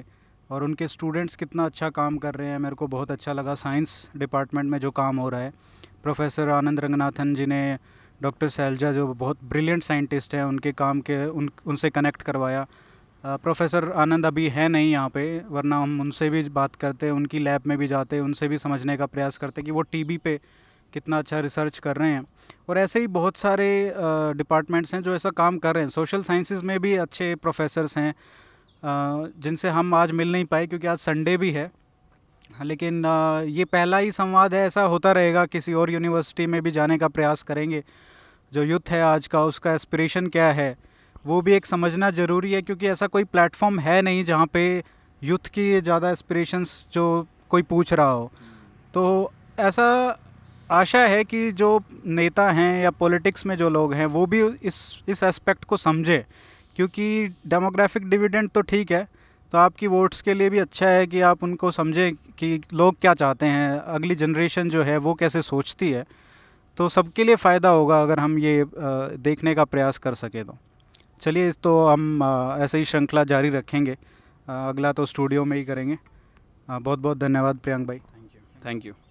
और उनके स्टूडेंट्स कितना अच्छा काम कर रहे हैं मेरे को बहुत अच्छा लगा साइंस डिपार्टमेंट में जो काम हो रहा है प्रोफेसर आनंद रंगनाथन जी ने डॉक्टर सैलजा जो बहुत ब्रिलियंट साइंटिस्ट हैं उनके काम के उन उनसे कनेक्ट करवाया प्रोफेसर आनंद अभी है नहीं यहाँ पे वरना हम उनसे भी बात करते उनकी लैब में भी जाते उनसे भी समझने का प्रयास करते कि वो टीबी पे कितना अच्छा रिसर्च कर रहे हैं और ऐसे ही बहुत सारे डिपार्टमेंट्स हैं जो ऐसा काम कर रहे हैं सोशल साइंसेज में भी अच्छे प्रोफेसर्स हैं जिनसे हम आज मिल नहीं पाए क्योंकि आज संडे भी है लेकिन ये पहला ही संवाद है ऐसा होता रहेगा किसी और यूनिवर्सिटी में भी जाने का प्रयास करेंगे जो यूथ है आज का उसका एस्पिरेशन क्या है वो भी एक समझना ज़रूरी है क्योंकि ऐसा कोई प्लेटफॉर्म है नहीं जहाँ पे यूथ की ज़्यादा एस्पिरेशंस जो कोई पूछ रहा हो तो ऐसा आशा है कि जो नेता हैं या पॉलिटिक्स में जो लोग हैं वो भी इस इस एस्पेक्ट को समझे क्योंकि डेमोग्राफिक डिविडेंड तो ठीक है तो आपकी वोट्स के लिए भी अच्छा है कि आप उनको समझें कि लोग क्या चाहते हैं अगली जनरेशन जो है वो कैसे सोचती है तो सबके लिए फ़ायदा होगा अगर हम ये देखने का प्रयास कर सकें तो चलिए इस तो हम ऐसे ही श्रृंखला जारी रखेंगे अगला तो स्टूडियो में ही करेंगे बहुत बहुत धन्यवाद प्रियंक भाई थैंक यू थैंक यू